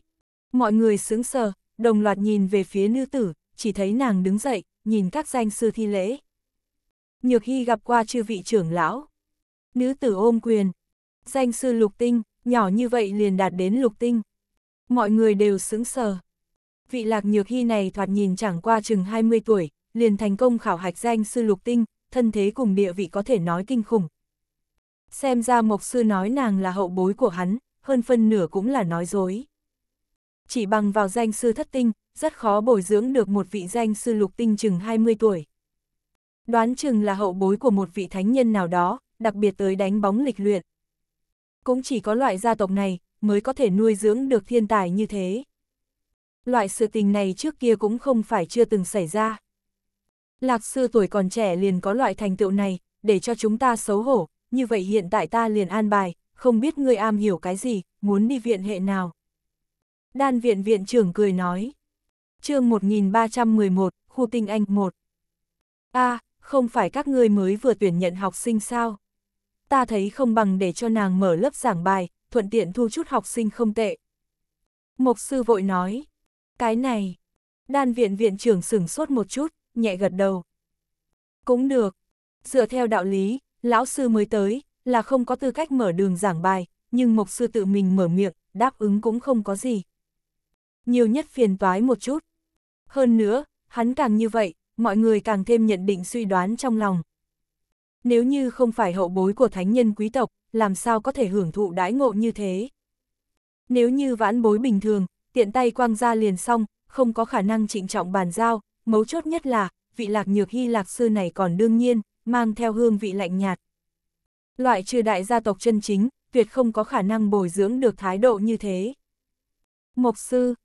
mọi người sướng sờ, đồng loạt nhìn về phía nữ tử, chỉ thấy nàng đứng dậy, nhìn các danh sư thi lễ. Nhược Hy gặp qua chư vị trưởng lão. Nữ tử ôm quyền. Danh sư lục tinh, nhỏ như vậy liền đạt đến lục tinh. Mọi người đều sững sờ. Vị lạc nhược hy này thoạt nhìn chẳng qua chừng 20 tuổi, liền thành công khảo hạch danh sư lục tinh, thân thế cùng địa vị có thể nói kinh khủng. Xem ra mộc sư nói nàng là hậu bối của hắn, hơn phân nửa cũng là nói dối chỉ bằng vào danh sư thất tinh, rất khó bồi dưỡng được một vị danh sư lục tinh chừng 20 tuổi. Đoán chừng là hậu bối của một vị thánh nhân nào đó, đặc biệt tới đánh bóng lịch luyện. Cũng chỉ có loại gia tộc này mới có thể nuôi dưỡng được thiên tài như thế. Loại sự tình này trước kia cũng không phải chưa từng xảy ra. Lạc sư tuổi còn trẻ liền có loại thành tựu này, để cho chúng ta xấu hổ, như vậy hiện tại ta liền an bài, không biết ngươi am hiểu cái gì, muốn đi viện hệ nào. Đan viện viện trưởng cười nói. chương 1311, khu tinh anh 1. a à, không phải các ngươi mới vừa tuyển nhận học sinh sao? Ta thấy không bằng để cho nàng mở lớp giảng bài, thuận tiện thu chút học sinh không tệ. mục sư vội nói. Cái này. Đan viện viện trưởng sửng sốt một chút, nhẹ gật đầu. Cũng được. Dựa theo đạo lý, lão sư mới tới, là không có tư cách mở đường giảng bài, nhưng mục sư tự mình mở miệng, đáp ứng cũng không có gì, nhiều nhất phiền toái một chút. Hơn nữa, hắn càng như vậy, mọi người càng thêm nhận định suy đoán trong lòng. Nếu như không phải hậu bối của thánh nhân quý tộc, làm sao có thể hưởng thụ đãi ngộ như thế? Nếu như vãn bối bình thường, tiện tay quang ra liền xong, không có khả năng trịnh trọng bàn giao, mấu chốt nhất là, vị lạc nhược hy lạc sư này còn đương nhiên, mang theo hương vị lạnh nhạt. Loại trừ đại gia tộc chân chính, tuyệt không có khả năng bồi dưỡng được thái độ như thế. Mộc sư,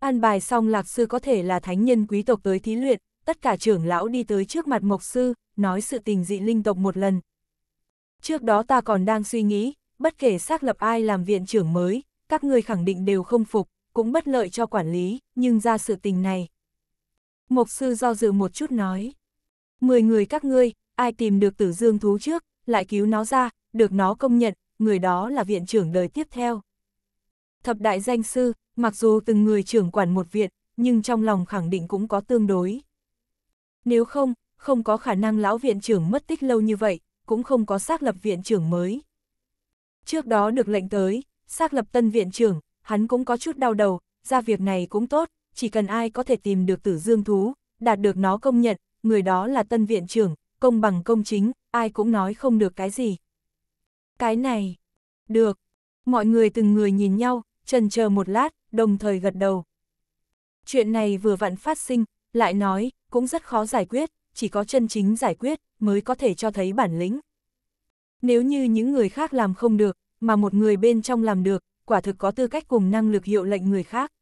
An bài xong lạc sư có thể là thánh nhân quý tộc tới thí luyện, tất cả trưởng lão đi tới trước mặt mộc sư, nói sự tình dị linh tộc một lần. Trước đó ta còn đang suy nghĩ, bất kể xác lập ai làm viện trưởng mới, các người khẳng định đều không phục, cũng bất lợi cho quản lý, nhưng ra sự tình này. Mộc sư do dự một chút nói. Mười người các ngươi, ai tìm được tử dương thú trước, lại cứu nó ra, được nó công nhận, người đó là viện trưởng đời tiếp theo. Thập đại danh sư, Mặc dù từng người trưởng quản một viện, nhưng trong lòng khẳng định cũng có tương đối. Nếu không, không có khả năng lão viện trưởng mất tích lâu như vậy, cũng không có xác lập viện trưởng mới. Trước đó được lệnh tới, xác lập tân viện trưởng, hắn cũng có chút đau đầu, ra việc này cũng tốt, chỉ cần ai có thể tìm được tử dương thú, đạt được nó công nhận, người đó là tân viện trưởng, công bằng công chính, ai cũng nói không được cái gì. Cái này, được, mọi người từng người nhìn nhau, trần chờ một lát, đồng thời gật đầu. Chuyện này vừa vặn phát sinh, lại nói, cũng rất khó giải quyết, chỉ có chân chính giải quyết mới có thể cho thấy bản lĩnh. Nếu như những người khác làm không được, mà một người bên trong làm được, quả thực có tư cách cùng năng lực hiệu lệnh người khác.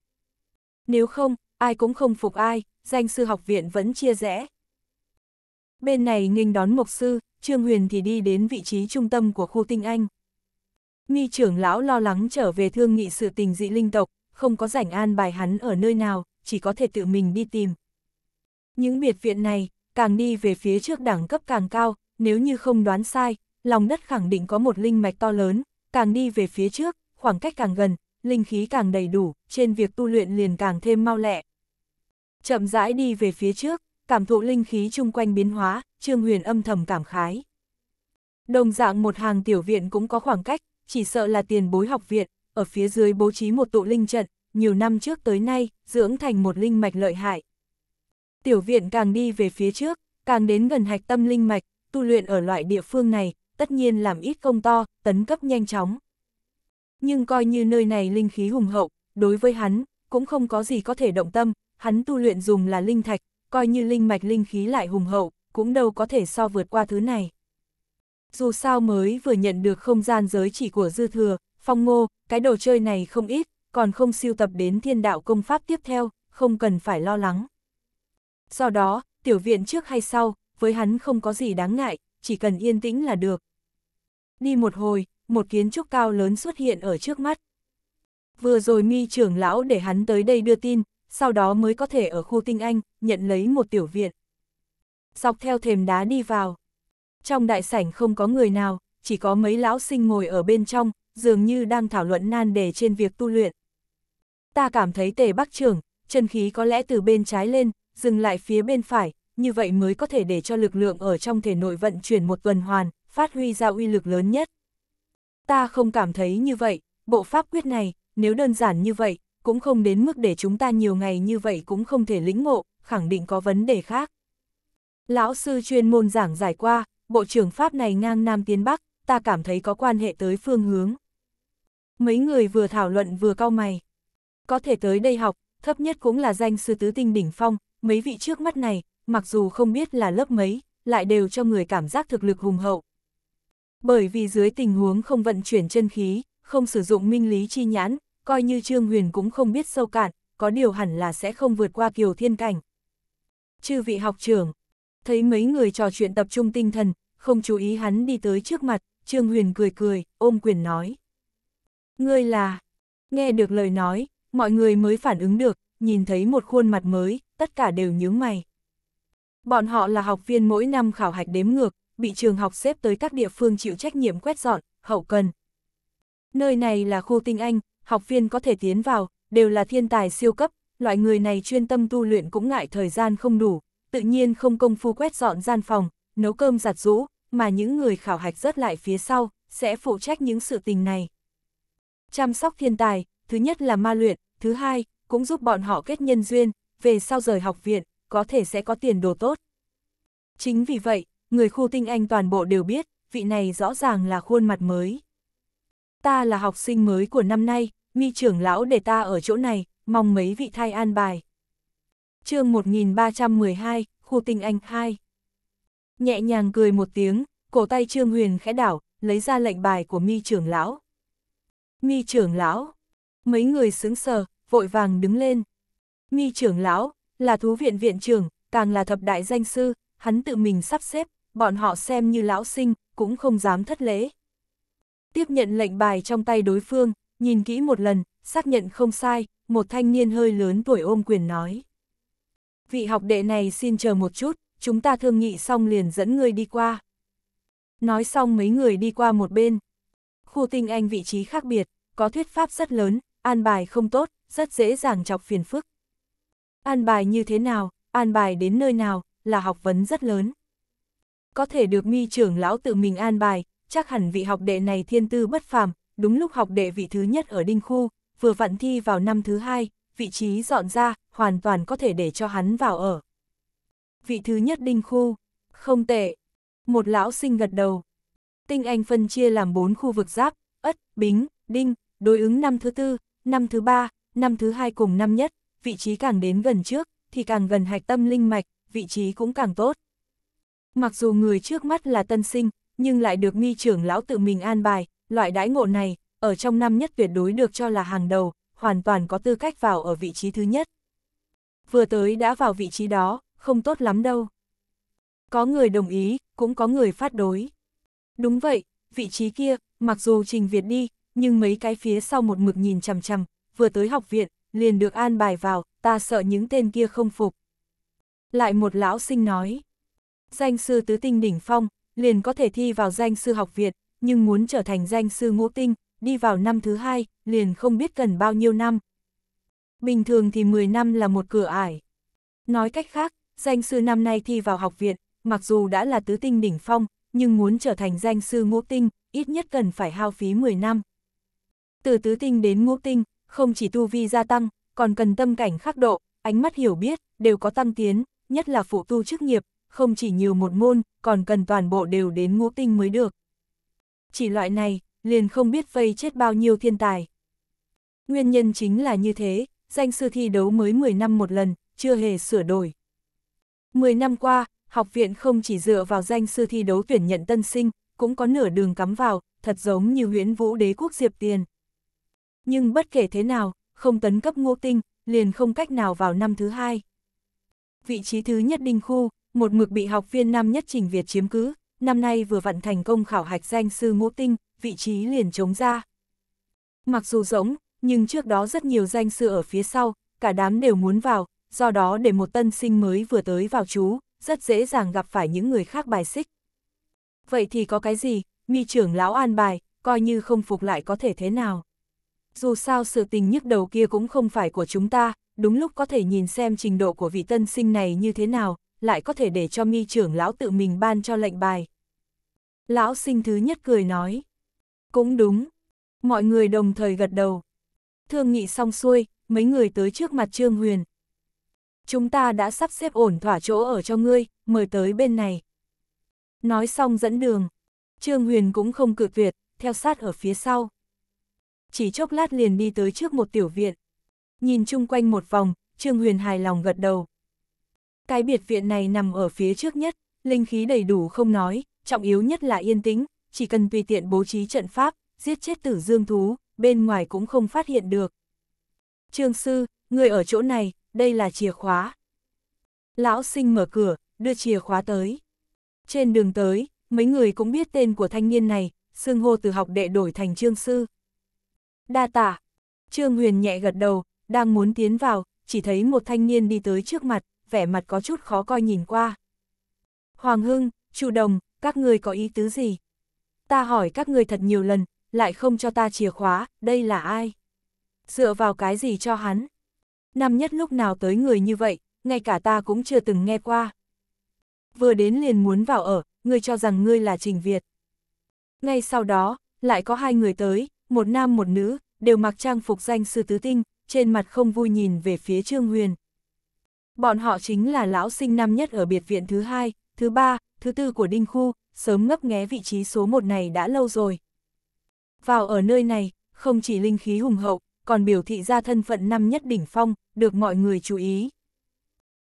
Nếu không, ai cũng không phục ai, danh sư học viện vẫn chia rẽ. Bên này nghênh đón mục sư, Trương Huyền thì đi đến vị trí trung tâm của khu tinh anh. Nghi trưởng lão lo lắng trở về thương nghị sự tình dị linh tộc, không có rảnh an bài hắn ở nơi nào, chỉ có thể tự mình đi tìm. Những biệt viện này, càng đi về phía trước đẳng cấp càng cao, nếu như không đoán sai, lòng đất khẳng định có một linh mạch to lớn, càng đi về phía trước, khoảng cách càng gần, linh khí càng đầy đủ, trên việc tu luyện liền càng thêm mau lẹ. Chậm rãi đi về phía trước, cảm thụ linh khí chung quanh biến hóa, Trương Huyền âm thầm cảm khái. Đồng dạng một hàng tiểu viện cũng có khoảng cách, chỉ sợ là tiền bối học viện, ở phía dưới bố trí một tụ linh trận, nhiều năm trước tới nay, dưỡng thành một linh mạch lợi hại. Tiểu viện càng đi về phía trước, càng đến gần hạch tâm linh mạch, tu luyện ở loại địa phương này, tất nhiên làm ít công to, tấn cấp nhanh chóng. Nhưng coi như nơi này linh khí hùng hậu, đối với hắn, cũng không có gì có thể động tâm, hắn tu luyện dùng là linh thạch, coi như linh mạch linh khí lại hùng hậu, cũng đâu có thể so vượt qua thứ này. Dù sao mới vừa nhận được không gian giới chỉ của dư thừa, Phong ngô, cái đồ chơi này không ít, còn không siêu tập đến thiên đạo công pháp tiếp theo, không cần phải lo lắng. Do đó, tiểu viện trước hay sau, với hắn không có gì đáng ngại, chỉ cần yên tĩnh là được. Đi một hồi, một kiến trúc cao lớn xuất hiện ở trước mắt. Vừa rồi mi trưởng lão để hắn tới đây đưa tin, sau đó mới có thể ở khu tinh anh, nhận lấy một tiểu viện. Dọc theo thềm đá đi vào. Trong đại sảnh không có người nào, chỉ có mấy lão sinh ngồi ở bên trong, dường như đang thảo luận nan đề trên việc tu luyện. Ta cảm thấy tề bắc trưởng, chân khí có lẽ từ bên trái lên, dừng lại phía bên phải, như vậy mới có thể để cho lực lượng ở trong thể nội vận chuyển một tuần hoàn, phát huy ra uy lực lớn nhất. Ta không cảm thấy như vậy, bộ pháp quyết này, nếu đơn giản như vậy, cũng không đến mức để chúng ta nhiều ngày như vậy cũng không thể lĩnh ngộ, khẳng định có vấn đề khác. Lão sư chuyên môn giảng giải qua, bộ trưởng pháp này ngang nam tiến bắc, ta cảm thấy có quan hệ tới phương hướng mấy người vừa thảo luận vừa cau mày. Có thể tới đây học, thấp nhất cũng là danh sư tứ tinh đỉnh phong, mấy vị trước mắt này, mặc dù không biết là lớp mấy, lại đều cho người cảm giác thực lực hùng hậu. Bởi vì dưới tình huống không vận chuyển chân khí, không sử dụng minh lý chi nhãn, coi như Trương Huyền cũng không biết sâu cạn, có điều hẳn là sẽ không vượt qua kiều thiên cảnh. Chư vị học trưởng, thấy mấy người trò chuyện tập trung tinh thần, không chú ý hắn đi tới trước mặt, Trương Huyền cười cười, ôm quyền nói. Ngươi là... Nghe được lời nói, mọi người mới phản ứng được, nhìn thấy một khuôn mặt mới, tất cả đều nhướng mày. Bọn họ là học viên mỗi năm khảo hạch đếm ngược, bị trường học xếp tới các địa phương chịu trách nhiệm quét dọn, hậu cần. Nơi này là khu tinh anh, học viên có thể tiến vào, đều là thiên tài siêu cấp, loại người này chuyên tâm tu luyện cũng ngại thời gian không đủ, tự nhiên không công phu quét dọn gian phòng, nấu cơm giặt rũ, mà những người khảo hạch rớt lại phía sau, sẽ phụ trách những sự tình này. Chăm sóc thiên tài, thứ nhất là ma luyện, thứ hai, cũng giúp bọn họ kết nhân duyên, về sau rời học viện, có thể sẽ có tiền đồ tốt. Chính vì vậy, người khu tinh anh toàn bộ đều biết, vị này rõ ràng là khuôn mặt mới. Ta là học sinh mới của năm nay, mi trưởng lão để ta ở chỗ này, mong mấy vị thai an bài. chương 1312, khu tinh anh 2. Nhẹ nhàng cười một tiếng, cổ tay Trương Huyền khẽ đảo, lấy ra lệnh bài của mi trưởng lão. Mi trưởng lão. Mấy người xứng sờ, vội vàng đứng lên. Mi trưởng lão, là thú viện viện trưởng, càng là thập đại danh sư, hắn tự mình sắp xếp, bọn họ xem như lão sinh, cũng không dám thất lễ. Tiếp nhận lệnh bài trong tay đối phương, nhìn kỹ một lần, xác nhận không sai, một thanh niên hơi lớn tuổi ôm quyền nói. Vị học đệ này xin chờ một chút, chúng ta thương nghị xong liền dẫn người đi qua. Nói xong mấy người đi qua một bên. Khu tinh anh vị trí khác biệt, có thuyết pháp rất lớn, an bài không tốt, rất dễ dàng chọc phiền phức. An bài như thế nào, an bài đến nơi nào, là học vấn rất lớn. Có thể được mi trưởng lão tự mình an bài, chắc hẳn vị học đệ này thiên tư bất phàm, đúng lúc học đệ vị thứ nhất ở đinh khu, vừa vặn thi vào năm thứ hai, vị trí dọn ra, hoàn toàn có thể để cho hắn vào ở. Vị thứ nhất đinh khu, không tệ. Một lão sinh gật đầu, tinh anh phân chia làm 4 khu vực giáp, ất, bính, đinh, đối ứng năm thứ tư, năm thứ ba, năm thứ hai cùng năm nhất, vị trí càng đến gần trước, thì càng gần hạch tâm linh mạch, vị trí cũng càng tốt. Mặc dù người trước mắt là tân sinh, nhưng lại được mi trưởng lão tự mình an bài, loại đãi ngộ này, ở trong năm nhất tuyệt đối được cho là hàng đầu, hoàn toàn có tư cách vào ở vị trí thứ nhất. Vừa tới đã vào vị trí đó, không tốt lắm đâu. Có người đồng ý, cũng có người phát đối. Đúng vậy, vị trí kia, mặc dù Trình Việt đi, nhưng mấy cái phía sau một mực nhìn chằm chằm, vừa tới học viện, liền được an bài vào, ta sợ những tên kia không phục. Lại một lão sinh nói, danh sư tứ tinh đỉnh phong, liền có thể thi vào danh sư học viện, nhưng muốn trở thành danh sư ngũ tinh, đi vào năm thứ hai, liền không biết cần bao nhiêu năm. Bình thường thì 10 năm là một cửa ải. Nói cách khác, danh sư năm nay thi vào học viện, mặc dù đã là tứ tinh đỉnh phong, nhưng muốn trở thành danh sư ngũ tinh, ít nhất cần phải hao phí 10 năm. Từ tứ tinh đến ngũ tinh, không chỉ tu vi gia tăng, còn cần tâm cảnh khắc độ, ánh mắt hiểu biết, đều có tăng tiến, nhất là phụ tu chức nghiệp, không chỉ nhiều một môn, còn cần toàn bộ đều đến ngũ tinh mới được. Chỉ loại này, liền không biết vây chết bao nhiêu thiên tài. Nguyên nhân chính là như thế, danh sư thi đấu mới 10 năm một lần, chưa hề sửa đổi. 10 năm qua, học viện không chỉ dựa vào danh sư thi đấu tuyển nhận tân sinh, cũng có nửa đường cắm vào, thật giống như huyễn vũ đế quốc Diệp Tiền. Nhưng bất kể thế nào, không tấn cấp ngô tinh, liền không cách nào vào năm thứ hai. Vị trí thứ nhất đinh khu, một mực bị học viên năm nhất trình Việt chiếm cứ, năm nay vừa vận thành công khảo hạch danh sư ngô tinh, vị trí liền chống ra. Mặc dù rỗng, nhưng trước đó rất nhiều danh sư ở phía sau, cả đám đều muốn vào, do đó để một tân sinh mới vừa tới vào chú, rất dễ dàng gặp phải những người khác bài xích. Vậy thì có cái gì, mi trưởng lão an bài, coi như không phục lại có thể thế nào. Dù sao sự tình nhức đầu kia cũng không phải của chúng ta, đúng lúc có thể nhìn xem trình độ của vị tân sinh này như thế nào, lại có thể để cho mi trưởng lão tự mình ban cho lệnh bài. Lão sinh thứ nhất cười nói. Cũng đúng. Mọi người đồng thời gật đầu. Thương nghị xong xuôi, mấy người tới trước mặt Trương Huyền, chúng ta đã sắp xếp ổn thỏa chỗ ở cho ngươi, mời tới bên này. Nói xong dẫn đường, Trương Huyền cũng không cự tuyệt, theo sát ở phía sau. Chỉ chốc lát liền đi tới trước một tiểu viện. Nhìn chung quanh một vòng, Trương Huyền hài lòng gật đầu. Cái biệt viện này nằm ở phía trước nhất, linh khí đầy đủ không nói, trọng yếu nhất là yên tĩnh, chỉ cần tùy tiện bố trí trận pháp, giết chết tử dương thú, bên ngoài cũng không phát hiện được. Trương sư, người ở chỗ này, đây là chìa khóa. Lão sinh mở cửa, đưa chìa khóa tới. Trên đường tới, mấy người cũng biết tên của thanh niên này, xưng hô từ học đệ đổi thành trương sư. Đa tạ trương huyền nhẹ gật đầu, đang muốn tiến vào, chỉ thấy một thanh niên đi tới trước mặt, vẻ mặt có chút khó coi nhìn qua. Hoàng Hưng, chủ đồng, các người có ý tứ gì? Ta hỏi các người thật nhiều lần, lại không cho ta chìa khóa, đây là ai? Dựa vào cái gì cho hắn? năm nhất lúc nào tới người như vậy, ngay cả ta cũng chưa từng nghe qua. Vừa đến liền muốn vào ở, ngươi cho rằng ngươi là Trình Việt. Ngay sau đó, lại có hai người tới, một nam một nữ, đều mặc trang phục danh sư tứ tinh, trên mặt không vui nhìn về phía Trương Huyền. Bọn họ chính là lão sinh năm nhất ở biệt viện thứ hai, thứ ba, thứ tư của Đinh Khu, sớm ngấp nghé vị trí số một này đã lâu rồi. Vào ở nơi này, không chỉ linh khí hùng hậu, còn biểu thị ra thân phận năm nhất đỉnh phong, được mọi người chú ý.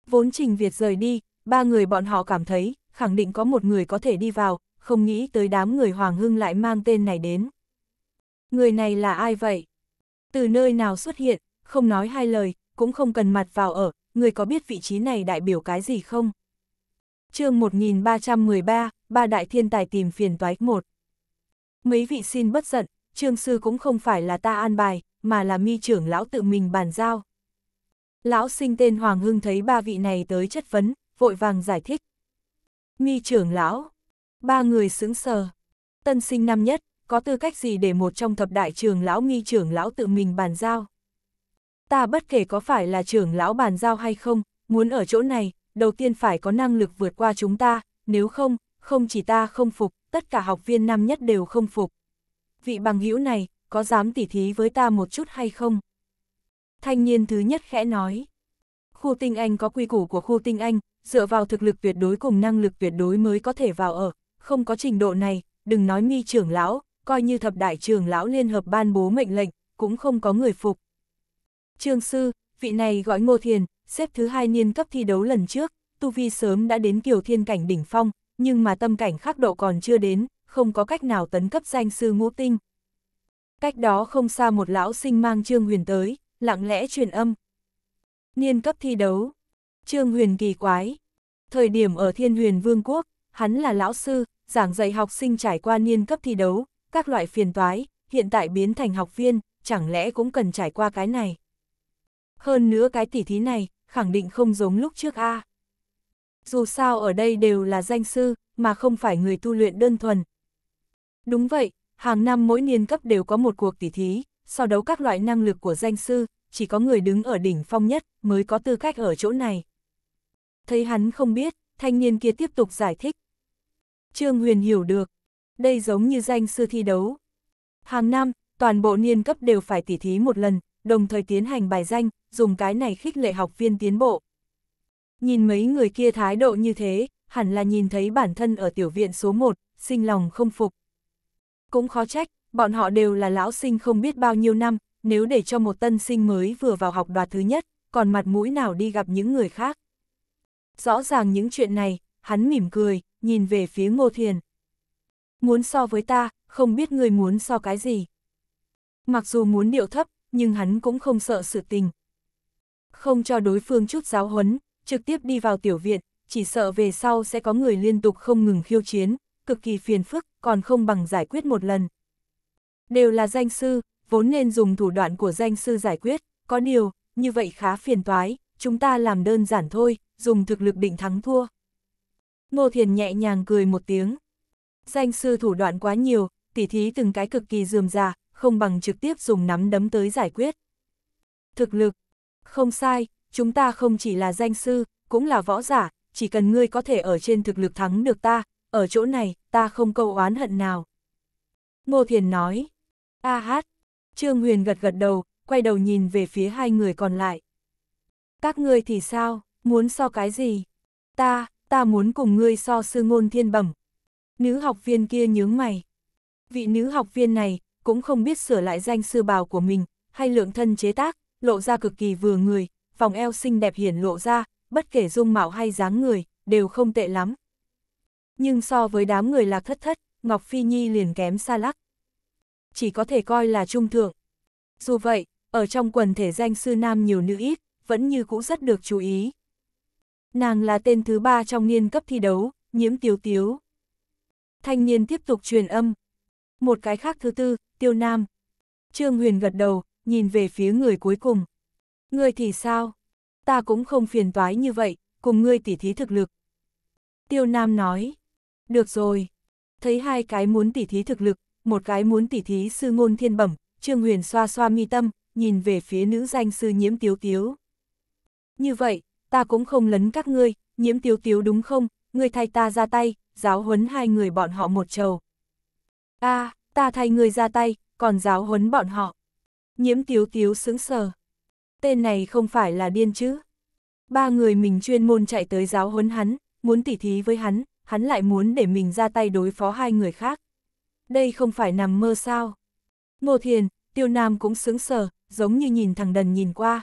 Vốn Trình Việt rời đi, ba người bọn họ cảm thấy, khẳng định có một người có thể đi vào, không nghĩ tới đám người Hoàng Hưng lại mang tên này đến. Người này là ai vậy? Từ nơi nào xuất hiện, không nói hai lời, cũng không cần mặt vào ở, người có biết vị trí này đại biểu cái gì không? chương 1313, ba đại thiên tài tìm phiền toái một. Mấy vị xin bất giận, trương sư cũng không phải là ta an bài, mà là mi trưởng lão tự mình bàn giao. Lão sinh tên Hoàng Hưng thấy ba vị này tới chất vấn, vội vàng giải thích. Mi trưởng lão, ba người sững sờ. Tân sinh năm nhất, có tư cách gì để một trong thập đại trường lão mi trưởng lão tự mình bàn giao? Ta bất kể có phải là trưởng lão bàn giao hay không, muốn ở chỗ này, đầu tiên phải có năng lực vượt qua chúng ta, nếu không, không chỉ ta không phục, tất cả học viên năm nhất đều không phục. Vị bằng hữu này, có dám tỉ thí với ta một chút hay không? Thanh niên thứ nhất khẽ nói. Khu tinh anh có quy củ của khu tinh anh, dựa vào thực lực tuyệt đối cùng năng lực tuyệt đối mới có thể vào ở, không có trình độ này, đừng nói mi trưởng lão, coi như thập đại trưởng lão liên hợp ban bố mệnh lệnh, cũng không có người phục. Trương sư, vị này gọi Ngô Thiền, xếp thứ hai niên cấp thi đấu lần trước, tu vi sớm đã đến kiều thiên cảnh đỉnh phong, nhưng mà tâm cảnh khắc độ còn chưa đến, không có cách nào tấn cấp danh sư ngũ tinh, cách đó không xa một lão sinh mang Trương Huyền tới, lặng lẽ truyền âm. Niên cấp thi đấu, Trương Huyền kỳ quái. Thời điểm ở Thiên Huyền Vương quốc, hắn là lão sư, giảng dạy học sinh trải qua niên cấp thi đấu, các loại phiền toái, hiện tại biến thành học viên, chẳng lẽ cũng cần trải qua cái này. Hơn nữa cái tỉ thí này, khẳng định không giống lúc trước a. Dù sao ở đây đều là danh sư, mà không phải người tu luyện đơn thuần. Đúng vậy, Hàng năm mỗi niên cấp đều có một cuộc tỉ thí, so đấu các loại năng lực của danh sư, chỉ có người đứng ở đỉnh phong nhất mới có tư cách ở chỗ này. Thấy hắn không biết, thanh niên kia tiếp tục giải thích. Trương Huyền hiểu được, đây giống như danh sư thi đấu. Hàng năm, toàn bộ niên cấp đều phải tỉ thí một lần, đồng thời tiến hành bài danh, dùng cái này khích lệ học viên tiến bộ. Nhìn mấy người kia thái độ như thế, hẳn là nhìn thấy bản thân ở tiểu viện số 1, sinh lòng không phục. Cũng khó trách, bọn họ đều là lão sinh không biết bao nhiêu năm, nếu để cho một tân sinh mới vừa vào học đoạt thứ nhất, còn mặt mũi nào đi gặp những người khác. Rõ ràng những chuyện này, hắn mỉm cười, nhìn về phía Ngô Thiền. Muốn so với ta, không biết người muốn so cái gì. Mặc dù muốn điệu thấp, nhưng hắn cũng không sợ sự tình. Không cho đối phương chút giáo huấn, trực tiếp đi vào tiểu viện, chỉ sợ về sau sẽ có người liên tục không ngừng khiêu chiến, cực kỳ phiền phức, còn không bằng giải quyết một lần. Đều là danh sư, vốn nên dùng thủ đoạn của danh sư giải quyết, có điều, như vậy khá phiền toái, chúng ta làm đơn giản thôi, dùng thực lực định thắng thua. Ngô Thiền nhẹ nhàng cười một tiếng. Danh sư thủ đoạn quá nhiều, tỉ thí từng cái cực kỳ dườm già, không bằng trực tiếp dùng nắm đấm tới giải quyết. Thực lực, không sai, chúng ta không chỉ là danh sư, cũng là võ giả, chỉ cần ngươi có thể ở trên thực lực thắng được ta, ở chỗ này, ta không câu oán hận nào. Ngô Thiền nói, a hát, Trương Huyền gật gật đầu, quay đầu nhìn về phía hai người còn lại. Các ngươi thì sao, muốn so cái gì? Ta, ta muốn cùng ngươi so sư ngôn thiên bẩm. Nữ học viên kia nhướng mày. Vị nữ học viên này, cũng không biết sửa lại danh sư bào của mình, hay lượng thân chế tác, lộ ra cực kỳ vừa người, vòng eo xinh đẹp hiển lộ ra, bất kể dung mạo hay dáng người, đều không tệ lắm, nhưng so với đám người lạc thất thất, Ngọc Phi Nhi liền kém xa lắc. Chỉ có thể coi là trung thượng. Dù vậy, ở trong quần thể danh sư nam nhiều nữ ít, vẫn như cũ rất được chú ý. Nàng là tên thứ ba trong niên cấp thi đấu, nhiễm tiếu tiếu. Thanh niên tiếp tục truyền âm. Một cái khác thứ tư, tiêu nam. Trương Huyền gật đầu, nhìn về phía người cuối cùng. Người thì sao? Ta cũng không phiền toái như vậy, cùng ngươi tỉ thí thực lực. Tiêu Nam nói. Được rồi. Thấy hai cái muốn tỉ thí thực lực, một cái muốn tỉ thí sư ngôn thiên bẩm, Trương Huyền xoa xoa mi tâm, nhìn về phía nữ danh sư nhiễm tiếu tiếu. Như vậy, ta cũng không lấn các ngươi, nhiễm tiếu tiếu đúng không, ngươi thay ta ra tay, giáo huấn hai người bọn họ một trầu. a ta thay ngươi ra tay, còn giáo huấn bọn họ. Nhiễm tiếu tiếu sững sờ. Tên này không phải là điên chứ. Ba người mình chuyên môn chạy tới giáo huấn hắn, muốn tỉ thí với hắn, hắn lại muốn để mình ra tay đối phó hai người khác. Đây không phải nằm mơ sao. Ngô Thiền, Tiêu Nam cũng sướng sờ, giống như nhìn thằng đần nhìn qua.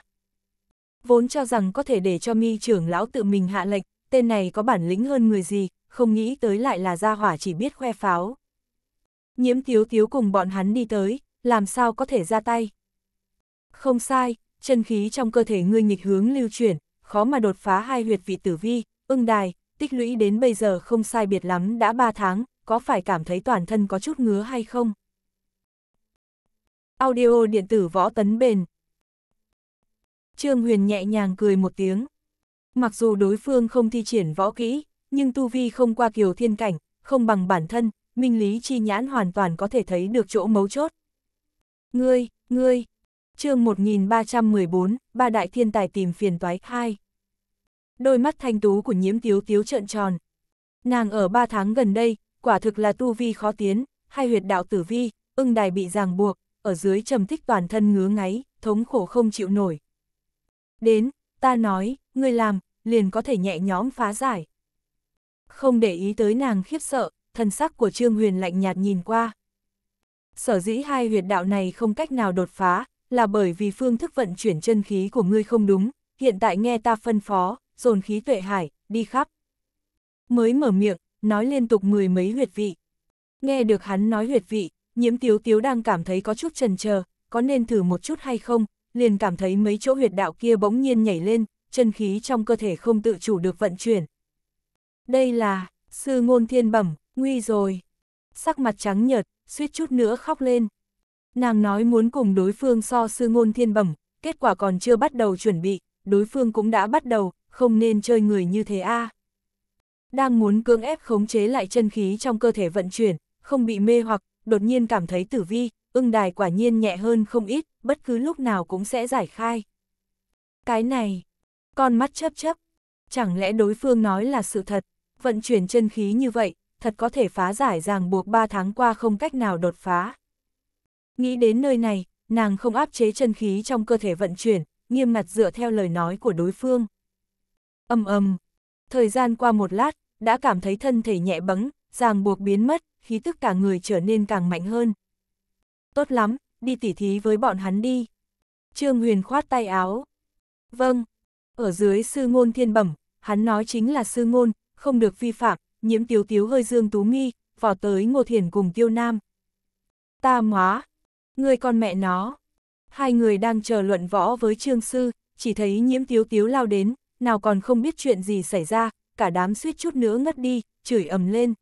Vốn cho rằng có thể để cho mi trưởng lão tự mình hạ lệnh, tên này có bản lĩnh hơn người gì, không nghĩ tới lại là gia hỏa chỉ biết khoe pháo. Nhiễm tiếu tiếu cùng bọn hắn đi tới, làm sao có thể ra tay. Không sai, chân khí trong cơ thể ngươi nghịch hướng lưu chuyển, khó mà đột phá hai huyệt vị tử vi, ưng đài, tích lũy đến bây giờ không sai biệt lắm đã 3 tháng, có phải cảm thấy toàn thân có chút ngứa hay không? Audio điện tử võ tấn bền Trương Huyền nhẹ nhàng cười một tiếng. Mặc dù đối phương không thi triển võ kỹ, nhưng tu vi không qua kiều thiên cảnh, không bằng bản thân, minh lý chi nhãn hoàn toàn có thể thấy được chỗ mấu chốt. Ngươi, ngươi, chương 1314, ba đại thiên tài tìm phiền toái khai đôi mắt thanh tú của nhiễm tiếu tiếu trợn tròn. Nàng ở ba tháng gần đây, quả thực là tu vi khó tiến, hai huyệt đạo tử vi, ưng đài bị ràng buộc, ở dưới trầm tích toàn thân ngứa ngáy, thống khổ không chịu nổi. Đến, ta nói, ngươi làm, liền có thể nhẹ nhõm phá giải. Không để ý tới nàng khiếp sợ, thân sắc của Trương Huyền lạnh nhạt nhìn qua. Sở dĩ hai huyệt đạo này không cách nào đột phá, là bởi vì phương thức vận chuyển chân khí của ngươi không đúng, hiện tại nghe ta phân phó, dồn khí tuệ hải, đi khắp. Mới mở miệng, nói liên tục mười mấy huyệt vị. Nghe được hắn nói huyệt vị, nhiễm tiếu tiếu đang cảm thấy có chút trần chờ có nên thử một chút hay không, liền cảm thấy mấy chỗ huyệt đạo kia bỗng nhiên nhảy lên, chân khí trong cơ thể không tự chủ được vận chuyển. Đây là, sư ngôn thiên bẩm, nguy rồi. Sắc mặt trắng nhợt, suýt chút nữa khóc lên. Nàng nói muốn cùng đối phương so sư ngôn thiên bẩm, kết quả còn chưa bắt đầu chuẩn bị, đối phương cũng đã bắt đầu, không nên chơi người như thế a. À. Đang muốn cưỡng ép khống chế lại chân khí trong cơ thể vận chuyển, không bị mê hoặc, đột nhiên cảm thấy tử vi, ưng đài quả nhiên nhẹ hơn không ít, bất cứ lúc nào cũng sẽ giải khai. Cái này, con mắt chấp chấp, chẳng lẽ đối phương nói là sự thật, vận chuyển chân khí như vậy, thật có thể phá giải ràng buộc 3 tháng qua không cách nào đột phá. Nghĩ đến nơi này, nàng không áp chế chân khí trong cơ thể vận chuyển, nghiêm ngặt dựa theo lời nói của đối phương. Âm âm. Thời gian qua một lát, đã cảm thấy thân thể nhẹ bẫng, ràng buộc biến mất, khí tức cả người trở nên càng mạnh hơn. Tốt lắm, đi tỉ thí với bọn hắn đi. Trương Huyền khoát tay áo. Vâng. Ở dưới sư ngôn thiên bẩm, hắn nói chính là sư ngôn, không được vi phạm, nhiễm tiếu tiếu hơi dương tú nghi, vỏ tới ngô thiền cùng tiêu nam. Ta hóa, người con mẹ nó. Hai người đang chờ luận võ với trương sư, chỉ thấy nhiễm tiếu tiếu lao đến, nào còn không biết chuyện gì xảy ra, cả đám suýt chút nữa ngất đi, chửi ầm lên.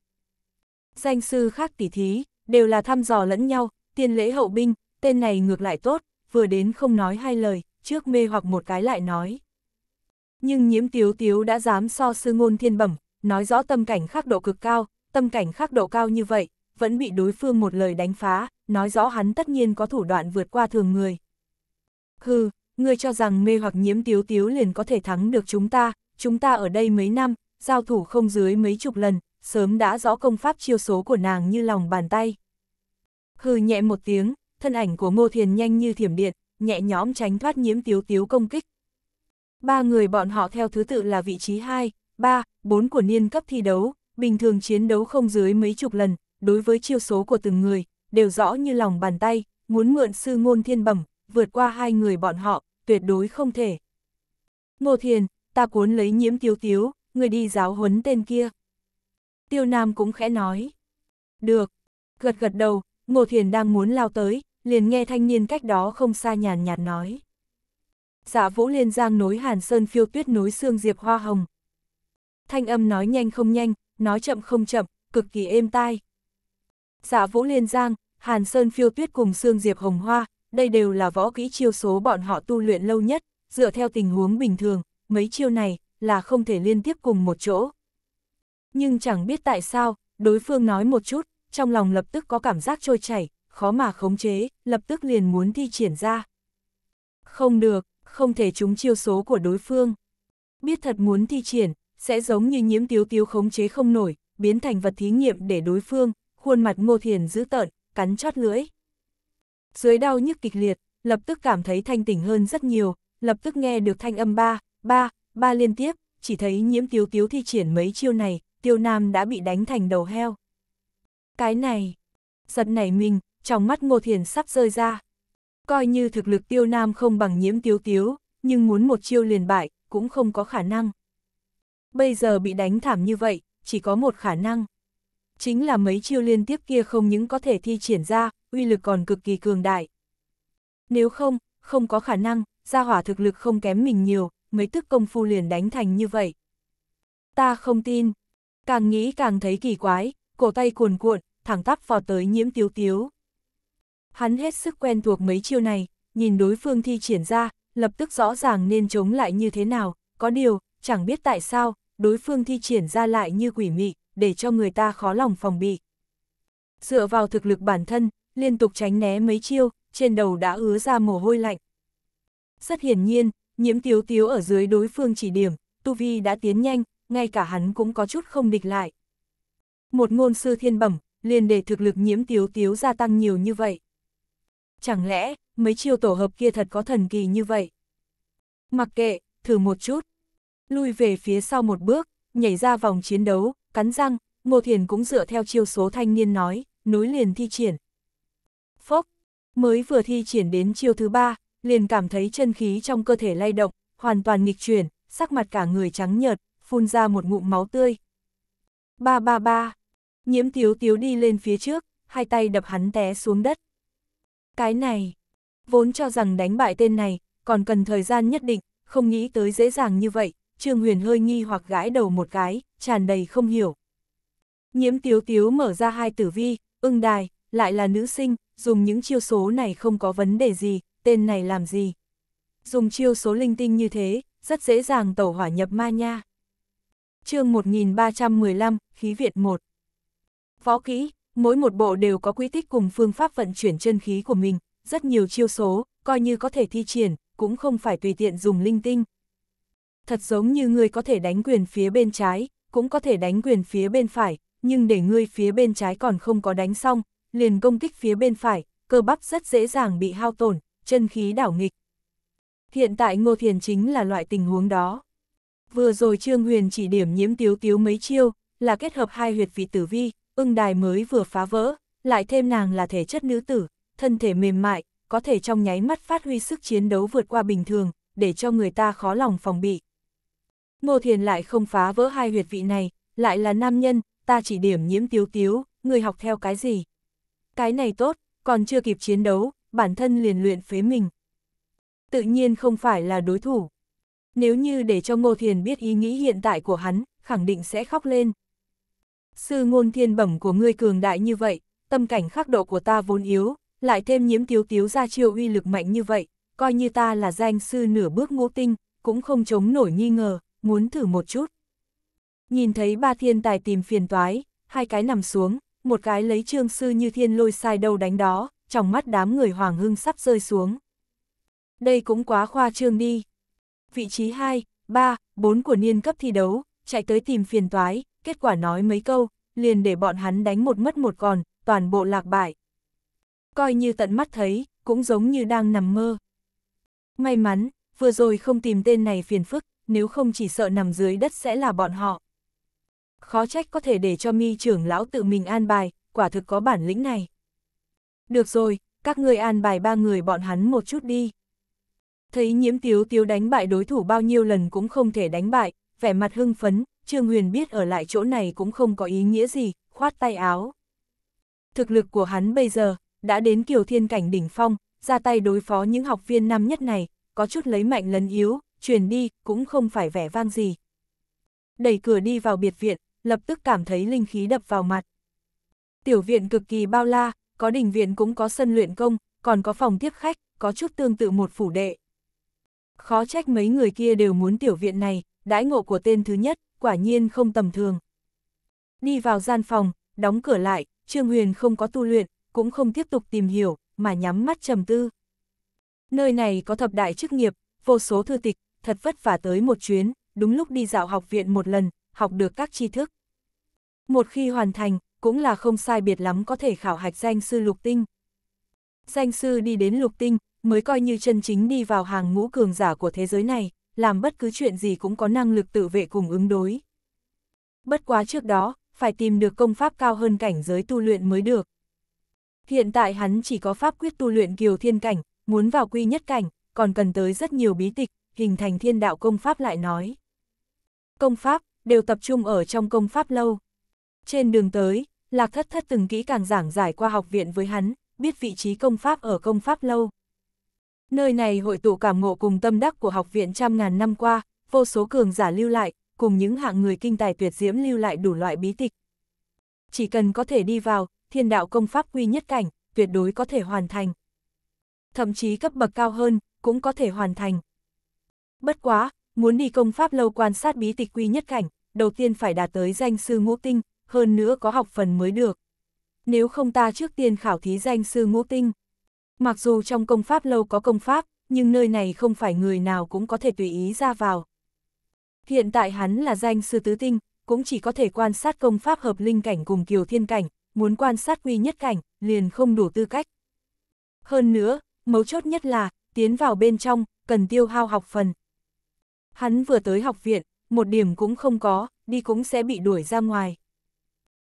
Danh sư khác tỉ thí, đều là thăm dò lẫn nhau, tiền lễ hậu binh, tên này ngược lại tốt, vừa đến không nói hai lời, trước mê hoặc một cái lại nói. Nhưng nhiễm tiếu tiếu đã dám so sư ngôn thiên bẩm, nói rõ tâm cảnh khắc độ cực cao, tâm cảnh khắc độ cao như vậy, vẫn bị đối phương một lời đánh phá, nói rõ hắn tất nhiên có thủ đoạn vượt qua thường người. Hừ, ngươi cho rằng mê hoặc nhiễm tiếu tiếu liền có thể thắng được chúng ta, chúng ta ở đây mấy năm, giao thủ không dưới mấy chục lần, sớm đã rõ công pháp chiêu số của nàng như lòng bàn tay. Hừ nhẹ một tiếng, thân ảnh của Ngô Thiền nhanh như thiểm điện, nhẹ nhõm tránh thoát nhiễm tiếu tiếu công kích. Ba người bọn họ theo thứ tự là vị trí 2, 3, 4 của niên cấp thi đấu, bình thường chiến đấu không dưới mấy chục lần, đối với chiêu số của từng người, đều rõ như lòng bàn tay, muốn mượn sư ngôn thiên bẩm, vượt qua hai người bọn họ, tuyệt đối không thể. Ngô Thiền, ta cuốn lấy nhiễm tiếu tiếu, người đi giáo huấn tên kia. Tiêu Nam cũng khẽ nói. Được, gật gật đầu, Ngô Thiền đang muốn lao tới, liền nghe thanh niên cách đó không xa nhàn nhạt nói. Dạ vũ liên giang nối hàn sơn phiêu tuyết nối xương diệp hoa hồng. Thanh âm nói nhanh không nhanh, nói chậm không chậm, cực kỳ êm tai. Dạ vũ liên giang, hàn sơn phiêu tuyết cùng xương diệp hồng hoa, đây đều là võ kỹ chiêu số bọn họ tu luyện lâu nhất, dựa theo tình huống bình thường, mấy chiêu này là không thể liên tiếp cùng một chỗ. Nhưng chẳng biết tại sao, đối phương nói một chút, trong lòng lập tức có cảm giác trôi chảy, khó mà khống chế, lập tức liền muốn thi triển ra. Không được, không thể trúng chiêu số của đối phương. Biết thật muốn thi triển, sẽ giống như nhiễm tiếu tiếu khống chế không nổi, biến thành vật thí nghiệm để đối phương, khuôn mặt ngô thiền dữ tợn, cắn chót lưỡi dưới đau nhức kịch liệt, lập tức cảm thấy thanh tỉnh hơn rất nhiều, lập tức nghe được thanh âm ba, ba, ba liên tiếp, chỉ thấy nhiễm tiếu tiếu thi triển mấy chiêu này, tiêu nam đã bị đánh thành đầu heo. Cái này, giật nảy mình, trong mắt ngô thiền sắp rơi ra. Coi như thực lực tiêu nam không bằng nhiễm tiếu tiếu, nhưng muốn một chiêu liền bại, cũng không có khả năng. Bây giờ bị đánh thảm như vậy, chỉ có một khả năng. Chính là mấy chiêu liên tiếp kia không những có thể thi triển ra, uy lực còn cực kỳ cường đại. Nếu không, không có khả năng, gia hỏa thực lực không kém mình nhiều, mấy tức công phu liền đánh thành như vậy. Ta không tin, càng nghĩ càng thấy kỳ quái, cổ tay cuồn cuộn, thẳng tắp vào tới nhiễm tiếu tiếu. Hắn hết sức quen thuộc mấy chiêu này, nhìn đối phương thi triển ra, lập tức rõ ràng nên chống lại như thế nào, có điều, chẳng biết tại sao, đối phương thi triển ra lại như quỷ mị, để cho người ta khó lòng phòng bị. Dựa vào thực lực bản thân, liên tục tránh né mấy chiêu, trên đầu đã ứa ra mồ hôi lạnh. Rất hiển nhiên, nhiễm tiếu tiếu ở dưới đối phương chỉ điểm, Tu Vi đã tiến nhanh, ngay cả hắn cũng có chút không địch lại. Một ngôn sư thiên bẩm, liền để thực lực nhiễm tiếu tiếu gia tăng nhiều như vậy. Chẳng lẽ, mấy chiêu tổ hợp kia thật có thần kỳ như vậy? Mặc kệ, thử một chút. Lui về phía sau một bước, nhảy ra vòng chiến đấu, cắn răng, Ngô Thiền cũng dựa theo chiêu số thanh niên nói, núi liền thi triển, Phốc, mới vừa thi triển đến chiêu thứ ba, liền cảm thấy chân khí trong cơ thể lay động, hoàn toàn nghịch chuyển, sắc mặt cả người trắng nhợt, phun ra một ngụm máu tươi. Ba ba ba, nhiễm tiếu tiếu đi lên phía trước, hai tay đập hắn té xuống đất. Cái này, vốn cho rằng đánh bại tên này, còn cần thời gian nhất định, không nghĩ tới dễ dàng như vậy, Trương Huyền hơi nghi hoặc gãi đầu một cái, tràn đầy không hiểu. Nhiễm tiếu tiếu mở ra hai tử vi, ưng đài, lại là nữ sinh, dùng những chiêu số này không có vấn đề gì, tên này làm gì. Dùng chiêu số linh tinh như thế, rất dễ dàng tẩu hỏa nhập ma nha. chương 1315, Khí Việt 1 Võ kỹ, mỗi một bộ đều có quy tích cùng phương pháp vận chuyển chân khí của mình, rất nhiều chiêu số, coi như có thể thi triển, cũng không phải tùy tiện dùng linh tinh. Thật giống như người có thể đánh quyền phía bên trái, cũng có thể đánh quyền phía bên phải, nhưng để người phía bên trái còn không có đánh xong, liền công kích phía bên phải, cơ bắp rất dễ dàng bị hao tổn, chân khí đảo nghịch. Hiện tại Ngô Thiền chính là loại tình huống đó. Vừa rồi Trương Huyền chỉ điểm nhiễm tiếu tiếu mấy chiêu, là kết hợp hai huyệt vị tử vi, ưng đài mới vừa phá vỡ, lại thêm nàng là thể chất nữ tử, thân thể mềm mại, có thể trong nháy mắt phát huy sức chiến đấu vượt qua bình thường, để cho người ta khó lòng phòng bị. Ngô Thiền lại không phá vỡ hai huyệt vị này, lại là nam nhân, ta chỉ điểm nhiễm tiếu tiếu, người học theo cái gì? cái này tốt, còn chưa kịp chiến đấu, bản thân liền luyện phế mình. Tự nhiên không phải là đối thủ. Nếu như để cho Ngô Thiền biết ý nghĩ hiện tại của hắn, khẳng định sẽ khóc lên. Sư ngôn thiên bẩm của ngươi cường đại như vậy, tâm cảnh khắc độ của ta vốn yếu, lại thêm nhiễm tiếu tiếu ra chiêu uy lực mạnh như vậy, coi như ta là danh sư nửa bước ngũ tinh, cũng không chống nổi nghi ngờ, muốn thử một chút. Nhìn thấy ba thiên tài tìm phiền toái, hai cái nằm xuống, một cái lấy trương sư như thiên lôi sai đầu đánh đó, trong mắt đám người Hoàng Hưng sắp rơi xuống. Đây cũng quá khoa trương đi. Vị trí 2, 3, 4 của niên cấp thi đấu, chạy tới tìm phiền toái, kết quả nói mấy câu, liền để bọn hắn đánh một mất một còn, toàn bộ lạc bại. Coi như tận mắt thấy, cũng giống như đang nằm mơ. May mắn, vừa rồi không tìm tên này phiền phức, nếu không chỉ sợ nằm dưới đất sẽ là bọn họ khó trách có thể để cho mi trưởng lão tự mình an bài, quả thực có bản lĩnh này. Được rồi, các ngươi an bài ba người bọn hắn một chút đi. Thấy nhiễm tiếu tiếu đánh bại đối thủ bao nhiêu lần cũng không thể đánh bại, vẻ mặt hưng phấn, Trương Huyền biết ở lại chỗ này cũng không có ý nghĩa gì, khoát tay áo. Thực lực của hắn bây giờ, đã đến kiều thiên cảnh đỉnh phong, ra tay đối phó những học viên năm nhất này, có chút lấy mạnh lấn yếu, truyền đi, cũng không phải vẻ vang gì. Đẩy cửa đi vào biệt viện, lập tức cảm thấy linh khí đập vào mặt. Tiểu viện cực kỳ bao la, có đình viện cũng có sân luyện công, còn có phòng tiếp khách, có chút tương tự một phủ đệ. Khó trách mấy người kia đều muốn tiểu viện này, đãi ngộ của tên thứ nhất, quả nhiên không tầm thường. Đi vào gian phòng, đóng cửa lại, Trương Huyền không có tu luyện, cũng không tiếp tục tìm hiểu, mà nhắm mắt trầm tư. Nơi này có thập đại chức nghiệp, vô số thư tịch, thật vất vả tới một chuyến, đúng lúc đi dạo học viện một lần, học được các tri thức. Một khi hoàn thành, cũng là không sai biệt lắm có thể khảo hạch danh sư lục tinh. Danh sư đi đến lục tinh, mới coi như chân chính đi vào hàng ngũ cường giả của thế giới này, làm bất cứ chuyện gì cũng có năng lực tự vệ cùng ứng đối. Bất quá trước đó, phải tìm được công pháp cao hơn cảnh giới tu luyện mới được. Hiện tại hắn chỉ có pháp quyết tu luyện kiều thiên cảnh, muốn vào quy nhất cảnh, còn cần tới rất nhiều bí tịch, hình thành thiên đạo công pháp lại nói. Công pháp, đều tập trung ở trong công pháp lâu. Trên đường tới, Lạc Thất Thất từng kỹ càng giảng giải qua học viện với hắn, biết vị trí công pháp ở công pháp lâu. Nơi này hội tụ cảm ngộ cùng tâm đắc của học viện trăm ngàn năm qua, vô số cường giả lưu lại, cùng những hạng người kinh tài tuyệt diễm lưu lại đủ loại bí tịch. Chỉ cần có thể đi vào, thiên đạo công pháp quy nhất cảnh, tuyệt đối có thể hoàn thành. Thậm chí cấp bậc cao hơn, cũng có thể hoàn thành. Bất quá, muốn đi công pháp lâu quan sát bí tịch quy nhất cảnh, đầu tiên phải đạt tới danh sư ngũ tinh, hơn nữa có học phần mới được. Nếu không ta trước tiên khảo thí danh sư ngũ tinh. Mặc dù trong công pháp lâu có công pháp, nhưng nơi này không phải người nào cũng có thể tùy ý ra vào. Hiện tại hắn là danh sư tứ tinh, cũng chỉ có thể quan sát công pháp hợp linh cảnh cùng kiều thiên cảnh, muốn quan sát quy nhất cảnh, liền không đủ tư cách. Hơn nữa, mấu chốt nhất là, tiến vào bên trong, cần tiêu hao học phần. Hắn vừa tới học viện, một điểm cũng không có, đi cũng sẽ bị đuổi ra ngoài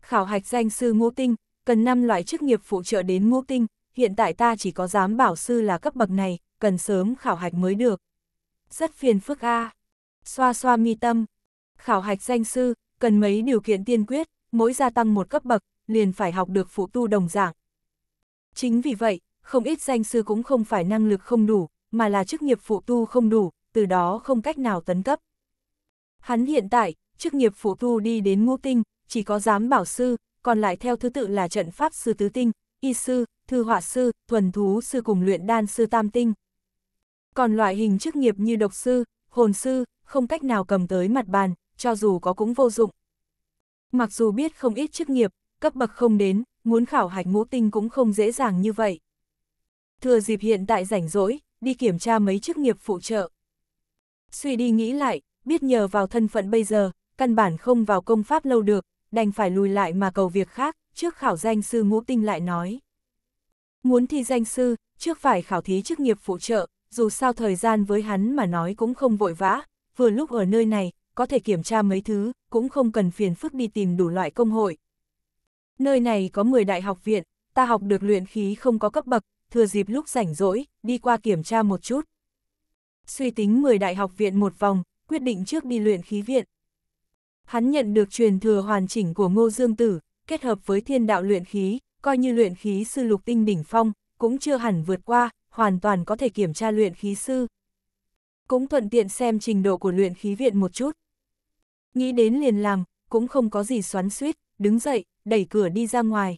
khảo hạch danh sư ngũ tinh, cần 5 loại chức nghiệp phụ trợ đến ngũ tinh, hiện tại ta chỉ có dám bảo sư là cấp bậc này, cần sớm khảo hạch mới được. Rất phiền phức a. Xoa xoa mi tâm. Khảo hạch danh sư, cần mấy điều kiện tiên quyết, mỗi gia tăng một cấp bậc, liền phải học được phụ tu đồng dạng. Chính vì vậy, không ít danh sư cũng không phải năng lực không đủ, mà là chức nghiệp phụ tu không đủ, từ đó không cách nào tấn cấp. Hắn hiện tại, chức nghiệp phụ tu đi đến ngũ tinh, chỉ có giám bảo sư, còn lại theo thứ tự là trận pháp sư tứ tinh, y sư, thư họa sư, thuần thú sư cùng luyện đan sư tam tinh. Còn loại hình chức nghiệp như độc sư, hồn sư, không cách nào cầm tới mặt bàn, cho dù có cũng vô dụng. Mặc dù biết không ít chức nghiệp, cấp bậc không đến, muốn khảo hạch ngũ tinh cũng không dễ dàng như vậy. Thừa dịp hiện tại rảnh rỗi, đi kiểm tra mấy chức nghiệp phụ trợ. Suy đi nghĩ lại, biết nhờ vào thân phận bây giờ, căn bản không vào công pháp lâu được, đành phải lùi lại mà cầu việc khác, trước khảo danh sư ngũ tinh lại nói. Muốn thi danh sư, trước phải khảo thí chức nghiệp phụ trợ, dù sao thời gian với hắn mà nói cũng không vội vã, vừa lúc ở nơi này, có thể kiểm tra mấy thứ, cũng không cần phiền phức đi tìm đủ loại công hội. Nơi này có 10 đại học viện, ta học được luyện khí không có cấp bậc, thừa dịp lúc rảnh rỗi, đi qua kiểm tra một chút. Suy tính 10 đại học viện một vòng, quyết định trước đi luyện khí viện, Hắn nhận được truyền thừa hoàn chỉnh của Ngô Dương Tử, kết hợp với thiên đạo luyện khí, coi như luyện khí sư lục tinh đỉnh phong, cũng chưa hẳn vượt qua, hoàn toàn có thể kiểm tra luyện khí sư. Cũng thuận tiện xem trình độ của luyện khí viện một chút. Nghĩ đến liền làm, cũng không có gì xoắn suýt, đứng dậy, đẩy cửa đi ra ngoài.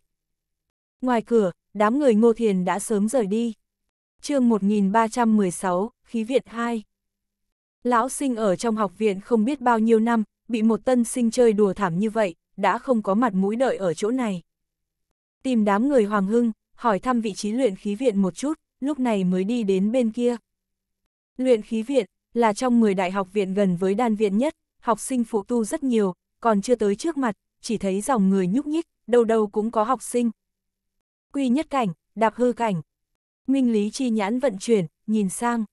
Ngoài cửa, đám người Ngô Thiền đã sớm rời đi. chương 1316, Khí viện 2 Lão sinh ở trong học viện không biết bao nhiêu năm, bị một tân sinh chơi đùa thảm như vậy, đã không có mặt mũi đợi ở chỗ này. Tìm đám người Hoàng Hưng, hỏi thăm vị trí luyện khí viện một chút, lúc này mới đi đến bên kia. Luyện khí viện là trong 10 đại học viện gần với đan viện nhất, học sinh phụ tu rất nhiều, còn chưa tới trước mặt, chỉ thấy dòng người nhúc nhích, đâu đâu cũng có học sinh. Quy nhất cảnh, đạp hư cảnh. Minh lý chi nhãn vận chuyển, nhìn sang.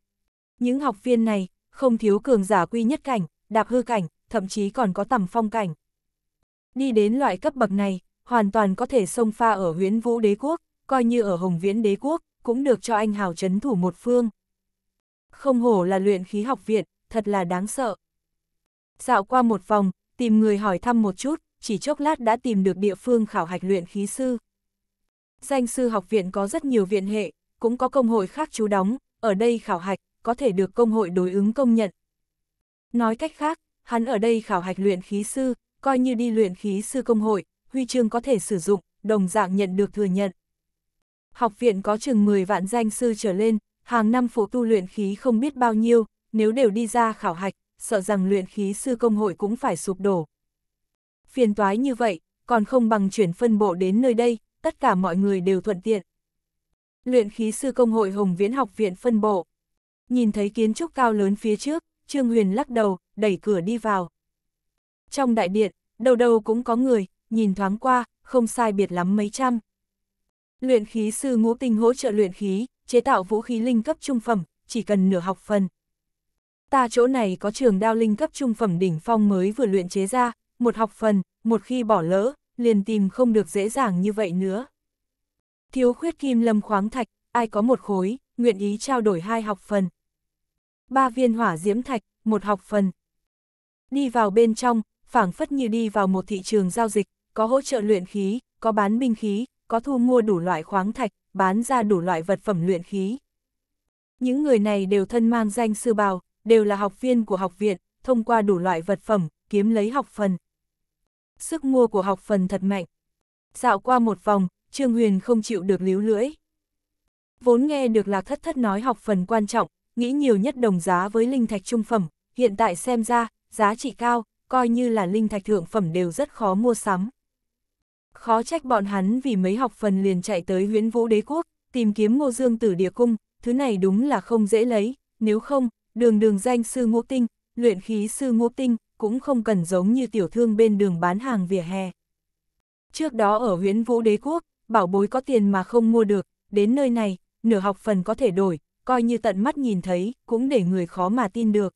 Những học viên này, không thiếu cường giả quy nhất cảnh, đạp hư cảnh, thậm chí còn có tầm phong cảnh. Đi đến loại cấp bậc này, hoàn toàn có thể xông pha ở huyến vũ đế quốc, coi như ở hồng viễn đế quốc, cũng được cho anh hào chấn thủ một phương. Không hổ là luyện khí học viện, thật là đáng sợ. Dạo qua một vòng, tìm người hỏi thăm một chút, chỉ chốc lát đã tìm được địa phương khảo hạch luyện khí sư. Danh sư học viện có rất nhiều viện hệ, cũng có công hội khác chú đóng, ở đây khảo hạch, có thể được công hội đối ứng công nhận. Nói cách khác, hắn ở đây khảo hạch luyện khí sư, coi như đi luyện khí sư công hội, huy chương có thể sử dụng, đồng dạng nhận được thừa nhận. Học viện có chừng 10 vạn danh sư trở lên, hàng năm phụ tu luyện khí không biết bao nhiêu, nếu đều đi ra khảo hạch, sợ rằng luyện khí sư công hội cũng phải sụp đổ. Phiền toái như vậy, còn không bằng chuyển phân bộ đến nơi đây, tất cả mọi người đều thuận tiện. Luyện khí sư công hội Hồng Viễn học viện phân bộ. Nhìn thấy kiến trúc cao lớn phía trước, Trương Huyền lắc đầu, đẩy cửa đi vào. Trong đại điện, đầu đầu cũng có người, nhìn thoáng qua, không sai biệt lắm mấy trăm. Luyện khí sư ngũ tinh hỗ trợ luyện khí, chế tạo vũ khí linh cấp trung phẩm, chỉ cần nửa học phần. Ta chỗ này có trường đao linh cấp trung phẩm đỉnh phong mới vừa luyện chế ra, một học phần, một khi bỏ lỡ, liền tìm không được dễ dàng như vậy nữa. Thiếu khuyết kim lâm khoáng thạch, ai có một khối, nguyện ý trao đổi hai học phần. Ba viên hỏa diễm thạch, một học phần. Đi vào bên trong, phảng phất như đi vào một thị trường giao dịch, có hỗ trợ luyện khí, có bán binh khí, có thu mua đủ loại khoáng thạch, bán ra đủ loại vật phẩm luyện khí. Những người này đều thân mang danh sư bào, đều là học viên của học viện, thông qua đủ loại vật phẩm, kiếm lấy học phần. Sức mua của học phần thật mạnh. Dạo qua một vòng, Trương Huyền không chịu được líu lưỡi. Vốn nghe được Lạc Thất Thất nói học phần quan trọng, nghĩ nhiều nhất đồng giá với linh thạch trung phẩm, hiện tại xem ra, giá trị cao, coi như là linh thạch thượng phẩm đều rất khó mua sắm. Khó trách bọn hắn vì mấy học phần liền chạy tới huyễn vũ đế quốc, tìm kiếm ngô dương tử địa cung, thứ này đúng là không dễ lấy, nếu không, đường đường danh sư ngô tinh, luyện khí sư ngô tinh, cũng không cần giống như tiểu thương bên đường bán hàng vỉa hè. Trước đó ở huyễn vũ đế quốc, bảo bối có tiền mà không mua được, đến nơi này, nửa học phần có thể đổi, coi như tận mắt nhìn thấy, cũng để người khó mà tin được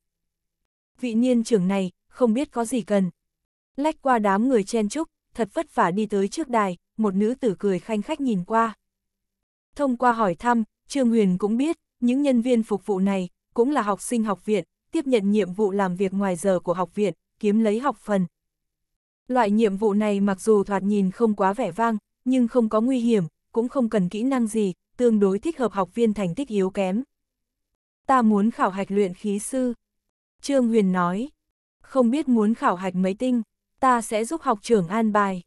vị niên trưởng này, không biết có gì cần. Lách qua đám người chen chúc, thật vất vả đi tới trước đài, một nữ tử cười khanh khách nhìn qua. Thông qua hỏi thăm, Trương Huyền cũng biết, những nhân viên phục vụ này, cũng là học sinh học viện, tiếp nhận nhiệm vụ làm việc ngoài giờ của học viện, kiếm lấy học phần. Loại nhiệm vụ này mặc dù thoạt nhìn không quá vẻ vang, nhưng không có nguy hiểm, cũng không cần kỹ năng gì, tương đối thích hợp học viên thành tích yếu kém. Ta muốn khảo hạch luyện khí sư. Trương Huyền nói, không biết muốn khảo hạch mấy tinh, ta sẽ giúp học trưởng an bài.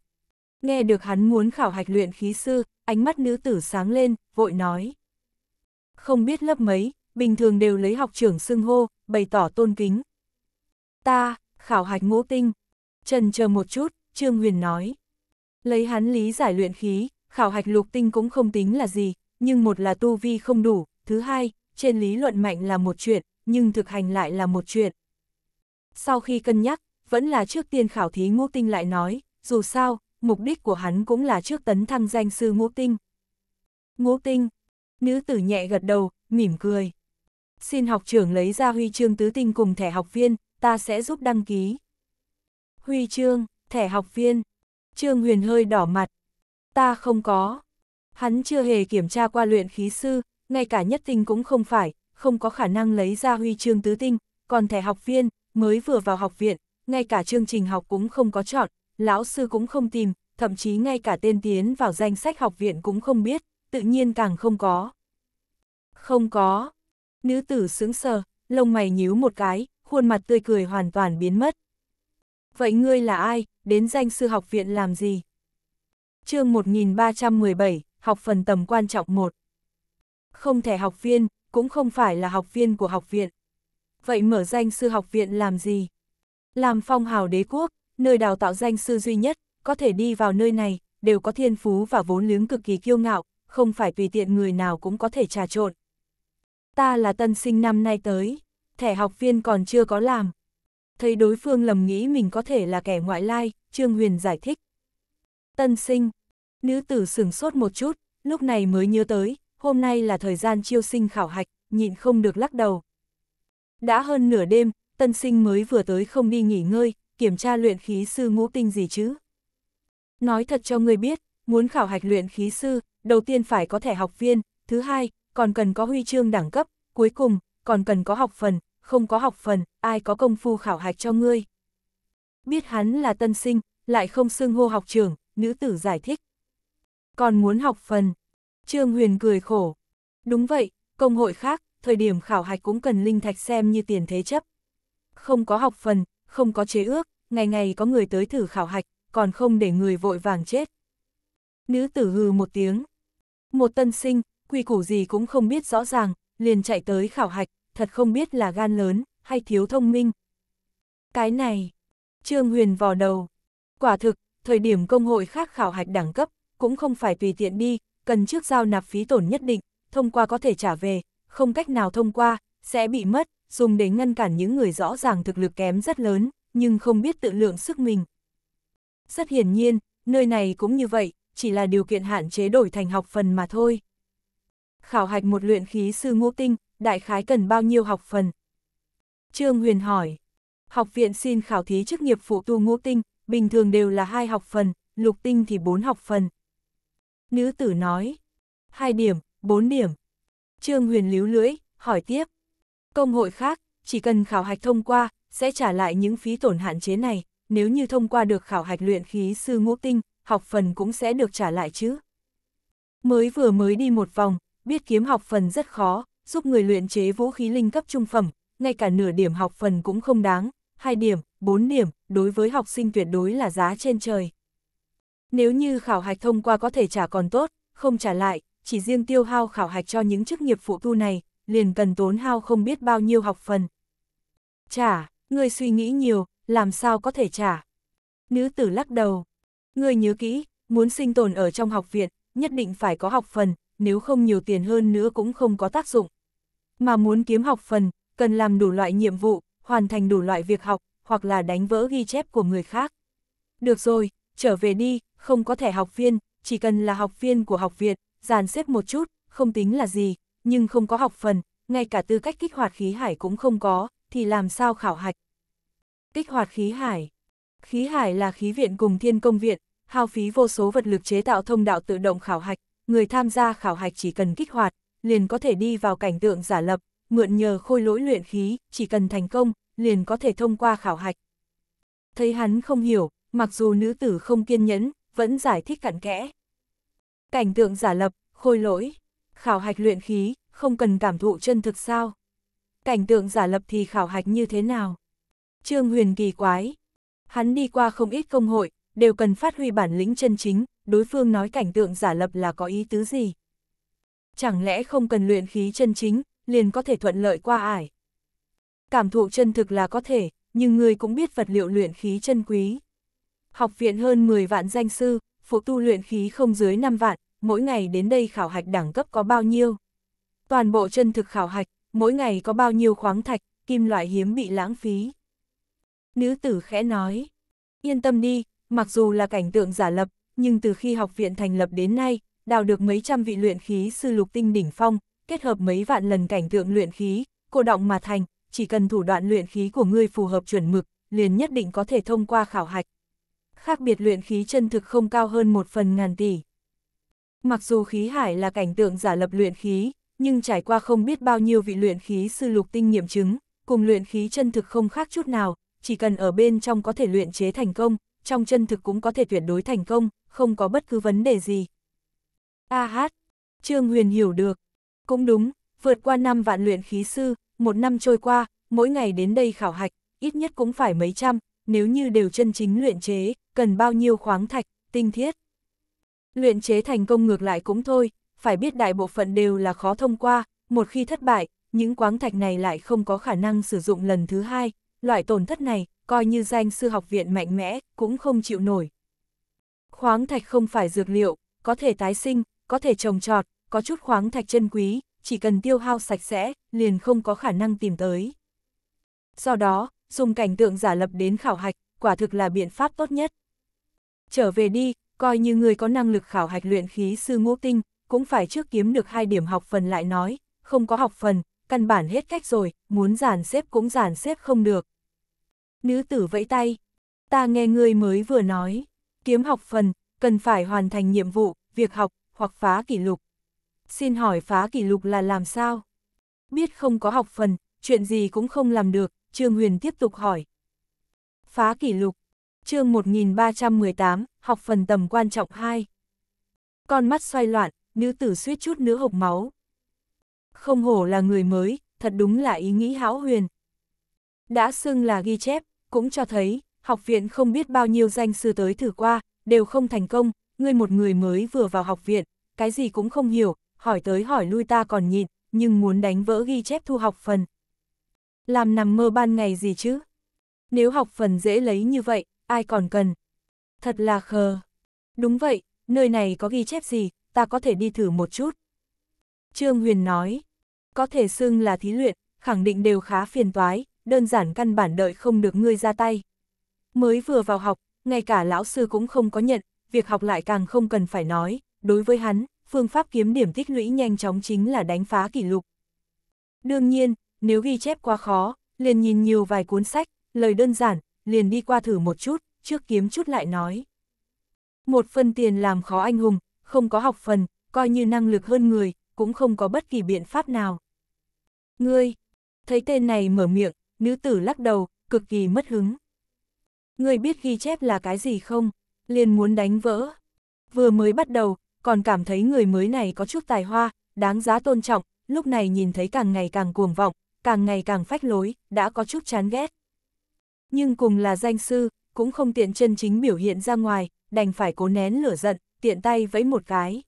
Nghe được hắn muốn khảo hạch luyện khí sư, ánh mắt nữ tử sáng lên, vội nói. Không biết lớp mấy, bình thường đều lấy học trưởng xưng hô, bày tỏ tôn kính. Ta, khảo hạch ngũ tinh. Trần chờ một chút, Trương Huyền nói. Lấy hắn lý giải luyện khí, khảo hạch lục tinh cũng không tính là gì, nhưng một là tu vi không đủ, thứ hai, trên lý luận mạnh là một chuyện, nhưng thực hành lại là một chuyện. Sau khi cân nhắc, vẫn là trước tiên khảo thí ngũ tinh lại nói, dù sao, mục đích của hắn cũng là trước tấn thăng danh sư ngũ tinh. Ngũ tinh, nữ tử nhẹ gật đầu, mỉm cười. Xin học trưởng lấy ra huy chương tứ tinh cùng thẻ học viên, ta sẽ giúp đăng ký. Huy chương, thẻ học viên. Trương Huyền hơi đỏ mặt. Ta không có. Hắn chưa hề kiểm tra qua luyện khí sư, ngay cả nhất tinh cũng không phải, không có khả năng lấy ra huy chương tứ tinh, còn thẻ học viên, mới vừa vào học viện, ngay cả chương trình học cũng không có chọn, lão sư cũng không tìm, thậm chí ngay cả tên tiến vào danh sách học viện cũng không biết, tự nhiên càng không có. Không có. Nữ tử sướng sờ, lông mày nhíu một cái, khuôn mặt tươi cười hoàn toàn biến mất. Vậy ngươi là ai, đến danh sư học viện làm gì? chương 1317, học phần tầm quan trọng 1. Không thể học viên, cũng không phải là học viên của học viện. Vậy mở danh sư học viện làm gì? Làm phong hào đế quốc, nơi đào tạo danh sư duy nhất, có thể đi vào nơi này, đều có thiên phú và vốn liếng cực kỳ kiêu ngạo, không phải tùy tiện người nào cũng có thể trà trộn. Ta là tân sinh năm nay tới, thẻ học viên còn chưa có làm. Thấy đối phương lầm nghĩ mình có thể là kẻ ngoại lai, Trương Huyền giải thích. Tân sinh, nữ tử sửng sốt một chút, lúc này mới nhớ tới, hôm nay là thời gian chiêu sinh khảo hạch, nhịn không được lắc đầu. Đã hơn nửa đêm, tân sinh mới vừa tới không đi nghỉ ngơi, kiểm tra luyện khí sư ngũ tinh gì chứ. Nói thật cho người biết, muốn khảo hạch luyện khí sư, đầu tiên phải có thẻ học viên, thứ hai, còn cần có huy chương đẳng cấp, cuối cùng, còn cần có học phần, không có học phần, ai có công phu khảo hạch cho ngươi. Biết hắn là tân sinh, lại không xưng hô học trưởng, nữ tử giải thích. Còn muốn học phần, Trương Huyền cười khổ. Đúng vậy, công hội khác, thời điểm khảo hạch cũng cần linh thạch xem như tiền thế chấp. Không có học phần, không có chế ước, ngày ngày có người tới thử khảo hạch, còn không để người vội vàng chết. Nữ tử hừ một tiếng. Một tân sinh, quy củ gì cũng không biết rõ ràng, liền chạy tới khảo hạch, thật không biết là gan lớn, hay thiếu thông minh. Cái này, Trương Huyền vò đầu. Quả thực, thời điểm công hội khác khảo hạch đẳng cấp, cũng không phải tùy tiện đi, cần trước giao nạp phí tổn nhất định, thông qua có thể trả về, không cách nào thông qua, sẽ bị mất, dùng để ngăn cản những người rõ ràng thực lực kém rất lớn, nhưng không biết tự lượng sức mình. Rất hiển nhiên, nơi này cũng như vậy, chỉ là điều kiện hạn chế đổi thành học phần mà thôi. Khảo hạch một luyện khí sư ngũ tinh, đại khái cần bao nhiêu học phần? Trương Huyền hỏi, học viện xin khảo thí chức nghiệp phụ tu ngũ tinh, bình thường đều là hai học phần, lục tinh thì bốn học phần. Nữ tử nói, hai điểm, bốn điểm. Trương Huyền líu lưỡi, hỏi tiếp. Công hội khác, chỉ cần khảo hạch thông qua, sẽ trả lại những phí tổn hạn chế này, nếu như thông qua được khảo hạch luyện khí sư ngũ tinh, học phần cũng sẽ được trả lại chứ. Mới vừa mới đi một vòng, biết kiếm học phần rất khó, giúp người luyện chế vũ khí linh cấp trung phẩm, ngay cả nửa điểm học phần cũng không đáng, hai điểm, bốn điểm, đối với học sinh tuyệt đối là giá trên trời. Nếu như khảo hạch thông qua có thể trả còn tốt, không trả lại, chỉ riêng tiêu hao khảo hạch cho những chức nghiệp phụ tu này, liền cần tốn hao không biết bao nhiêu học phần. Trả, người suy nghĩ nhiều, làm sao có thể trả? Nữ tử lắc đầu. người nhớ kỹ, muốn sinh tồn ở trong học viện, nhất định phải có học phần, nếu không nhiều tiền hơn nữa cũng không có tác dụng. Mà muốn kiếm học phần, cần làm đủ loại nhiệm vụ, hoàn thành đủ loại việc học, hoặc là đánh vỡ ghi chép của người khác. Được rồi, trở về đi, không có thẻ học viên, chỉ cần là học viên của học viện dàn xếp một chút, không tính là gì, nhưng không có học phần, ngay cả tư cách kích hoạt khí hải cũng không có, thì làm sao khảo hạch. Kích hoạt khí hải Khí hải là khí viện cùng thiên công viện, hao phí vô số vật lực chế tạo thông đạo tự động khảo hạch, người tham gia khảo hạch chỉ cần kích hoạt, liền có thể đi vào cảnh tượng giả lập, mượn nhờ khôi lỗi luyện khí, chỉ cần thành công, liền có thể thông qua khảo hạch. Thấy hắn không hiểu, mặc dù nữ tử không kiên nhẫn, vẫn giải thích cặn kẽ. Cảnh tượng giả lập, khôi lỗi, khảo hạch luyện khí, không cần cảm thụ chân thực sao. Cảnh tượng giả lập thì khảo hạch như thế nào? Trương Huyền kỳ quái. Hắn đi qua không ít công hội, đều cần phát huy bản lĩnh chân chính, đối phương nói cảnh tượng giả lập là có ý tứ gì? Chẳng lẽ không cần luyện khí chân chính, liền có thể thuận lợi qua ải? Cảm thụ chân thực là có thể, nhưng người cũng biết vật liệu luyện khí chân quý. Học viện hơn 10 vạn danh sư, phụ tu luyện khí không dưới 5 vạn, mỗi ngày đến đây khảo hạch đẳng cấp có bao nhiêu. Toàn bộ chân thực khảo hạch, mỗi ngày có bao nhiêu khoáng thạch, kim loại hiếm bị lãng phí. Nữ tử khẽ nói, yên tâm đi, mặc dù là cảnh tượng giả lập, nhưng từ khi học viện thành lập đến nay, đào được mấy trăm vị luyện khí sư lục tinh đỉnh phong, kết hợp mấy vạn lần cảnh tượng luyện khí, cô động mà thành, chỉ cần thủ đoạn luyện khí của ngươi phù hợp chuẩn mực, liền nhất định có thể thông qua khảo hạch, khác biệt luyện khí chân thực không cao hơn một phần ngàn tỷ. Mặc dù khí hải là cảnh tượng giả lập luyện khí, nhưng trải qua không biết bao nhiêu vị luyện khí sư lục tinh nghiệm chứng, cùng luyện khí chân thực không khác chút nào, chỉ cần ở bên trong có thể luyện chế thành công, trong chân thực cũng có thể tuyệt đối thành công, không có bất cứ vấn đề gì. A à Trương Huyền hiểu được. Cũng đúng, vượt qua năm vạn luyện khí sư, một năm trôi qua, mỗi ngày đến đây khảo hạch, ít nhất cũng phải mấy trăm, nếu như đều chân chính luyện chế, cần bao nhiêu khoáng thạch, tinh thiết. Luyện chế thành công ngược lại cũng thôi, phải biết đại bộ phận đều là khó thông qua, một khi thất bại, những khoáng thạch này lại không có khả năng sử dụng lần thứ hai, loại tổn thất này, coi như danh sư học viện mạnh mẽ, cũng không chịu nổi. Khoáng thạch không phải dược liệu, có thể tái sinh, có thể trồng trọt, có chút khoáng thạch chân quý, chỉ cần tiêu hao sạch sẽ, liền không có khả năng tìm tới. Do đó, dùng cảnh tượng giả lập đến khảo hạch, quả thực là biện pháp tốt nhất. Trở về đi, coi như người có năng lực khảo hạch luyện khí sư ngũ tinh, cũng phải trước kiếm được hai điểm học phần lại nói, không có học phần, căn bản hết cách rồi, muốn giản xếp cũng giản xếp không được. Nữ tử vẫy tay, ta nghe người mới vừa nói, kiếm học phần, cần phải hoàn thành nhiệm vụ, việc học, hoặc phá kỷ lục. Xin hỏi phá kỷ lục là làm sao? Biết không có học phần, chuyện gì cũng không làm được, Trương Huyền tiếp tục hỏi. Phá kỷ lục, chương 1318, học phần tầm quan trọng 2. Con mắt xoay loạn, nữ tử suýt chút nữa hộc máu. Không hổ là người mới, thật đúng là ý nghĩ hão huyền. Đã xưng là ghi chép, cũng cho thấy, học viện không biết bao nhiêu danh sư tới thử qua, đều không thành công, ngươi một người mới vừa vào học viện, cái gì cũng không hiểu, hỏi tới hỏi lui ta còn nhịn, nhưng muốn đánh vỡ ghi chép thu học phần, làm nằm mơ ban ngày gì chứ? Nếu học phần dễ lấy như vậy, ai còn cần? Thật là khờ. Đúng vậy, nơi này có ghi chép gì, ta có thể đi thử một chút. Trương Huyền nói, có thể xưng là thí luyện, khẳng định đều khá phiền toái, đơn giản căn bản đợi không được ngươi ra tay. Mới vừa vào học, ngay cả lão sư cũng không có nhận, việc học lại càng không cần phải nói, đối với hắn, phương pháp kiếm điểm tích lũy nhanh chóng chính là đánh phá kỷ lục. Đương nhiên, nếu ghi chép quá khó, liền nhìn nhiều vài cuốn sách, lời đơn giản, liền đi qua thử một chút, trước kiếm chút lại nói. Một phần tiền làm khó anh hùng, không có học phần, coi như năng lực hơn người, cũng không có bất kỳ biện pháp nào. Ngươi, thấy tên này mở miệng, nữ tử lắc đầu, cực kỳ mất hứng. Ngươi biết ghi chép là cái gì không? Liền muốn đánh vỡ. Vừa mới bắt đầu, còn cảm thấy người mới này có chút tài hoa, đáng giá tôn trọng, lúc này nhìn thấy càng ngày càng cuồng vọng, càng ngày càng phách lối, đã có chút chán ghét. Nhưng cùng là danh sư, cũng không tiện chân chính biểu hiện ra ngoài, đành phải cố nén lửa giận, tiện tay vẫy một cái.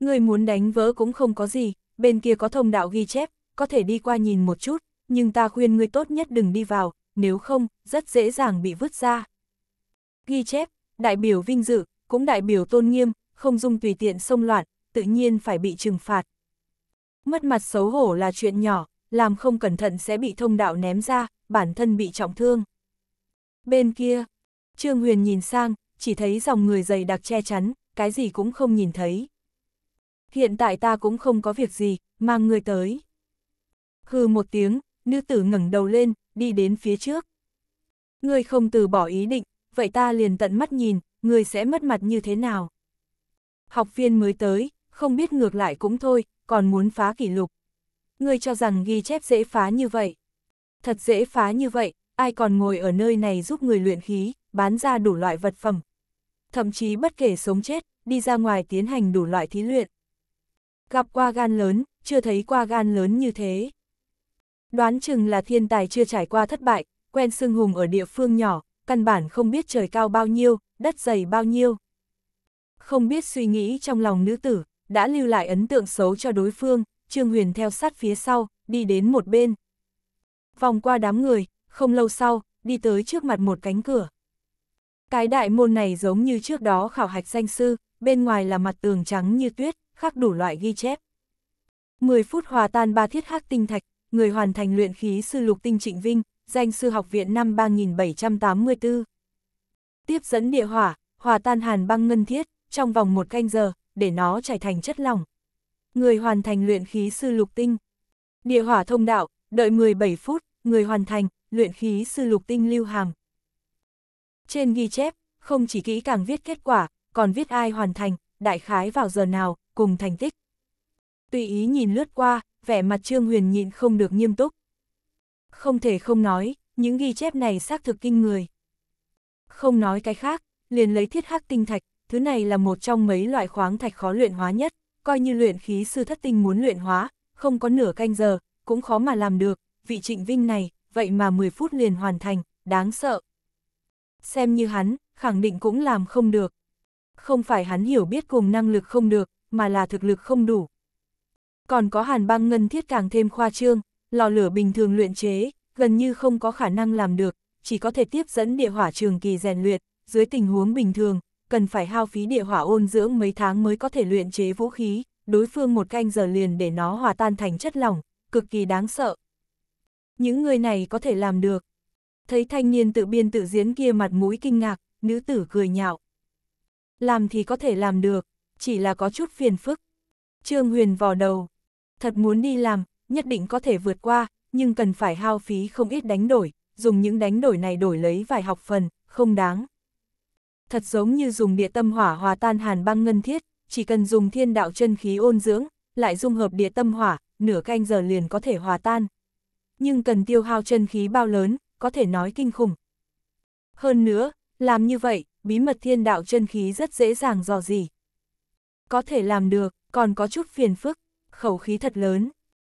Người muốn đánh vỡ cũng không có gì, bên kia có thông đạo ghi chép, có thể đi qua nhìn một chút, nhưng ta khuyên người tốt nhất đừng đi vào, nếu không, rất dễ dàng bị vứt ra. Ghi chép, đại biểu vinh dự, cũng đại biểu tôn nghiêm, không dung tùy tiện xông loạn, tự nhiên phải bị trừng phạt. Mất mặt xấu hổ là chuyện nhỏ, làm không cẩn thận sẽ bị thông đạo ném ra, bản thân bị trọng thương. Bên kia, Trương Huyền nhìn sang, chỉ thấy dòng người dày đặc che chắn, cái gì cũng không nhìn thấy. Hiện tại ta cũng không có việc gì, mang người tới. Hừ một tiếng, nữ tử ngẩng đầu lên, đi đến phía trước. người không từ bỏ ý định, vậy ta liền tận mắt nhìn, người sẽ mất mặt như thế nào. Học viên mới tới, không biết ngược lại cũng thôi, còn muốn phá kỷ lục, ngươi cho rằng ghi chép dễ phá như vậy. Thật dễ phá như vậy, ai còn ngồi ở nơi này giúp người luyện khí, bán ra đủ loại vật phẩm. Thậm chí bất kể sống chết, đi ra ngoài tiến hành đủ loại thí luyện. Gặp qua gan lớn, chưa thấy qua gan lớn như thế. Đoán chừng là thiên tài chưa trải qua thất bại, quen sưng hùng ở địa phương nhỏ, căn bản không biết trời cao bao nhiêu, đất dày bao nhiêu. Không biết suy nghĩ trong lòng nữ tử, đã lưu lại ấn tượng xấu cho đối phương, Trương Huyền theo sát phía sau, đi đến một bên. Vòng qua đám người, không lâu sau, đi tới trước mặt một cánh cửa. Cái đại môn này giống như trước đó khảo hạch danh sư, bên ngoài là mặt tường trắng như tuyết, khắc đủ loại ghi chép. 10 phút hòa tan ba thiết hắc tinh thạch, người hoàn thành luyện khí sư lục tinh trịnh vinh, danh sư học viện năm 3784. Tiếp dẫn địa hỏa, hòa tan hàn băng ngân thiết, trong vòng một canh giờ, để nó chảy thành chất lỏng người hoàn thành luyện khí sư lục tinh. Địa hỏa thông đạo, đợi 17 phút, người hoàn thành, luyện khí sư lục tinh lưu hàm. Trên ghi chép, không chỉ kỹ càng viết kết quả, còn viết ai hoàn thành, đại khái vào giờ nào, cùng thành tích. Tùy ý nhìn lướt qua, vẻ mặt Trương Huyền nhịn không được nghiêm túc. Không thể không nói, những ghi chép này xác thực kinh người. Không nói cái khác, liền lấy thiết hắc tinh thạch, thứ này là một trong mấy loại khoáng thạch khó luyện hóa nhất coi như luyện khí sư thất tinh muốn luyện hóa, không có nửa canh giờ, cũng khó mà làm được, vị trịnh vinh này, vậy mà 10 phút liền hoàn thành, đáng sợ. Xem như hắn, khẳng định cũng làm không được. Không phải hắn hiểu biết cùng năng lực không được, mà là thực lực không đủ. Còn có hàn băng ngân thiết càng thêm khoa trương, lò lửa bình thường luyện chế, gần như không có khả năng làm được, chỉ có thể tiếp dẫn địa hỏa trường kỳ rèn luyện, dưới tình huống bình thường, cần phải hao phí địa hỏa ôn dưỡng mấy tháng mới có thể luyện chế vũ khí, đối phương một canh giờ liền để nó hòa tan thành chất lỏng, cực kỳ đáng sợ. Những người này có thể làm được. Thấy thanh niên tự biên tự diễn kia mặt mũi kinh ngạc, nữ tử cười nhạo. Làm thì có thể làm được, chỉ là có chút phiền phức. Trương Huyền vò đầu. Thật muốn đi làm, nhất định có thể vượt qua, nhưng cần phải hao phí không ít đánh đổi, dùng những đánh đổi này đổi lấy vài học phần, không đáng thật giống như dùng địa tâm hỏa hòa tan hàn băng ngân thiết, chỉ cần dùng thiên đạo chân khí ôn dưỡng, lại dung hợp địa tâm hỏa, nửa canh giờ liền có thể hòa tan. Nhưng cần tiêu hao chân khí bao lớn, có thể nói kinh khủng. Hơn nữa, làm như vậy, bí mật thiên đạo chân khí rất dễ dàng dò gì. Có thể làm được, còn có chút phiền phức, khẩu khí thật lớn.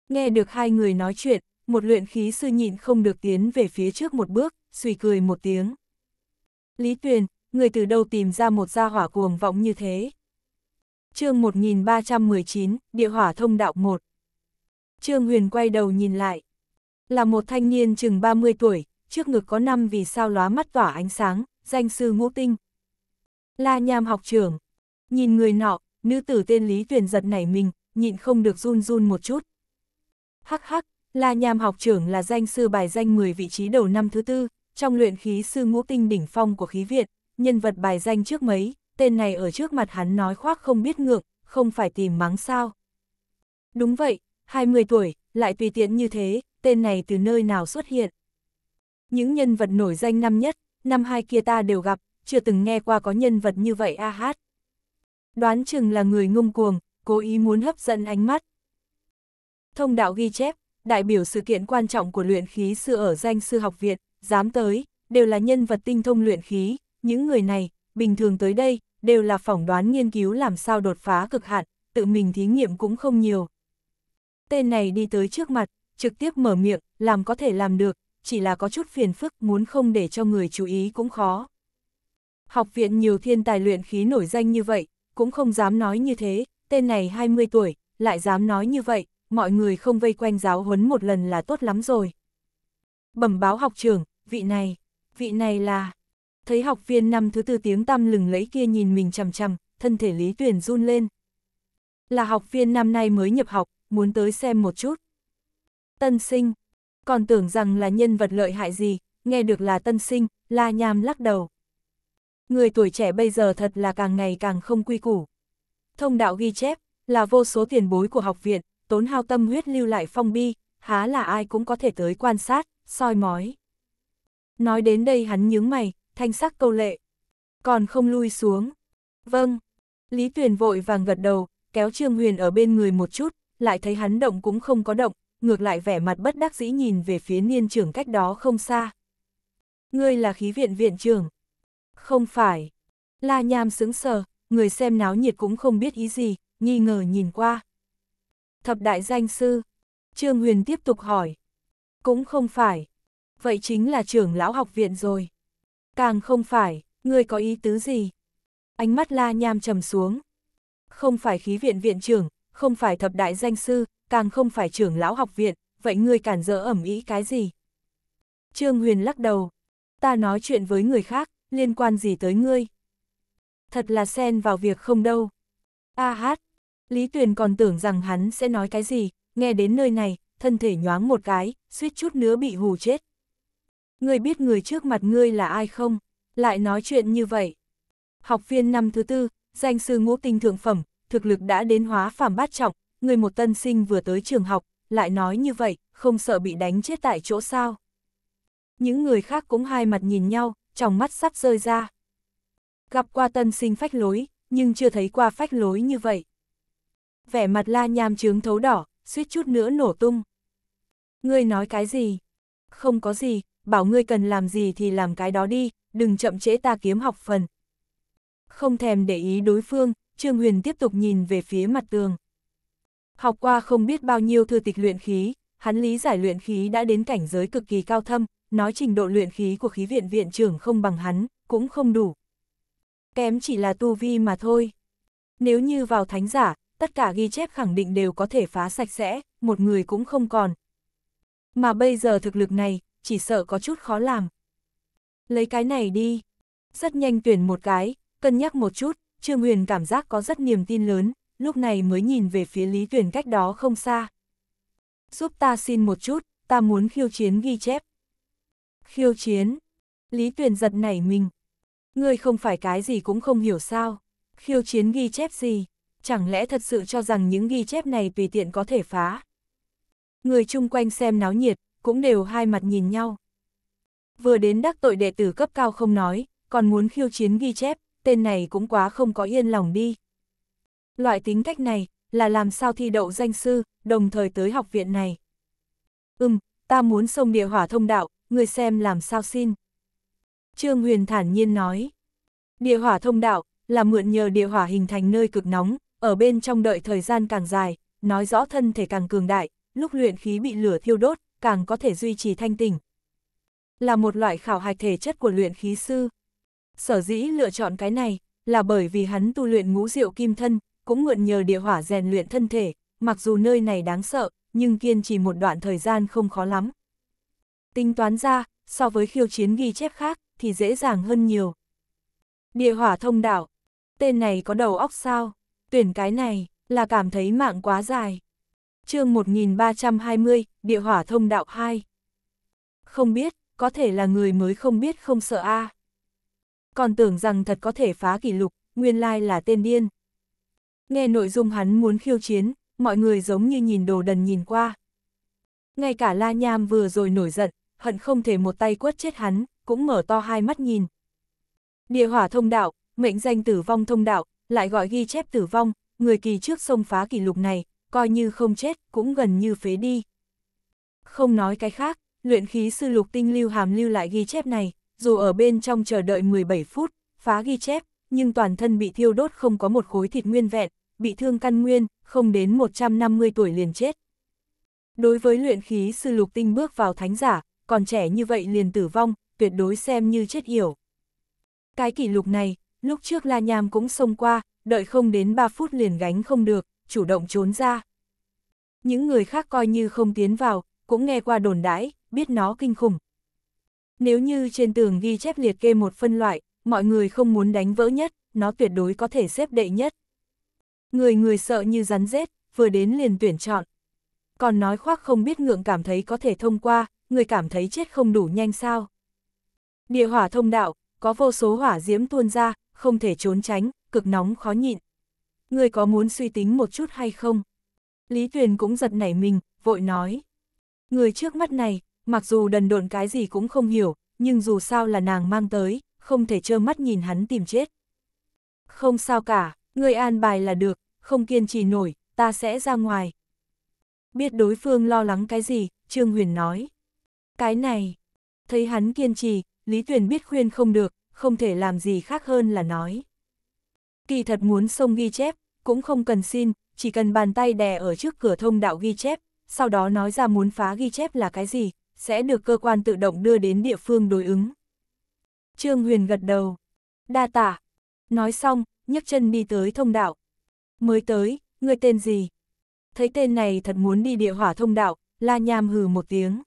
Nghe được hai người nói chuyện, một luyện khí sư nhịn không được tiến về phía trước một bước, suy cười một tiếng. Lý Tuyền, người từ đâu tìm ra một gia hỏa cuồng vọng như thế. chương 1319, Địa hỏa thông đạo 1 Trương Huyền quay đầu nhìn lại. Là một thanh niên chừng 30 tuổi, trước ngực có năm vì sao lóa mắt tỏa ánh sáng, danh sư ngũ tinh. La Nham học trưởng. Nhìn người nọ, nữ tử tên Lý Tuyền giật nảy mình, nhịn không được run run một chút. Hắc hắc, La Nham học trưởng là danh sư bài danh 10 vị trí đầu năm thứ tư, trong luyện khí sư ngũ tinh đỉnh phong của khí viện, nhân vật bài danh trước mấy, tên này ở trước mặt hắn nói khoác không biết ngược, không phải tìm mắng sao. Đúng vậy, 20 tuổi, lại tùy tiện như thế, tên này từ nơi nào xuất hiện. Những nhân vật nổi danh năm nhất, năm hai kia ta đều gặp, chưa từng nghe qua có nhân vật như vậy a hát. Đoán chừng là người ngông cuồng, cố ý muốn hấp dẫn ánh mắt. Thông đạo ghi chép, đại biểu sự kiện quan trọng của luyện khí sư ở danh sư học viện, dám tới, đều là nhân vật tinh thông luyện khí, những người này, bình thường tới đây, đều là phỏng đoán nghiên cứu làm sao đột phá cực hạn, tự mình thí nghiệm cũng không nhiều. Tên này đi tới trước mặt, trực tiếp mở miệng, làm có thể làm được, chỉ là có chút phiền phức muốn không để cho người chú ý cũng khó. Học viện nhiều thiên tài luyện khí nổi danh như vậy, cũng không dám nói như thế, tên này 20 tuổi, lại dám nói như vậy, mọi người không vây quanh giáo huấn một lần là tốt lắm rồi. Bẩm báo học trưởng, vị này, vị này là, thấy học viên năm thứ tư tiếng tăm lừng lẫy kia nhìn mình chằm chằm, thân thể Lý tuyền run lên. Là học viên năm nay mới nhập học, muốn tới xem một chút. Tân sinh, còn tưởng rằng là nhân vật lợi hại gì, nghe được là tân sinh, la nham lắc đầu. Người tuổi trẻ bây giờ thật là càng ngày càng không quy củ. Thông đạo ghi chép, là vô số tiền bối của học viện, tốn hao tâm huyết lưu lại phong bi, há là ai cũng có thể tới quan sát, soi mói. Nói đến đây hắn nhướng mày, thanh sắc câu lệ. Còn không lui xuống. Vâng. Lý Tuyền vội vàng gật đầu, kéo Trương Huyền ở bên người một chút, lại thấy hắn động cũng không có động, ngược lại vẻ mặt bất đắc dĩ nhìn về phía niên trưởng cách đó không xa. Ngươi là khí viện viện trưởng. Không phải. La Nham sững sờ, người xem náo nhiệt cũng không biết ý gì, nghi ngờ nhìn qua. Thập đại danh sư. Trương Huyền tiếp tục hỏi. Cũng không phải. Vậy chính là trưởng lão học viện rồi. Càng không phải, ngươi có ý tứ gì? Ánh mắt la nham trầm xuống. Không phải khí viện viện trưởng, không phải thập đại danh sư, càng không phải trưởng lão học viện, vậy ngươi cản dỡ ẩm ý cái gì? Trương Huyền lắc đầu. Ta nói chuyện với người khác, liên quan gì tới ngươi? Thật là xen vào việc không đâu. A hát, Lý Tuyền còn tưởng rằng hắn sẽ nói cái gì, nghe đến nơi này, thân thể nhoáng một cái, suýt chút nữa bị hù chết. Ngươi biết người trước mặt ngươi là ai không? Lại nói chuyện như vậy. Học viên năm thứ tư, danh sư ngũ tinh thượng phẩm, thực lực đã đến hóa phàm bát trọng, người một tân sinh vừa tới trường học, lại nói như vậy, không sợ bị đánh chết tại chỗ sao. Những người khác cũng hai mặt nhìn nhau, trong mắt sắp rơi ra. Gặp qua tân sinh phách lối, nhưng chưa thấy qua phách lối như vậy. Vẻ mặt la nham trướng thấu đỏ, suýt chút nữa nổ tung. Ngươi nói cái gì? Không có gì, bảo ngươi cần làm gì thì làm cái đó đi, đừng chậm trễ ta kiếm học phần. Không thèm để ý đối phương, Trương Huyền tiếp tục nhìn về phía mặt tường. Học qua không biết bao nhiêu thư tịch luyện khí, hắn lý giải luyện khí đã đến cảnh giới cực kỳ cao thâm, nói trình độ luyện khí của khí viện viện trưởng không bằng hắn, cũng không đủ. Kém chỉ là tu vi mà thôi. Nếu như vào thánh giả, tất cả ghi chép khẳng định đều có thể phá sạch sẽ, một người cũng không còn. Mà bây giờ thực lực này, chỉ sợ có chút khó làm. Lấy cái này đi. Rất nhanh tuyển một cái, cân nhắc một chút, Trương Huyền cảm giác có rất niềm tin lớn, lúc này mới nhìn về phía Lý Tuyển cách đó không xa. Giúp ta xin một chút, ta muốn khiêu chiến ghi chép. Khiêu chiến. Lý Tuyển giật nảy mình. Ngươi không phải cái gì cũng không hiểu sao. Khiêu chiến ghi chép gì? Chẳng lẽ thật sự cho rằng những ghi chép này tùy tiện có thể phá? Người chung quanh xem náo nhiệt, cũng đều hai mặt nhìn nhau. Vừa đến đắc tội đệ tử cấp cao không nói, còn muốn khiêu chiến ghi chép, tên này cũng quá không có yên lòng đi. Loại tính cách này, là làm sao thi đậu danh sư, đồng thời tới học viện này. Ừm, ta muốn sông địa hỏa thông đạo, người xem làm sao xin. Trương Huyền thản nhiên nói. Địa hỏa thông đạo, là mượn nhờ địa hỏa hình thành nơi cực nóng, ở bên trong đợi thời gian càng dài, nói rõ thân thể càng cường đại, lúc luyện khí bị lửa thiêu đốt, càng có thể duy trì thanh tỉnh. Là một loại khảo hạch thể chất của luyện khí sư. Sở dĩ lựa chọn cái này, là bởi vì hắn tu luyện ngũ diệu kim thân, cũng mượn nhờ địa hỏa rèn luyện thân thể, mặc dù nơi này đáng sợ, nhưng kiên trì một đoạn thời gian không khó lắm. Tính toán ra, so với khiêu chiến ghi chép khác, thì dễ dàng hơn nhiều. Địa hỏa thông đạo, tên này có đầu óc sao, tuyển cái này, là cảm thấy mạng quá dài. chương 1320, địa hỏa thông đạo 2. Không biết, có thể là người mới không biết không sợ a. À. Còn tưởng rằng thật có thể phá kỷ lục, nguyên lai là tên điên. Nghe nội dung hắn muốn khiêu chiến, mọi người giống như nhìn đồ đần nhìn qua. Ngay cả La Nham vừa rồi nổi giận, hận không thể một tay quất chết hắn, cũng mở to hai mắt nhìn. Địa hỏa thông đạo, mệnh danh tử vong thông đạo, lại gọi ghi chép tử vong, người kỳ trước sông phá kỷ lục này, coi như không chết, cũng gần như phế đi. Không nói cái khác, luyện khí sư lục tinh lưu hàm lưu lại ghi chép này, dù ở bên trong chờ đợi 17 phút, phá ghi chép, nhưng toàn thân bị thiêu đốt không có một khối thịt nguyên vẹn, bị thương căn nguyên, không đến 150 tuổi liền chết. Đối với luyện khí sư lục tinh bước vào thánh giả, còn trẻ như vậy liền tử vong, tuyệt đối xem như chết yểu. Cái kỷ lục này, lúc trước La Nham cũng xông qua, đợi không đến 3 phút liền gánh không được, chủ động trốn ra. Những người khác coi như không tiến vào, cũng nghe qua đồn đãi, biết nó kinh khủng. Nếu như trên tường ghi chép liệt kê một phân loại, mọi người không muốn đánh vỡ nhất, nó tuyệt đối có thể xếp đệ nhất. Người người sợ như rắn rết, vừa đến liền tuyển chọn. Còn nói khoác không biết ngượng cảm thấy có thể thông qua, người cảm thấy chết không đủ nhanh sao. Địa hỏa thông đạo, có vô số hỏa diễm tuôn ra, không thể trốn tránh, cực nóng khó nhịn. Người có muốn suy tính một chút hay không? Lý Tuyền cũng giật nảy mình, vội nói. Người trước mắt này, mặc dù đần độn cái gì cũng không hiểu, nhưng dù sao là nàng mang tới, không thể trơ mắt nhìn hắn tìm chết. Không sao cả, người an bài là được, không kiên trì nổi, ta sẽ ra ngoài. Biết đối phương lo lắng cái gì, Trương Huyền nói. Cái này, thấy hắn kiên trì, Lý Tuyền biết khuyên không được, không thể làm gì khác hơn là nói. Kỳ thật muốn xông ghi chép, cũng không cần xin, chỉ cần bàn tay đè ở trước cửa thông đạo ghi chép, sau đó nói ra muốn phá ghi chép là cái gì, sẽ được cơ quan tự động đưa đến địa phương đối ứng. Trương Huyền gật đầu. Đa tả. Nói xong, nhấc chân đi tới thông đạo. Mới tới, người tên gì? Thấy tên này thật muốn đi địa hỏa thông đạo, la nham hừ một tiếng.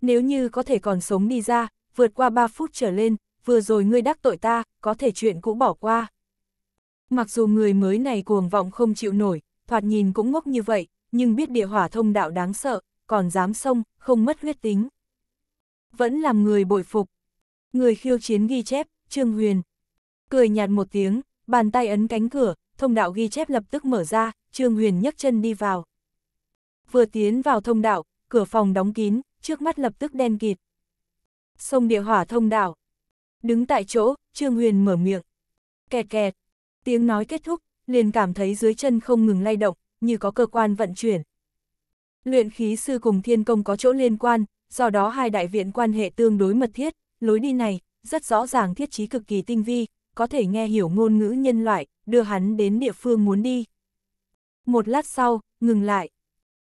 Nếu như có thể còn sống đi ra, vượt qua 3 phút trở lên, vừa rồi ngươi đắc tội ta, có thể chuyện cũng bỏ qua. Mặc dù người mới này cuồng vọng không chịu nổi, thoạt nhìn cũng ngốc như vậy, nhưng biết địa hỏa thông đạo đáng sợ, còn dám xông, không mất huyết tính. Vẫn làm người bội phục. Người khiêu chiến ghi chép, Trương Huyền. Cười nhạt một tiếng, bàn tay ấn cánh cửa, thông đạo ghi chép lập tức mở ra, Trương Huyền nhấc chân đi vào. Vừa tiến vào thông đạo, cửa phòng đóng kín, trước mắt lập tức đen kịt. Sông địa hỏa thông đạo. Đứng tại chỗ, Trương Huyền mở miệng. Kẹt kẹt. Tiếng nói kết thúc, liền cảm thấy dưới chân không ngừng lay động, như có cơ quan vận chuyển. Luyện khí sư cùng thiên công có chỗ liên quan, do đó hai đại viện quan hệ tương đối mật thiết, lối đi này, rất rõ ràng thiết trí cực kỳ tinh vi, có thể nghe hiểu ngôn ngữ nhân loại, đưa hắn đến địa phương muốn đi. Một lát sau, ngừng lại.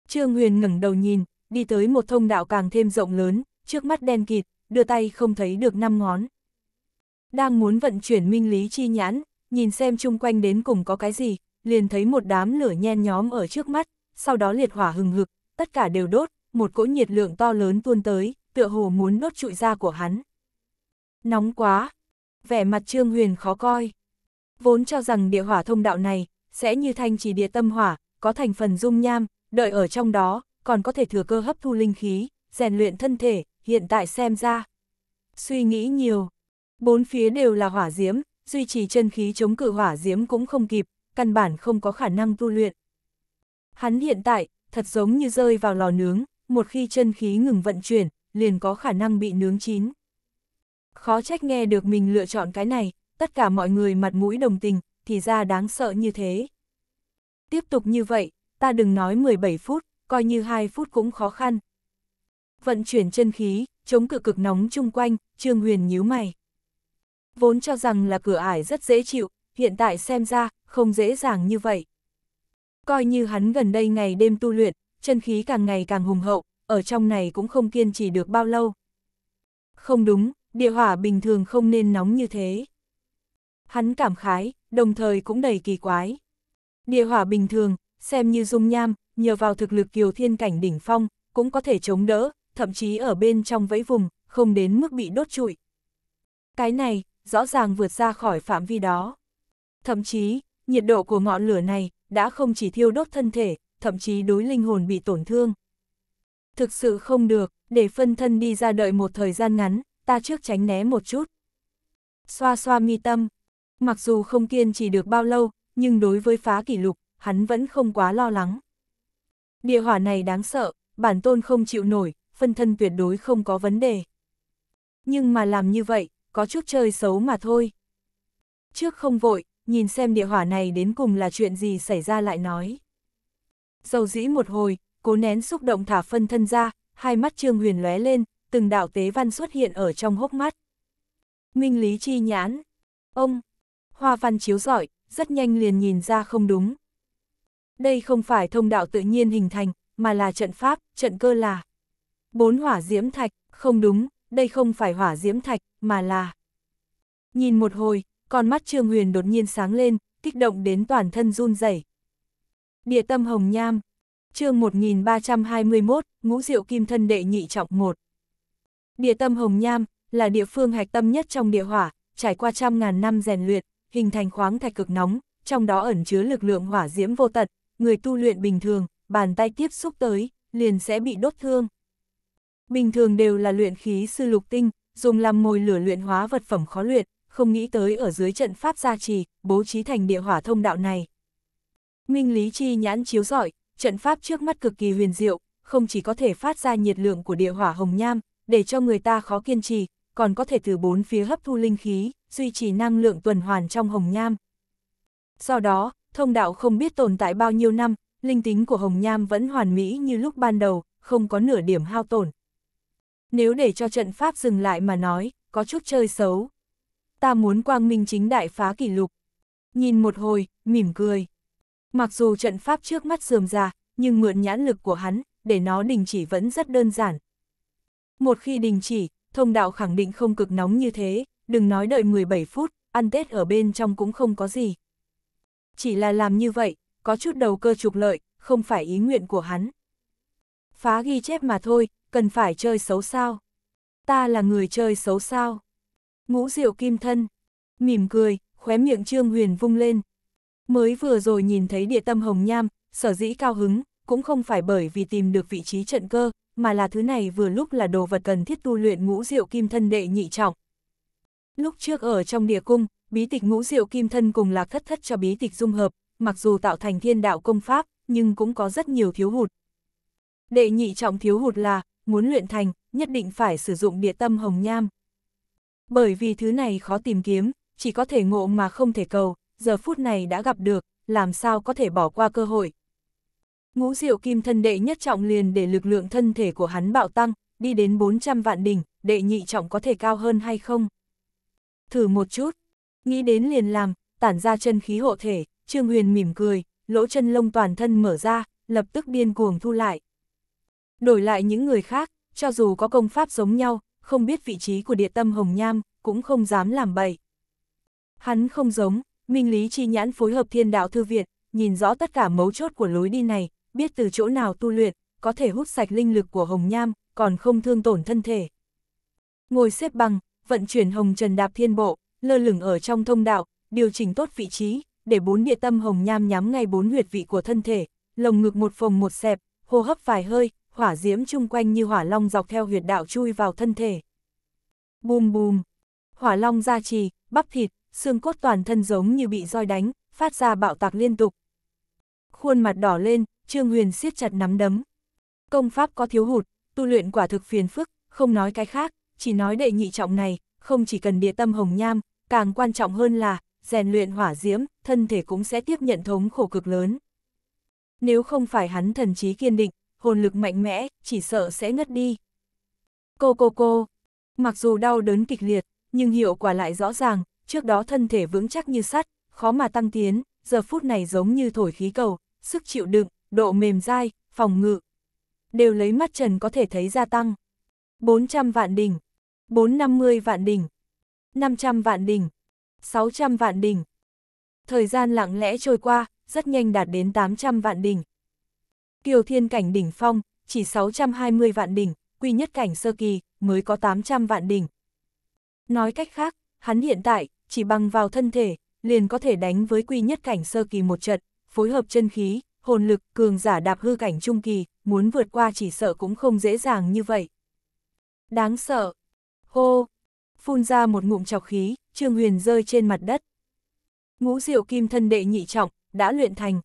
Trương Huyền ngẩng đầu nhìn, đi tới một thông đạo càng thêm rộng lớn, trước mắt đen kịt, đưa tay không thấy được năm ngón. Đang muốn vận chuyển minh lý chi nhãn, nhìn xem chung quanh đến cùng có cái gì, liền thấy một đám lửa nhen nhóm ở trước mắt, sau đó liệt hỏa hừng hực, tất cả đều đốt, một cỗ nhiệt lượng to lớn tuôn tới, tựa hồ muốn đốt trụi da của hắn. Nóng quá! Vẻ mặt Trương Huyền khó coi. Vốn cho rằng địa hỏa thông đạo này, sẽ như thanh chỉ địa tâm hỏa, có thành phần dung nham, đợi ở trong đó, còn có thể thừa cơ hấp thu linh khí, rèn luyện thân thể, hiện tại xem ra. Suy nghĩ nhiều, bốn phía đều là hỏa diễm, duy trì chân khí chống cự hỏa diễm cũng không kịp, căn bản không có khả năng tu luyện. Hắn hiện tại, thật giống như rơi vào lò nướng, một khi chân khí ngừng vận chuyển, liền có khả năng bị nướng chín. Khó trách nghe được mình lựa chọn cái này, tất cả mọi người mặt mũi đồng tình, thì ra đáng sợ như thế. Tiếp tục như vậy, ta đừng nói 17 phút, coi như 2 phút cũng khó khăn. Vận chuyển chân khí, chống cự cực nóng chung quanh, Trương Huyền nhíu mày. Vốn cho rằng là cửa ải rất dễ chịu, hiện tại xem ra, không dễ dàng như vậy. Coi như hắn gần đây ngày đêm tu luyện, chân khí càng ngày càng hùng hậu, ở trong này cũng không kiên trì được bao lâu. Không đúng, địa hỏa bình thường không nên nóng như thế. Hắn cảm khái, đồng thời cũng đầy kỳ quái. Địa hỏa bình thường, xem như dung nham, nhờ vào thực lực kiều thiên cảnh đỉnh phong, cũng có thể chống đỡ, thậm chí ở bên trong vẫy vùng, không đến mức bị đốt trụi. Cái này, rõ ràng vượt ra khỏi phạm vi đó. Thậm chí, nhiệt độ của ngọn lửa này đã không chỉ thiêu đốt thân thể, thậm chí đối linh hồn bị tổn thương. Thực sự không được, để phân thân đi ra đợi một thời gian ngắn, ta trước tránh né một chút. Xoa xoa mi tâm. Mặc dù không kiên trì được bao lâu, nhưng đối với phá kỷ lục, hắn vẫn không quá lo lắng. Địa hỏa này đáng sợ, bản tôn không chịu nổi, phân thân tuyệt đối không có vấn đề. Nhưng mà làm như vậy, có chút chơi xấu mà thôi. Trước không vội, nhìn xem địa hỏa này đến cùng là chuyện gì xảy ra lại nói. Dầu dĩ một hồi, cố nén xúc động thả phân thân ra, hai mắt Trương Huyền lóe lên, từng đạo tế văn xuất hiện ở trong hốc mắt. Minh Lý chi nhãn, ông, hoa văn chiếu giỏi, rất nhanh liền nhìn ra không đúng. Đây không phải thông đạo tự nhiên hình thành, mà là trận pháp, trận cơ là bốn hỏa diễm thạch, không đúng, đây không phải hỏa diễm thạch, mà là... Nhìn một hồi, con mắt Trương Huyền đột nhiên sáng lên, kích động đến toàn thân run rẩy. Địa tâm hồng nham, chương 1321, ngũ diệu kim thân đệ nhị trọng 1. Địa tâm hồng nham là địa phương hạch tâm nhất trong địa hỏa, trải qua trăm ngàn năm rèn luyện, hình thành khoáng thạch cực nóng, trong đó ẩn chứa lực lượng hỏa diễm vô tận, người tu luyện bình thường, bàn tay tiếp xúc tới, liền sẽ bị đốt thương. Bình thường đều là luyện khí sư lục tinh, dùng làm mồi lửa luyện hóa vật phẩm khó luyện, không nghĩ tới ở dưới trận pháp gia trì, bố trí thành địa hỏa thông đạo này. Minh lý chi nhãn chiếu giỏi, trận pháp trước mắt cực kỳ huyền diệu, không chỉ có thể phát ra nhiệt lượng của địa hỏa hồng nham, để cho người ta khó kiên trì, còn có thể từ bốn phía hấp thu linh khí, duy trì năng lượng tuần hoàn trong hồng nham. Do đó, thông đạo không biết tồn tại bao nhiêu năm, linh tính của hồng nham vẫn hoàn mỹ như lúc ban đầu, không có nửa điểm hao tổn. Nếu để cho trận pháp dừng lại mà nói, có chút chơi xấu, ta muốn quang minh chính đại phá kỷ lục. Nhìn một hồi, mỉm cười. Mặc dù trận pháp trước mắt dườm ra, nhưng mượn nhãn lực của hắn, để nó đình chỉ vẫn rất đơn giản. Một khi đình chỉ, thông đạo khẳng định không cực nóng như thế, đừng nói đợi 17 phút, ăn Tết ở bên trong cũng không có gì. Chỉ là làm như vậy, có chút đầu cơ trục lợi, không phải ý nguyện của hắn. Phá ghi chép mà thôi, cần phải chơi xấu sao? Ta là người chơi xấu sao? Ngũ diệu kim thân, mỉm cười, khóe miệng Trương Huyền vung lên. Mới vừa rồi nhìn thấy địa tâm hồng nham, sở dĩ cao hứng, cũng không phải bởi vì tìm được vị trí trận cơ, mà là thứ này vừa lúc là đồ vật cần thiết tu luyện ngũ diệu kim thân đệ nhị trọng. Lúc trước ở trong địa cung, bí tịch ngũ diệu kim thân cùng lạc thất thất cho bí tịch dung hợp, mặc dù tạo thành thiên đạo công pháp, nhưng cũng có rất nhiều thiếu hụt. Đệ nhị trọng thiếu hụt là, muốn luyện thành, nhất định phải sử dụng địa tâm hồng nham. Bởi vì thứ này khó tìm kiếm, chỉ có thể ngộ mà không thể cầu, giờ phút này đã gặp được, làm sao có thể bỏ qua cơ hội. Ngũ diệu kim thân đệ nhất trọng liền để lực lượng thân thể của hắn bạo tăng, đi đến 400 vạn đỉnh, đệ nhị trọng có thể cao hơn hay không? Thử một chút, nghĩ đến liền làm, tản ra chân khí hộ thể, Trương Huyền mỉm cười, lỗ chân lông toàn thân mở ra, lập tức điên cuồng thu lại. Đổi lại những người khác, cho dù có công pháp giống nhau, không biết vị trí của địa tâm hồng nham, cũng không dám làm bậy. Hắn không giống, Minh Lý Chi Nhãn phối hợp thiên đạo thư viện, nhìn rõ tất cả mấu chốt của lối đi này, biết từ chỗ nào tu luyện, có thể hút sạch linh lực của hồng nham, còn không thương tổn thân thể. Ngồi xếp bằng, vận chuyển hồng trần đạp thiên bộ, lơ lửng ở trong thông đạo, điều chỉnh tốt vị trí, để bốn địa tâm hồng nham nhắm ngay bốn huyệt vị của thân thể, lồng ngực một phồng một xẹp, hô hấp vài hơi, hỏa diễm chung quanh như hỏa long dọc theo huyệt đạo chui vào thân thể. Bùm bùm, hỏa long ra trì, bắp thịt, xương cốt toàn thân giống như bị roi đánh, phát ra bạo tạc liên tục. Khuôn mặt đỏ lên, Trương Huyền siết chặt nắm đấm. Công pháp có thiếu hụt, tu luyện quả thực phiền phức, không nói cái khác, chỉ nói đệ nhị trọng này, không chỉ cần địa tâm hồng nham, càng quan trọng hơn là, rèn luyện hỏa diễm, thân thể cũng sẽ tiếp nhận thống khổ cực lớn. Nếu không phải hắn thần trí kiên định, hồn lực mạnh mẽ, chỉ sợ sẽ ngất đi. Cô cô cô, mặc dù đau đớn kịch liệt, nhưng hiệu quả lại rõ ràng, trước đó thân thể vững chắc như sắt, khó mà tăng tiến, giờ phút này giống như thổi khí cầu, sức chịu đựng, độ mềm dai, phòng ngự. Đều lấy mắt trần có thể thấy gia tăng. 400 vạn đỉnh, 450 vạn đỉnh, 500 vạn đỉnh, 600 vạn đỉnh. Thời gian lặng lẽ trôi qua, rất nhanh đạt đến 800 vạn đỉnh, Kiều Thiên Cảnh đỉnh phong, chỉ 620 vạn đỉnh, quy nhất cảnh sơ kỳ, mới có 800 vạn đỉnh. Nói cách khác, hắn hiện tại, chỉ bằng vào thân thể, liền có thể đánh với quy nhất cảnh sơ kỳ một trận, phối hợp chân khí, hồn lực, cường giả đạp hư cảnh trung kỳ, muốn vượt qua chỉ sợ cũng không dễ dàng như vậy. Đáng sợ. Hô! Phun ra một ngụm chọc khí, Trương Huyền rơi trên mặt đất. Ngũ diệu kim thân đệ nhị trọng, đã luyện thành.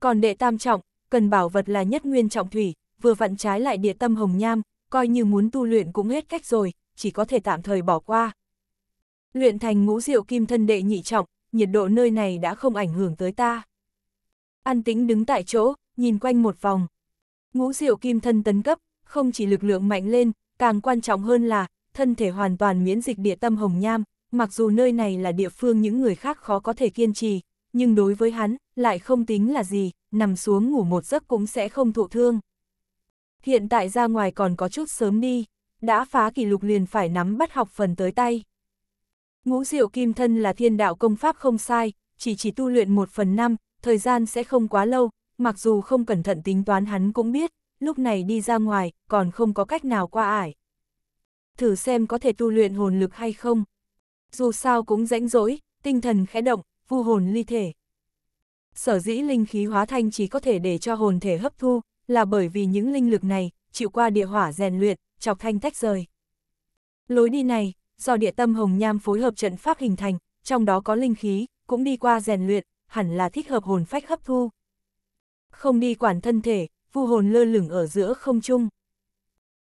Còn đệ tam trọng, cần bảo vật là nhất nguyên trọng thủy, vừa vặn trái lại địa tâm hồng nham, coi như muốn tu luyện cũng hết cách rồi, chỉ có thể tạm thời bỏ qua. Luyện thành ngũ diệu kim thân đệ nhị trọng, nhiệt độ nơi này đã không ảnh hưởng tới ta. An tĩnh đứng tại chỗ, nhìn quanh một vòng. Ngũ diệu kim thân tấn cấp, không chỉ lực lượng mạnh lên, càng quan trọng hơn là, thân thể hoàn toàn miễn dịch địa tâm hồng nham, mặc dù nơi này là địa phương những người khác khó có thể kiên trì, nhưng đối với hắn, lại không tính là gì nằm xuống ngủ một giấc cũng sẽ không thụ thương. Hiện tại ra ngoài còn có chút sớm đi, đã phá kỷ lục liền phải nắm bắt học phần tới tay. Ngũ diệu kim thân là thiên đạo công pháp không sai, chỉ chỉ tu luyện một phần năm, thời gian sẽ không quá lâu, mặc dù không cẩn thận tính toán hắn cũng biết, lúc này đi ra ngoài, còn không có cách nào qua ải. Thử xem có thể tu luyện hồn lực hay không. Dù sao cũng rãnh rỗi, tinh thần khẽ động, vu hồn ly thể sở dĩ linh khí hóa thành chỉ có thể để cho hồn thể hấp thu, là bởi vì những linh lực này, chịu qua địa hỏa rèn luyện, chọc thanh tách rời. Lối đi này, do địa tâm hồng nham phối hợp trận pháp hình thành, trong đó có linh khí, cũng đi qua rèn luyện, hẳn là thích hợp hồn phách hấp thu. Không đi quản thân thể, vu hồn lơ lửng ở giữa không trung.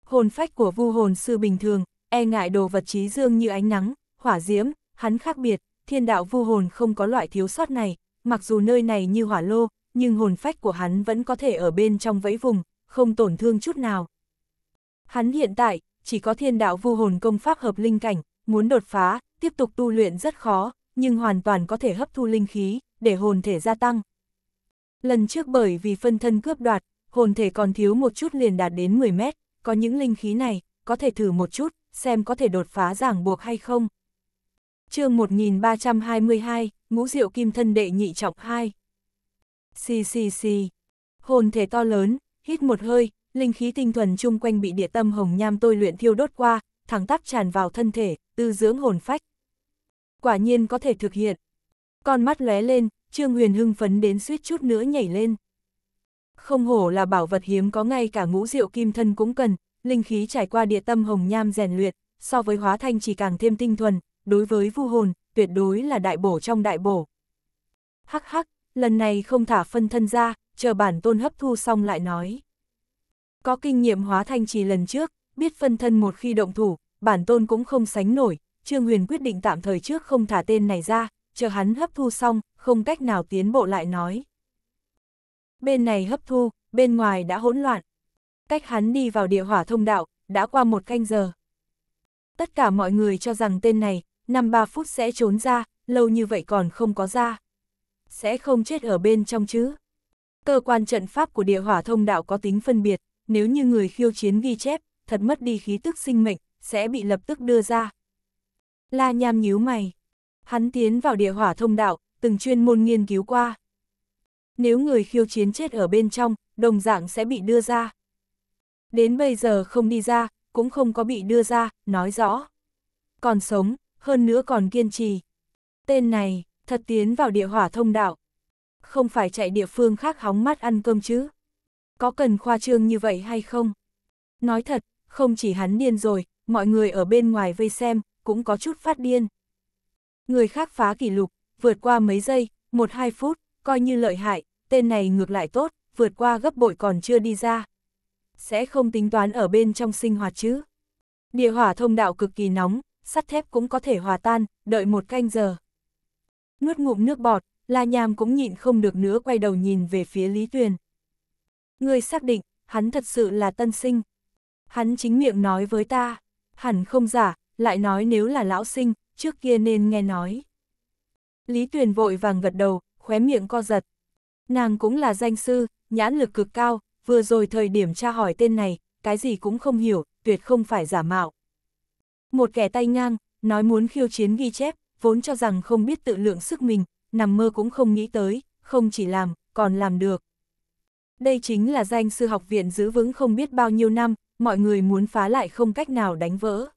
Hồn phách của vu hồn sư bình thường, e ngại đồ vật trí dương như ánh nắng, hỏa diễm, hắn khác biệt, thiên đạo vu hồn không có loại thiếu sót này, mặc dù nơi này như hỏa lô, nhưng hồn phách của hắn vẫn có thể ở bên trong vẫy vùng, không tổn thương chút nào. Hắn hiện tại, chỉ có thiên đạo vu hồn công pháp hợp linh cảnh, muốn đột phá, tiếp tục tu luyện rất khó, nhưng hoàn toàn có thể hấp thu linh khí, để hồn thể gia tăng. Lần trước bởi vì phân thân cướp đoạt, hồn thể còn thiếu một chút liền đạt đến 10 mét, có những linh khí này, có thể thử một chút, xem có thể đột phá giảng buộc hay không. chương 1322, ngũ diệu kim thân đệ nhị trọng hai. Xì xì xì, hồn thể to lớn, hít một hơi, linh khí tinh thuần chung quanh bị địa tâm hồng nham tôi luyện thiêu đốt qua, thẳng tắp tràn vào thân thể, tư dưỡng hồn phách. Quả nhiên có thể thực hiện. Con mắt lóe lên, Trương Huyền hưng phấn đến suýt chút nữa nhảy lên. Không hổ là bảo vật hiếm có ngay cả ngũ diệu kim thân cũng cần, linh khí trải qua địa tâm hồng nham rèn luyện, so với hóa thanh chỉ càng thêm tinh thuần, đối với vu hồn, tuyệt đối là đại bổ trong đại bổ. Hắc hắc, lần này không thả phân thân ra, chờ bản tôn hấp thu xong lại nói. Có kinh nghiệm hóa thanh trì lần trước, biết phân thân một khi động thủ, bản tôn cũng không sánh nổi, Trương Huyền quyết định tạm thời trước không thả tên này ra, chờ hắn hấp thu xong, không cách nào tiến bộ lại nói. Bên này hấp thu, bên ngoài đã hỗn loạn. Cách hắn đi vào địa hỏa thông đạo, đã qua một canh giờ. Tất cả mọi người cho rằng tên này, năm ba phút sẽ trốn ra, lâu như vậy còn không có ra. Sẽ không chết ở bên trong chứ. Cơ quan trận pháp của địa hỏa thông đạo có tính phân biệt, nếu như người khiêu chiến ghi chép, thật mất đi khí tức sinh mệnh, sẽ bị lập tức đưa ra. La Nham nhíu mày. Hắn tiến vào địa hỏa thông đạo, từng chuyên môn nghiên cứu qua. Nếu người khiêu chiến chết ở bên trong, đồng dạng sẽ bị đưa ra. Đến bây giờ không đi ra, cũng không có bị đưa ra, nói rõ. Còn sống, hơn nữa còn kiên trì. Tên này, thật tiến vào địa hỏa thông đạo. Không phải chạy địa phương khác hóng mắt ăn cơm chứ. Có cần khoa trương như vậy hay không? Nói thật, không chỉ hắn điên rồi, mọi người ở bên ngoài vây xem, cũng có chút phát điên. Người khác phá kỷ lục, vượt qua mấy giây, một hai phút, coi như lợi hại, tên này ngược lại tốt, vượt qua gấp bội còn chưa đi ra. Sẽ không tính toán ở bên trong sinh hoạt chứ. Địa hỏa thông đạo cực kỳ nóng, sắt thép cũng có thể hòa tan, đợi một canh giờ. Nuốt ngụm nước bọt, La Nham cũng nhịn không được nữa quay đầu nhìn về phía Lý Tuyền. Người xác định, hắn thật sự là tân sinh. Hắn chính miệng nói với ta, hẳn không giả, lại nói nếu là lão sinh, trước kia nên nghe nói. Lý Tuyền vội vàng gật đầu, khóe miệng co giật. Nàng cũng là danh sư, nhãn lực cực cao, vừa rồi thời điểm tra hỏi tên này, cái gì cũng không hiểu, tuyệt không phải giả mạo. Một kẻ tay ngang, nói muốn khiêu chiến ghi chép, vốn cho rằng không biết tự lượng sức mình, nằm mơ cũng không nghĩ tới, không chỉ làm, còn làm được. Đây chính là danh sư học viện giữ vững không biết bao nhiêu năm, mọi người muốn phá lại không cách nào đánh vỡ.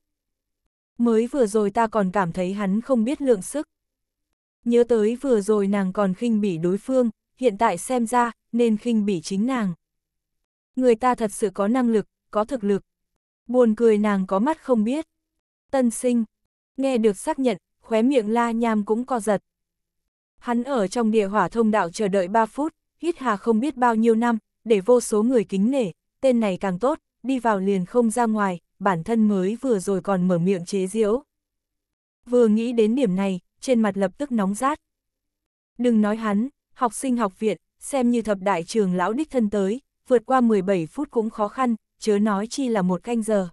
Mới vừa rồi ta còn cảm thấy hắn không biết lượng sức. Nhớ tới vừa rồi nàng còn khinh bỉ đối phương, hiện tại xem ra, nên khinh bỉ chính nàng. Người ta thật sự có năng lực, có thực lực. Buồn cười nàng có mắt không biết. Tân sinh, nghe được xác nhận, khóe miệng la nham cũng co giật. Hắn ở trong địa hỏa thông đạo chờ đợi 3 phút, hít hà không biết bao nhiêu năm, để vô số người kính nể, tên này càng tốt, đi vào liền không ra ngoài, bản thân mới vừa rồi còn mở miệng chế diễu. Vừa nghĩ đến điểm này, trên mặt lập tức nóng rát. Đừng nói hắn, học sinh học viện, xem như thập đại trường lão đích thân tới, vượt qua 17 phút cũng khó khăn, chớ nói chi là một canh giờ.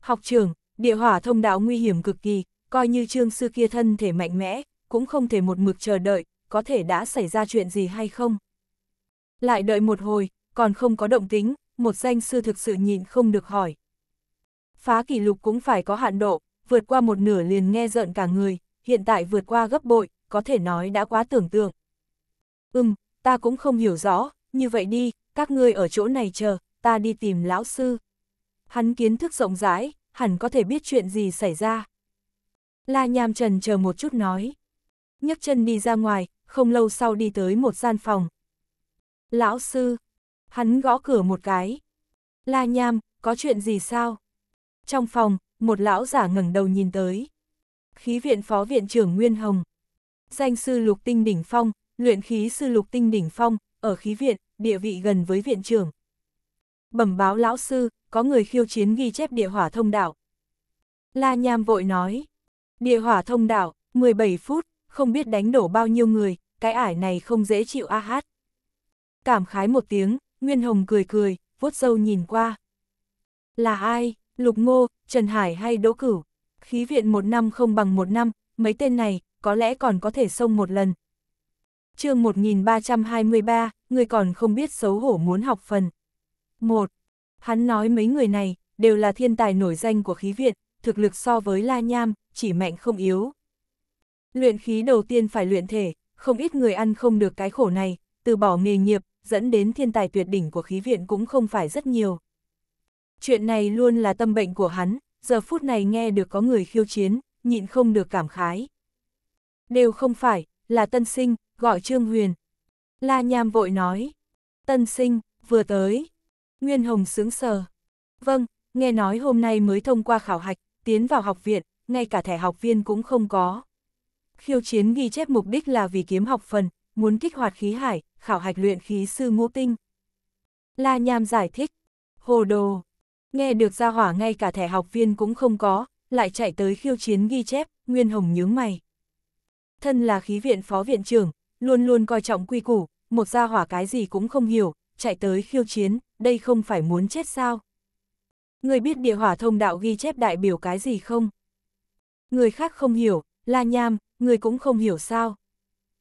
Học trường, địa hỏa thông đạo nguy hiểm cực kỳ, coi như trương sư kia thân thể mạnh mẽ, cũng không thể một mực chờ đợi, có thể đã xảy ra chuyện gì hay không. Lại đợi một hồi, còn không có động tính, một danh sư thực sự nhịn không được hỏi. Phá kỷ lục cũng phải có hạn độ, vượt qua một nửa liền nghe giận cả người, hiện tại vượt qua gấp bội, có thể nói đã quá tưởng tượng. Ừm, ta cũng không hiểu rõ, như vậy đi, các ngươi ở chỗ này chờ, ta đi tìm lão sư. Hắn kiến thức rộng rãi, hẳn có thể biết chuyện gì xảy ra. La Nham Trần chờ một chút nói. nhấc chân đi ra ngoài, không lâu sau đi tới một gian phòng. Lão sư, hắn gõ cửa một cái. La Nham, có chuyện gì sao? Trong phòng, một lão giả ngẩng đầu nhìn tới. Khí viện phó viện trưởng Nguyên Hồng. Danh sư lục tinh đỉnh phong, luyện khí sư lục tinh đỉnh phong, ở khí viện, địa vị gần với viện trưởng. Bẩm báo lão sư, có người khiêu chiến ghi chép địa hỏa thông đạo. La Nham vội nói, địa hỏa thông đạo, 17 phút, không biết đánh đổ bao nhiêu người, cái ải này không dễ chịu a hát. Cảm khái một tiếng, Nguyên Hồng cười cười, vuốt sâu nhìn qua. Là ai, Lục Ngô, Trần Hải hay Đỗ Cửu? Khí viện một năm không bằng một năm, mấy tên này, có lẽ còn có thể xông một lần. chương 1323, người còn không biết xấu hổ muốn học phần. 1. Hắn nói mấy người này, đều là thiên tài nổi danh của khí viện, thực lực so với la nham, chỉ mạnh không yếu. Luyện khí đầu tiên phải luyện thể, không ít người ăn không được cái khổ này, từ bỏ nghề nghiệp, dẫn đến thiên tài tuyệt đỉnh của khí viện cũng không phải rất nhiều. Chuyện này luôn là tâm bệnh của hắn, giờ phút này nghe được có người khiêu chiến, nhịn không được cảm khái. Đều không phải, là tân sinh, gọi Trương Huyền. La Nham vội nói, tân sinh, vừa tới, Nguyên Hồng sướng sờ. Vâng, nghe nói hôm nay mới thông qua khảo hạch, tiến vào học viện, ngay cả thẻ học viên cũng không có. Khiêu chiến ghi chép mục đích là vì kiếm học phần, muốn kích hoạt khí hải, khảo hạch luyện khí sư ngũ tinh. La Nham giải thích, hồ đồ, nghe được ra hỏa ngay cả thẻ học viên cũng không có, lại chạy tới khiêu chiến ghi chép, Nguyên Hồng nhướng mày. Thân là khí viện phó viện trưởng, luôn luôn coi trọng quy củ, một gia hỏa cái gì cũng không hiểu, chạy tới khiêu chiến, đây không phải muốn chết sao? Người biết địa hỏa thông đạo ghi chép đại biểu cái gì không? Người khác không hiểu, La Nham, người cũng không hiểu sao?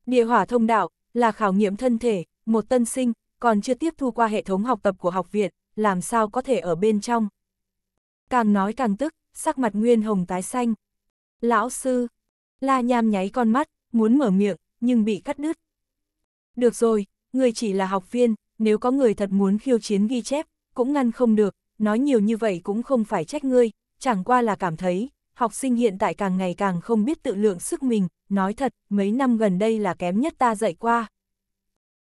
Địa hỏa thông đạo là khảo nghiệm thân thể, một tân sinh, còn chưa tiếp thu qua hệ thống học tập của học viện, làm sao có thể ở bên trong? Càng nói càng tức, sắc mặt Nguyên Hồng tái xanh. Lão sư, La Nham nháy con mắt, muốn mở miệng, nhưng bị cắt đứt. Được rồi, người chỉ là học viên, nếu có người thật muốn khiêu chiến ghi chép, cũng ngăn không được, nói nhiều như vậy cũng không phải trách ngươi, chẳng qua là cảm thấy, học sinh hiện tại càng ngày càng không biết tự lượng sức mình, nói thật, mấy năm gần đây là kém nhất ta dạy qua.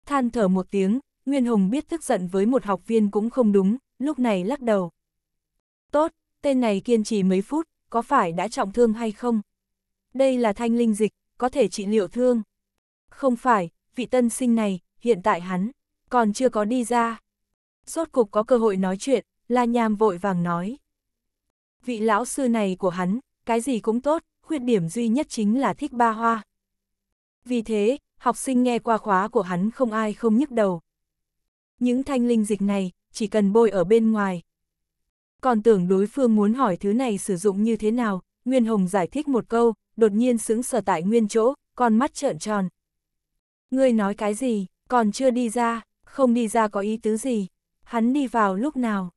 Than thở một tiếng, Nguyên Hùng biết tức giận với một học viên cũng không đúng, lúc này lắc đầu. Tốt, tên này kiên trì mấy phút, có phải đã trọng thương hay không? Đây là thanh linh dịch, có thể trị liệu thương. Không phải, vị tân sinh này, hiện tại hắn còn chưa có đi ra. Rốt cục có cơ hội nói chuyện, La Nham vội vàng nói. Vị lão sư này của hắn, cái gì cũng tốt, khuyết điểm duy nhất chính là thích ba hoa. Vì thế, học sinh nghe qua khóa của hắn không ai không nhức đầu. Những thanh linh dịch này, chỉ cần bôi ở bên ngoài. Còn tưởng đối phương muốn hỏi thứ này sử dụng như thế nào, Nguyên Hồng giải thích một câu, đột nhiên sững sờ tại nguyên chỗ, con mắt trợn tròn. Ngươi nói cái gì, còn chưa đi ra không đi ra có ý tứ gì, hắn đi vào lúc nào.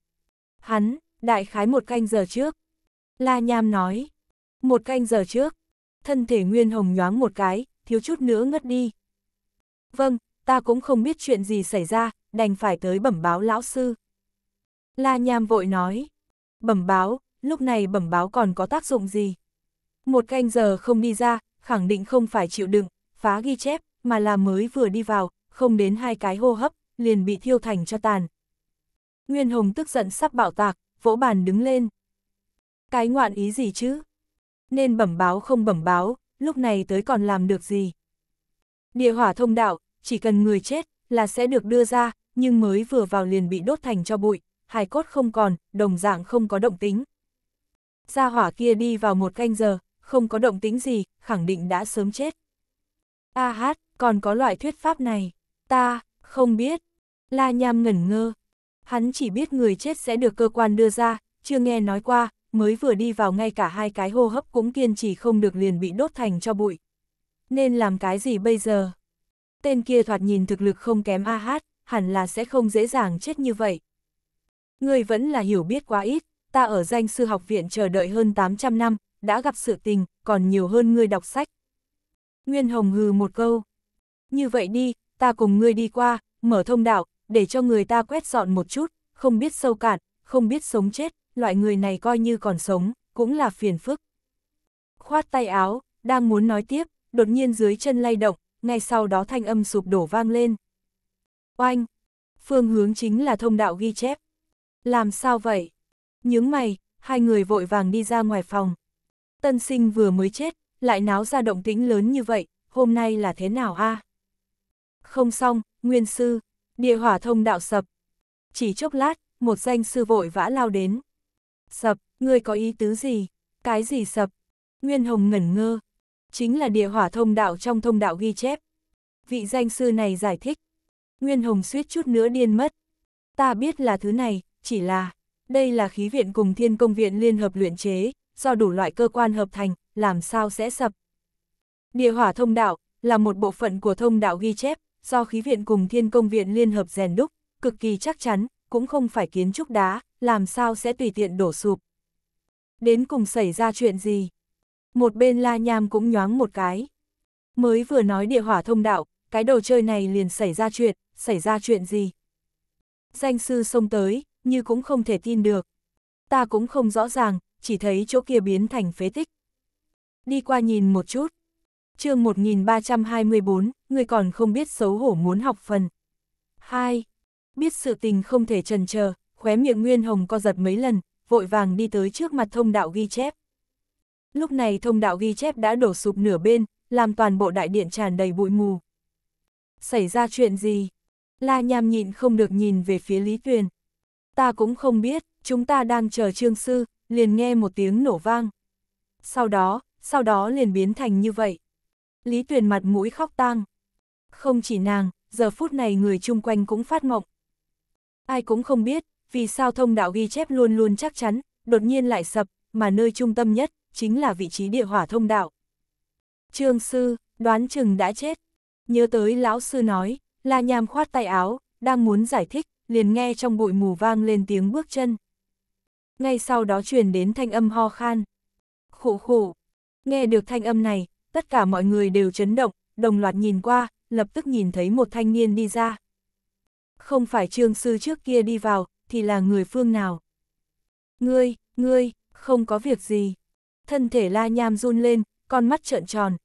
Hắn, đại khái một canh giờ trước. La Nham nói, một canh giờ trước, thân thể Nguyên Hồng nhoáng một cái, thiếu chút nữa ngất đi. Vâng, ta cũng không biết chuyện gì xảy ra, đành phải tới bẩm báo lão sư. La Nham vội nói, bẩm báo, lúc này bẩm báo còn có tác dụng gì? Một canh giờ không đi ra, khẳng định không phải chịu đựng, phá ghi chép, mà là mới vừa đi vào, không đến hai cái hô hấp, liền bị thiêu thành cho tàn. Nguyên Hồng tức giận sắp bạo tạc, vỗ bàn đứng lên. Cái ngoạn ý gì chứ? Nên bẩm báo không bẩm báo, lúc này tới còn làm được gì? Địa hỏa thông đạo, chỉ cần người chết là sẽ được đưa ra, nhưng mới vừa vào liền bị đốt thành cho bụi, hài cốt không còn, đồng dạng không có động tính. Gia hỏa kia đi vào một canh giờ, không có động tính gì, khẳng định đã sớm chết. A hát, còn có loại thuyết pháp này, ta, không biết. La Nham ngẩn ngơ. Hắn chỉ biết người chết sẽ được cơ quan đưa ra, chưa nghe nói qua, mới vừa đi vào ngay cả hai cái hô hấp cũng kiên trì không được liền bị đốt thành cho bụi. Nên làm cái gì bây giờ? Tên kia thoạt nhìn thực lực không kém A Hát, hẳn là sẽ không dễ dàng chết như vậy. Người vẫn là hiểu biết quá ít, ta ở danh sư học viện chờ đợi hơn 800 năm, đã gặp sự tình, còn nhiều hơn người đọc sách. Nguyên Hồng hừ một câu. Như vậy đi, ta cùng ngươi đi qua, mở thông đạo, để cho người ta quét dọn một chút, không biết sâu cạn, không biết sống chết, loại người này coi như còn sống, cũng là phiền phức. Khoát tay áo, đang muốn nói tiếp, đột nhiên dưới chân lay động, ngay sau đó thanh âm sụp đổ vang lên. Oanh! Phương hướng chính là thông đạo ghi chép. Làm sao vậy? những mày, hai người vội vàng đi ra ngoài phòng. Tân sinh vừa mới chết, lại náo ra động tĩnh lớn như vậy, hôm nay là thế nào a? À? Không xong, nguyên sư, địa hỏa thông đạo sập. Chỉ chốc lát, một danh sư vội vã lao đến. Sập, ngươi có ý tứ gì? Cái gì sập? Nguyên Hồng ngẩn ngơ. Chính là địa hỏa thông đạo trong thông đạo ghi chép. Vị danh sư này giải thích. Nguyên Hồng suýt chút nữa điên mất. Ta biết là thứ này, chỉ là, đây là khí viện cùng thiên công viện liên hợp luyện chế, do đủ loại cơ quan hợp thành, làm sao sẽ sập. Địa hỏa thông đạo, là một bộ phận của thông đạo ghi chép, do khí viện cùng thiên công viện liên hợp rèn đúc, cực kỳ chắc chắn, cũng không phải kiến trúc đá, làm sao sẽ tùy tiện đổ sụp. Đến cùng xảy ra chuyện gì? Một bên la nham cũng nhoáng một cái. Mới vừa nói địa hỏa thông đạo, cái đồ chơi này liền xảy ra chuyện, xảy ra chuyện gì? Danh sư xông tới, như cũng không thể tin được. Ta cũng không rõ ràng, chỉ thấy chỗ kia biến thành phế tích. Đi qua nhìn một chút, chương 1324, người còn không biết xấu hổ muốn học phần. 2. Biết sự tình không thể trần chờ khóe miệng Nguyên Hồng co giật mấy lần, vội vàng đi tới trước mặt thông đạo ghi chép. Lúc này thông đạo ghi chép đã đổ sụp nửa bên, làm toàn bộ đại điện tràn đầy bụi mù. Xảy ra chuyện gì? La Nham nhịn không được nhìn về phía Lý Tuyền. Ta cũng không biết, chúng ta đang chờ trương sư, liền nghe một tiếng nổ vang. Sau đó, sau đó liền biến thành như vậy. Lý Tuyền mặt mũi khóc tang. Không chỉ nàng, giờ phút này người chung quanh cũng phát mộng. Ai cũng không biết, vì sao thông đạo ghi chép luôn luôn chắc chắn, đột nhiên lại sập, mà nơi trung tâm nhất, chính là vị trí địa hỏa thông đạo. Trương sư, đoán chừng đã chết. Nhớ tới lão sư nói, là Nham khoát tay áo, đang muốn giải thích, liền nghe trong bụi mù vang lên tiếng bước chân. Ngay sau đó truyền đến thanh âm ho khan. khủ khủ. Nghe được thanh âm này, tất cả mọi người đều chấn động, đồng loạt nhìn qua, lập tức nhìn thấy một thanh niên đi ra. Không phải trương sư trước kia đi vào, thì là người phương nào. Ngươi, ngươi, không có việc gì. Thân thể la nham run lên, con mắt trợn tròn.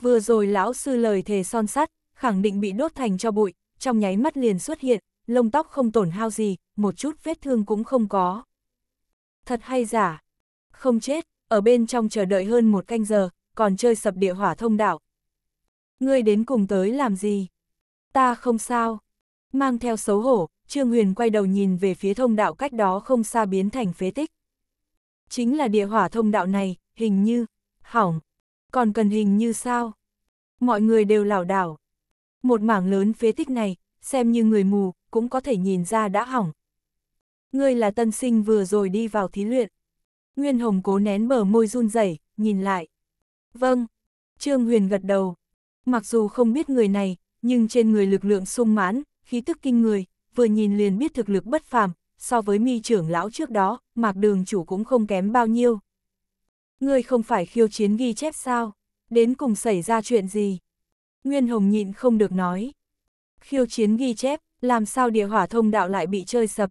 Vừa rồi lão sư lời thề son sắt, khẳng định bị đốt thành cho bụi, trong nháy mắt liền xuất hiện, lông tóc không tổn hao gì, một chút vết thương cũng không có. Thật hay giả? Không chết, ở bên trong chờ đợi hơn một canh giờ, còn chơi sập địa hỏa thông đạo. Ngươi đến cùng tới làm gì? Ta không sao. Mang theo xấu hổ, Trương Huyền quay đầu nhìn về phía thông đạo cách đó không xa biến thành phế tích. Chính là địa hỏa thông đạo này, hình như, hỏng, còn cần hình như sao? Mọi người đều lảo đảo. Một mảng lớn phế tích này, xem như người mù, cũng có thể nhìn ra đã hỏng. Ngươi là tân sinh vừa rồi đi vào thí luyện. Nguyên Hồng cố nén bờ môi run rẩy nhìn lại. Vâng, Trương Huyền gật đầu. Mặc dù không biết người này, nhưng trên người lực lượng sung mãn, khí tức kinh người, vừa nhìn liền biết thực lực bất phàm, so với mi trưởng lão trước đó, mạc đường chủ cũng không kém bao nhiêu. Ngươi không phải khiêu chiến ghi chép sao, đến cùng xảy ra chuyện gì? Nguyên Hồng nhịn không được nói. Khiêu chiến ghi chép, làm sao địa hỏa thông đạo lại bị chơi sập?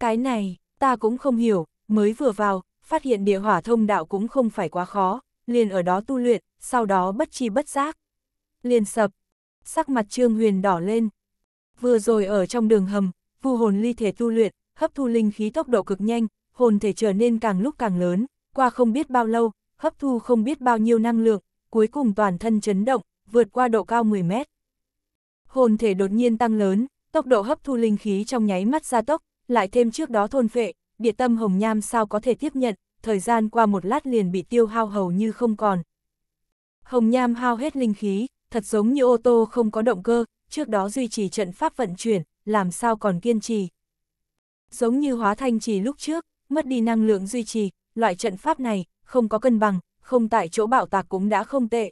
Cái này, ta cũng không hiểu, mới vừa vào, phát hiện địa hỏa thông đạo cũng không phải quá khó, liền ở đó tu luyện, sau đó bất chi bất giác. Liền sập, sắc mặt Trương Huyền đỏ lên. Vừa rồi ở trong đường hầm, vu hồn ly thể tu luyện, hấp thu linh khí tốc độ cực nhanh, hồn thể trở nên càng lúc càng lớn, qua không biết bao lâu, hấp thu không biết bao nhiêu năng lượng, cuối cùng toàn thân chấn động, vượt qua độ cao 10 mét. Hồn thể đột nhiên tăng lớn, tốc độ hấp thu linh khí trong nháy mắt gia tốc, lại thêm trước đó thôn phệ, địa tâm hồng nham sao có thể tiếp nhận, thời gian qua một lát liền bị tiêu hao hầu như không còn. Hồng Nham hao hết linh khí, thật giống như ô tô không có động cơ, trước đó duy trì trận pháp vận chuyển, làm sao còn kiên trì. Giống như hóa thanh trì lúc trước, mất đi năng lượng duy trì, loại trận pháp này, không có cân bằng, không tại chỗ bạo tạc cũng đã không tệ.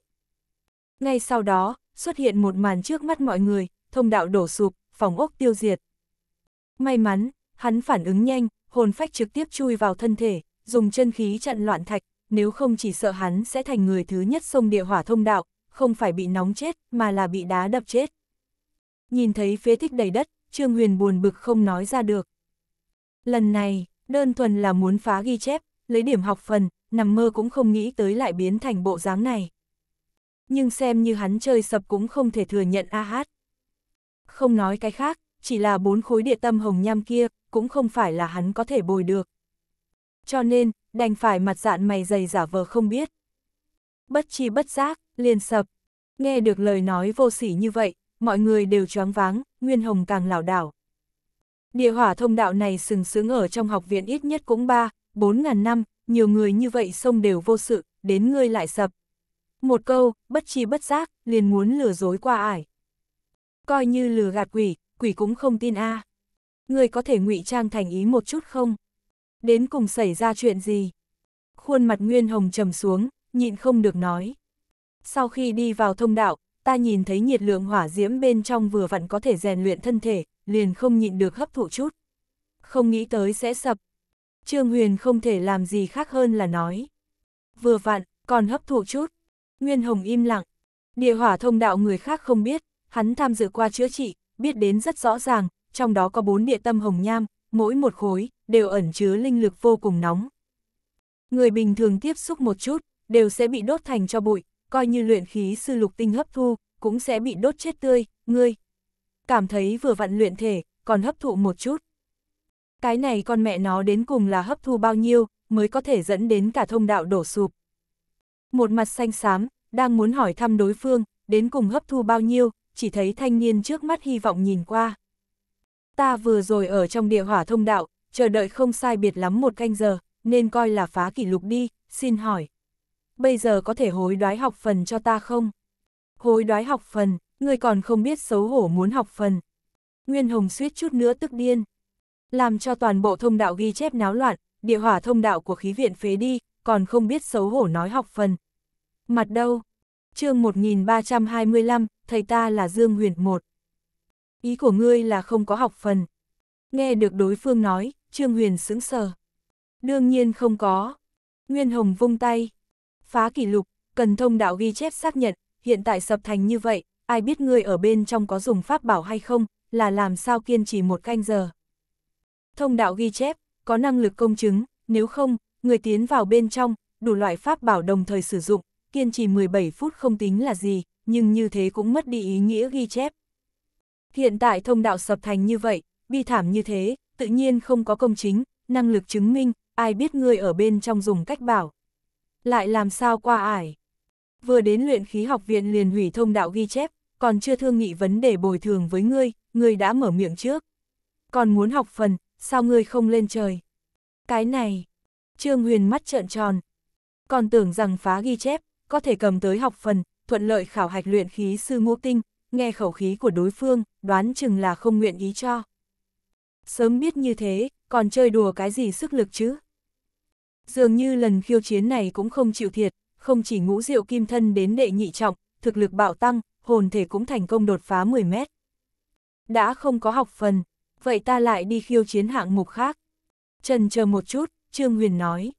Ngay sau đó, xuất hiện một màn trước mắt mọi người, thông đạo đổ sụp, phòng ốc tiêu diệt. May mắn, hắn phản ứng nhanh, hồn phách trực tiếp chui vào thân thể, dùng chân khí chặn loạn thạch, nếu không chỉ sợ hắn sẽ thành người thứ nhất sông địa hỏa thông đạo, không phải bị nóng chết mà là bị đá đập chết. Nhìn thấy phế tích đầy đất, Trương Huyền buồn bực không nói ra được. Lần này, đơn thuần là muốn phá ghi chép, lấy điểm học phần, nằm mơ cũng không nghĩ tới lại biến thành bộ dáng này. Nhưng xem như hắn chơi sập cũng không thể thừa nhận a hát. Không nói cái khác, chỉ là bốn khối địa tâm hồng nham kia, cũng không phải là hắn có thể bồi được cho nên, đành phải mặt dạn mày dày giả vờ không biết. Bất chi bất giác, liền sập. Nghe được lời nói vô sỉ như vậy, mọi người đều choáng váng, Nguyên Hồng càng lảo đảo. Địa hỏa thông đạo này sừng sững ở trong học viện ít nhất cũng 3, 4 ngàn năm, nhiều người như vậy xông đều vô sự, đến ngươi lại sập. Một câu, bất chi bất giác, liền muốn lừa dối qua ải. Coi như lừa gạt quỷ, quỷ cũng không tin a. À. Ngươi có thể ngụy trang thành ý một chút không? Đến cùng xảy ra chuyện gì? Khuôn mặt Nguyên Hồng trầm xuống, nhịn không được nói. Sau khi đi vào thông đạo, ta nhìn thấy nhiệt lượng hỏa diễm bên trong vừa vặn có thể rèn luyện thân thể, liền không nhịn được hấp thụ chút. Không nghĩ tới sẽ sập. Trương Huyền không thể làm gì khác hơn là nói. Vừa vặn, còn hấp thụ chút. Nguyên Hồng im lặng. Địa hỏa thông đạo người khác không biết, hắn tham dự qua chữa trị, biết đến rất rõ ràng, trong đó có bốn địa tâm hồng nham, mỗi một khối đều ẩn chứa linh lực vô cùng nóng. Người bình thường tiếp xúc một chút, đều sẽ bị đốt thành cho bụi, coi như luyện khí sư lục tinh hấp thu, cũng sẽ bị đốt chết tươi, ngươi. Cảm thấy vừa vặn luyện thể, còn hấp thụ một chút. Cái này con mẹ nó đến cùng là hấp thu bao nhiêu, mới có thể dẫn đến cả thông đạo đổ sụp. Một mặt xanh xám, đang muốn hỏi thăm đối phương, đến cùng hấp thu bao nhiêu, chỉ thấy thanh niên trước mắt hy vọng nhìn qua ta vừa rồi ở trong địa hỏa thông đạo, chờ đợi không sai biệt lắm một canh giờ, nên coi là phá kỷ lục đi, xin hỏi. Bây giờ có thể hối đoái học phần cho ta không? Hối đoái học phần, người còn không biết xấu hổ muốn học phần. Nguyên Hồng suýt chút nữa tức điên. Làm cho toàn bộ thông đạo ghi chép náo loạn, địa hỏa thông đạo của khí viện phế đi, còn không biết xấu hổ nói học phần. Mặt đâu? chương 1325, thầy ta là Dương Huyền một ý của ngươi là không có học phần. Nghe được đối phương nói, Trương Huyền sững sờ. Đương nhiên không có. Nguyên Hồng vung tay. Phá kỷ lục, cần thông đạo ghi chép xác nhận, hiện tại sập thành như vậy, ai biết ngươi ở bên trong có dùng pháp bảo hay không, là làm sao kiên trì một canh giờ. Thông đạo ghi chép, có năng lực công chứng, nếu không, người tiến vào bên trong, đủ loại pháp bảo đồng thời sử dụng, kiên trì 17 phút không tính là gì, nhưng như thế cũng mất đi ý nghĩa ghi chép, Hiện tại thông đạo sập thành như vậy, bi thảm như thế, tự nhiên không có công chính, năng lực chứng minh, ai biết ngươi ở bên trong dùng cách bảo. Lại làm sao qua ải. Vừa đến luyện khí học viện liền hủy thông đạo ghi chép, còn chưa thương nghị vấn đề bồi thường với ngươi, ngươi đã mở miệng trước. Còn muốn học phần, sao ngươi không lên trời? Cái này, Trương Huyền mắt trợn tròn. Còn tưởng rằng phá ghi chép, có thể cầm tới học phần, thuận lợi khảo hạch luyện khí sư ngũ tinh, nghe khẩu khí của đối phương, đoán chừng là không nguyện ý cho. Sớm biết như thế, còn chơi đùa cái gì sức lực chứ? Dường như lần khiêu chiến này cũng không chịu thiệt, không chỉ ngũ diệu kim thân đến đệ nhị trọng, thực lực bạo tăng, hồn thể cũng thành công đột phá 10 mét. Đã không có học phần, vậy ta lại đi khiêu chiến hạng mục khác. Trần chờ một chút, Trương Huyền nói.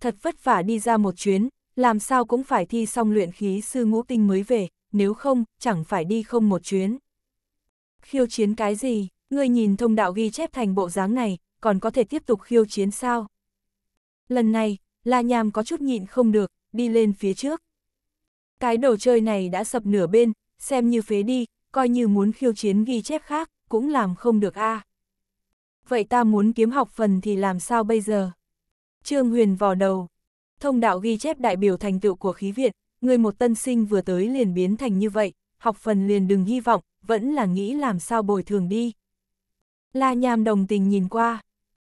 Thật vất vả đi ra một chuyến, làm sao cũng phải thi xong luyện khí sư ngũ tinh mới về, nếu không, chẳng phải đi không một chuyến. Khiêu chiến cái gì, ngươi nhìn thông đạo ghi chép thành bộ dáng này, còn có thể tiếp tục khiêu chiến sao? Lần này, La Nham có chút nhịn không được, đi lên phía trước. Cái đồ chơi này đã sập nửa bên, xem như phế đi, coi như muốn khiêu chiến ghi chép khác, cũng làm không được a. À. Vậy ta muốn kiếm học phần thì làm sao bây giờ? Trương Huyền vò đầu. Thông đạo ghi chép đại biểu thành tựu của khí viện, người một tân sinh vừa tới liền biến thành như vậy, học phần liền đừng hy vọng, vẫn là nghĩ làm sao bồi thường đi. La Nham đồng tình nhìn qua.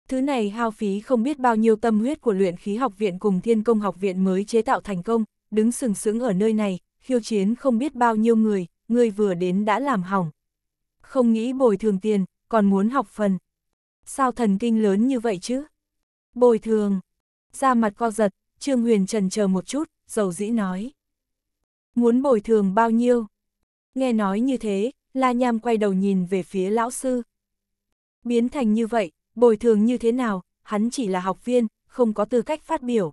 Thứ này hao phí không biết bao nhiêu tâm huyết của luyện khí học viện cùng thiên công học viện mới chế tạo thành công, đứng sừng sững ở nơi này, khiêu chiến không biết bao nhiêu người, người vừa đến đã làm hỏng. Không nghĩ bồi thường tiền, còn muốn học phần. Sao thần kinh lớn như vậy chứ? Bồi thường. Ra mặt co giật, Trương Huyền trần chờ một chút, dầu dĩ nói. Muốn bồi thường bao nhiêu? Nghe nói như thế, La Nham quay đầu nhìn về phía lão sư. Biến thành như vậy, bồi thường như thế nào, hắn chỉ là học viên, không có tư cách phát biểu.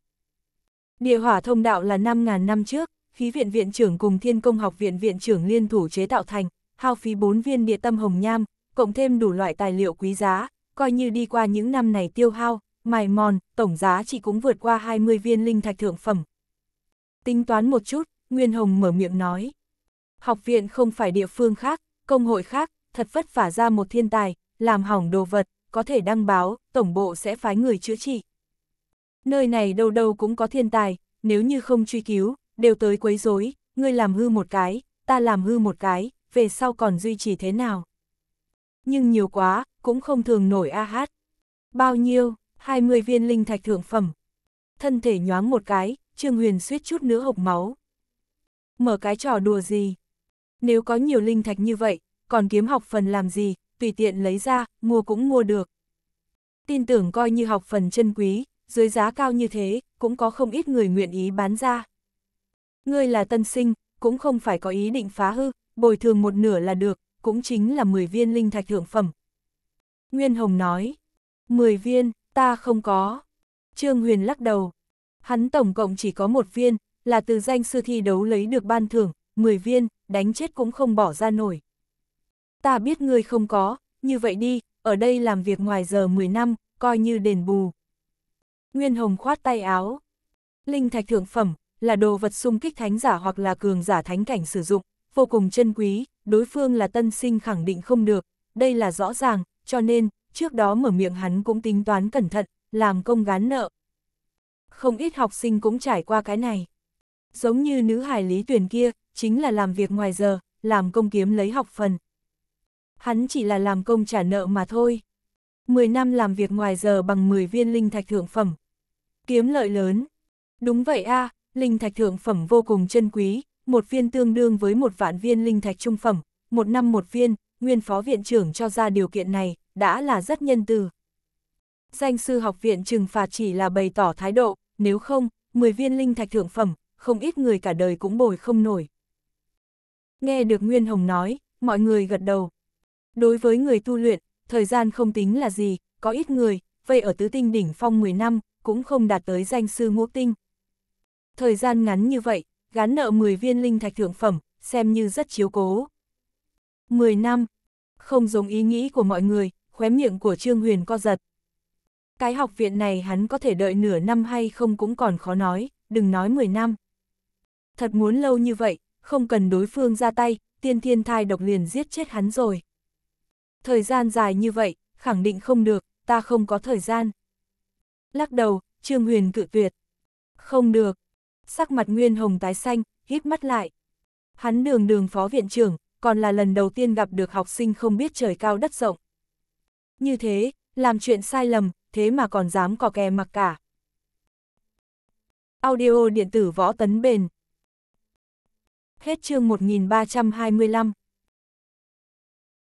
Địa hỏa thông đạo là 5.000 năm trước, khí viện viện trưởng cùng thiên công học viện viện trưởng liên thủ chế tạo thành, hao phí 4 viên địa tâm hồng nham, cộng thêm đủ loại tài liệu quý giá, coi như đi qua những năm này tiêu hao, mài mòn, tổng giá chỉ cũng vượt qua 20 viên linh thạch thượng phẩm, Tính toán một chút, Nguyên Hồng mở miệng nói. Học viện không phải địa phương khác, công hội khác, thật vất vả ra một thiên tài, làm hỏng đồ vật, có thể đăng báo, tổng bộ sẽ phái người chữa trị. Nơi này đâu đâu cũng có thiên tài, nếu như không truy cứu, đều tới quấy rối, ngươi làm hư một cái, ta làm hư một cái, về sau còn duy trì thế nào. Nhưng nhiều quá, cũng không thường nổi a AH. hát. Bao nhiêu, 20 viên linh thạch thượng phẩm. Thân thể nhoáng một cái, Trương Huyền suýt chút nữa hộc máu. Mở cái trò đùa gì? Nếu có nhiều linh thạch như vậy, còn kiếm học phần làm gì, tùy tiện lấy ra, mua cũng mua được. Tin tưởng coi như học phần chân quý, dưới giá cao như thế, cũng có không ít người nguyện ý bán ra. Ngươi là tân sinh, cũng không phải có ý định phá hư, bồi thường một nửa là được, cũng chính là 10 viên linh thạch thượng phẩm. Nguyên Hồng nói, 10 viên, ta không có. Trương Huyền lắc đầu, Hắn tổng cộng chỉ có một viên, là từ danh sư thi đấu lấy được ban thưởng, 10 viên, đánh chết cũng không bỏ ra nổi. Ta biết ngươi không có, như vậy đi, ở đây làm việc ngoài giờ 10 năm, coi như đền bù. Nguyên Hồng khoát tay áo. Linh thạch thượng phẩm, là đồ vật sung kích thánh giả hoặc là cường giả thánh cảnh sử dụng, vô cùng chân quý, đối phương là tân sinh khẳng định không được, đây là rõ ràng, cho nên, trước đó mở miệng hắn cũng tính toán cẩn thận, làm công gán nợ, không ít học sinh cũng trải qua cái này. Giống như nữ hải lý tuyển kia, chính là làm việc ngoài giờ, làm công kiếm lấy học phần. Hắn chỉ là làm công trả nợ mà thôi. 10 năm làm việc ngoài giờ bằng 10 viên linh thạch thượng phẩm. Kiếm lợi lớn. Đúng vậy a, à, linh thạch thượng phẩm vô cùng chân quý, một viên tương đương với một vạn viên linh thạch trung phẩm, một năm một viên, nguyên phó viện trưởng cho ra điều kiện này, đã là rất nhân từ. Danh sư học viện trừng phạt chỉ là bày tỏ thái độ, nếu không, 10 viên linh thạch thượng phẩm, không ít người cả đời cũng bồi không nổi. Nghe được Nguyên Hồng nói, mọi người gật đầu. Đối với người tu luyện, thời gian không tính là gì, có ít người, vậy ở tứ tinh đỉnh phong 10 năm, cũng không đạt tới danh sư ngũ tinh. Thời gian ngắn như vậy, gán nợ 10 viên linh thạch thượng phẩm, xem như rất chiếu cố. 10 năm, không giống ý nghĩ của mọi người, khóe miệng của Trương Huyền co giật. Cái học viện này hắn có thể đợi nửa năm hay không cũng còn khó nói, đừng nói 10 năm. Thật muốn lâu như vậy, không cần đối phương ra tay, tiên thiên thai độc liền giết chết hắn rồi. Thời gian dài như vậy, khẳng định không được, ta không có thời gian. Lắc đầu, Trương Huyền cự tuyệt. Không được. Sắc mặt Nguyên Hồng tái xanh, hít mắt lại. Hắn đường đường phó viện trưởng, còn là lần đầu tiên gặp được học sinh không biết trời cao đất rộng. Như thế, làm chuyện sai lầm, thế mà còn dám cò kè mặc cả. Audio điện tử võ tấn bền Hết chương 1325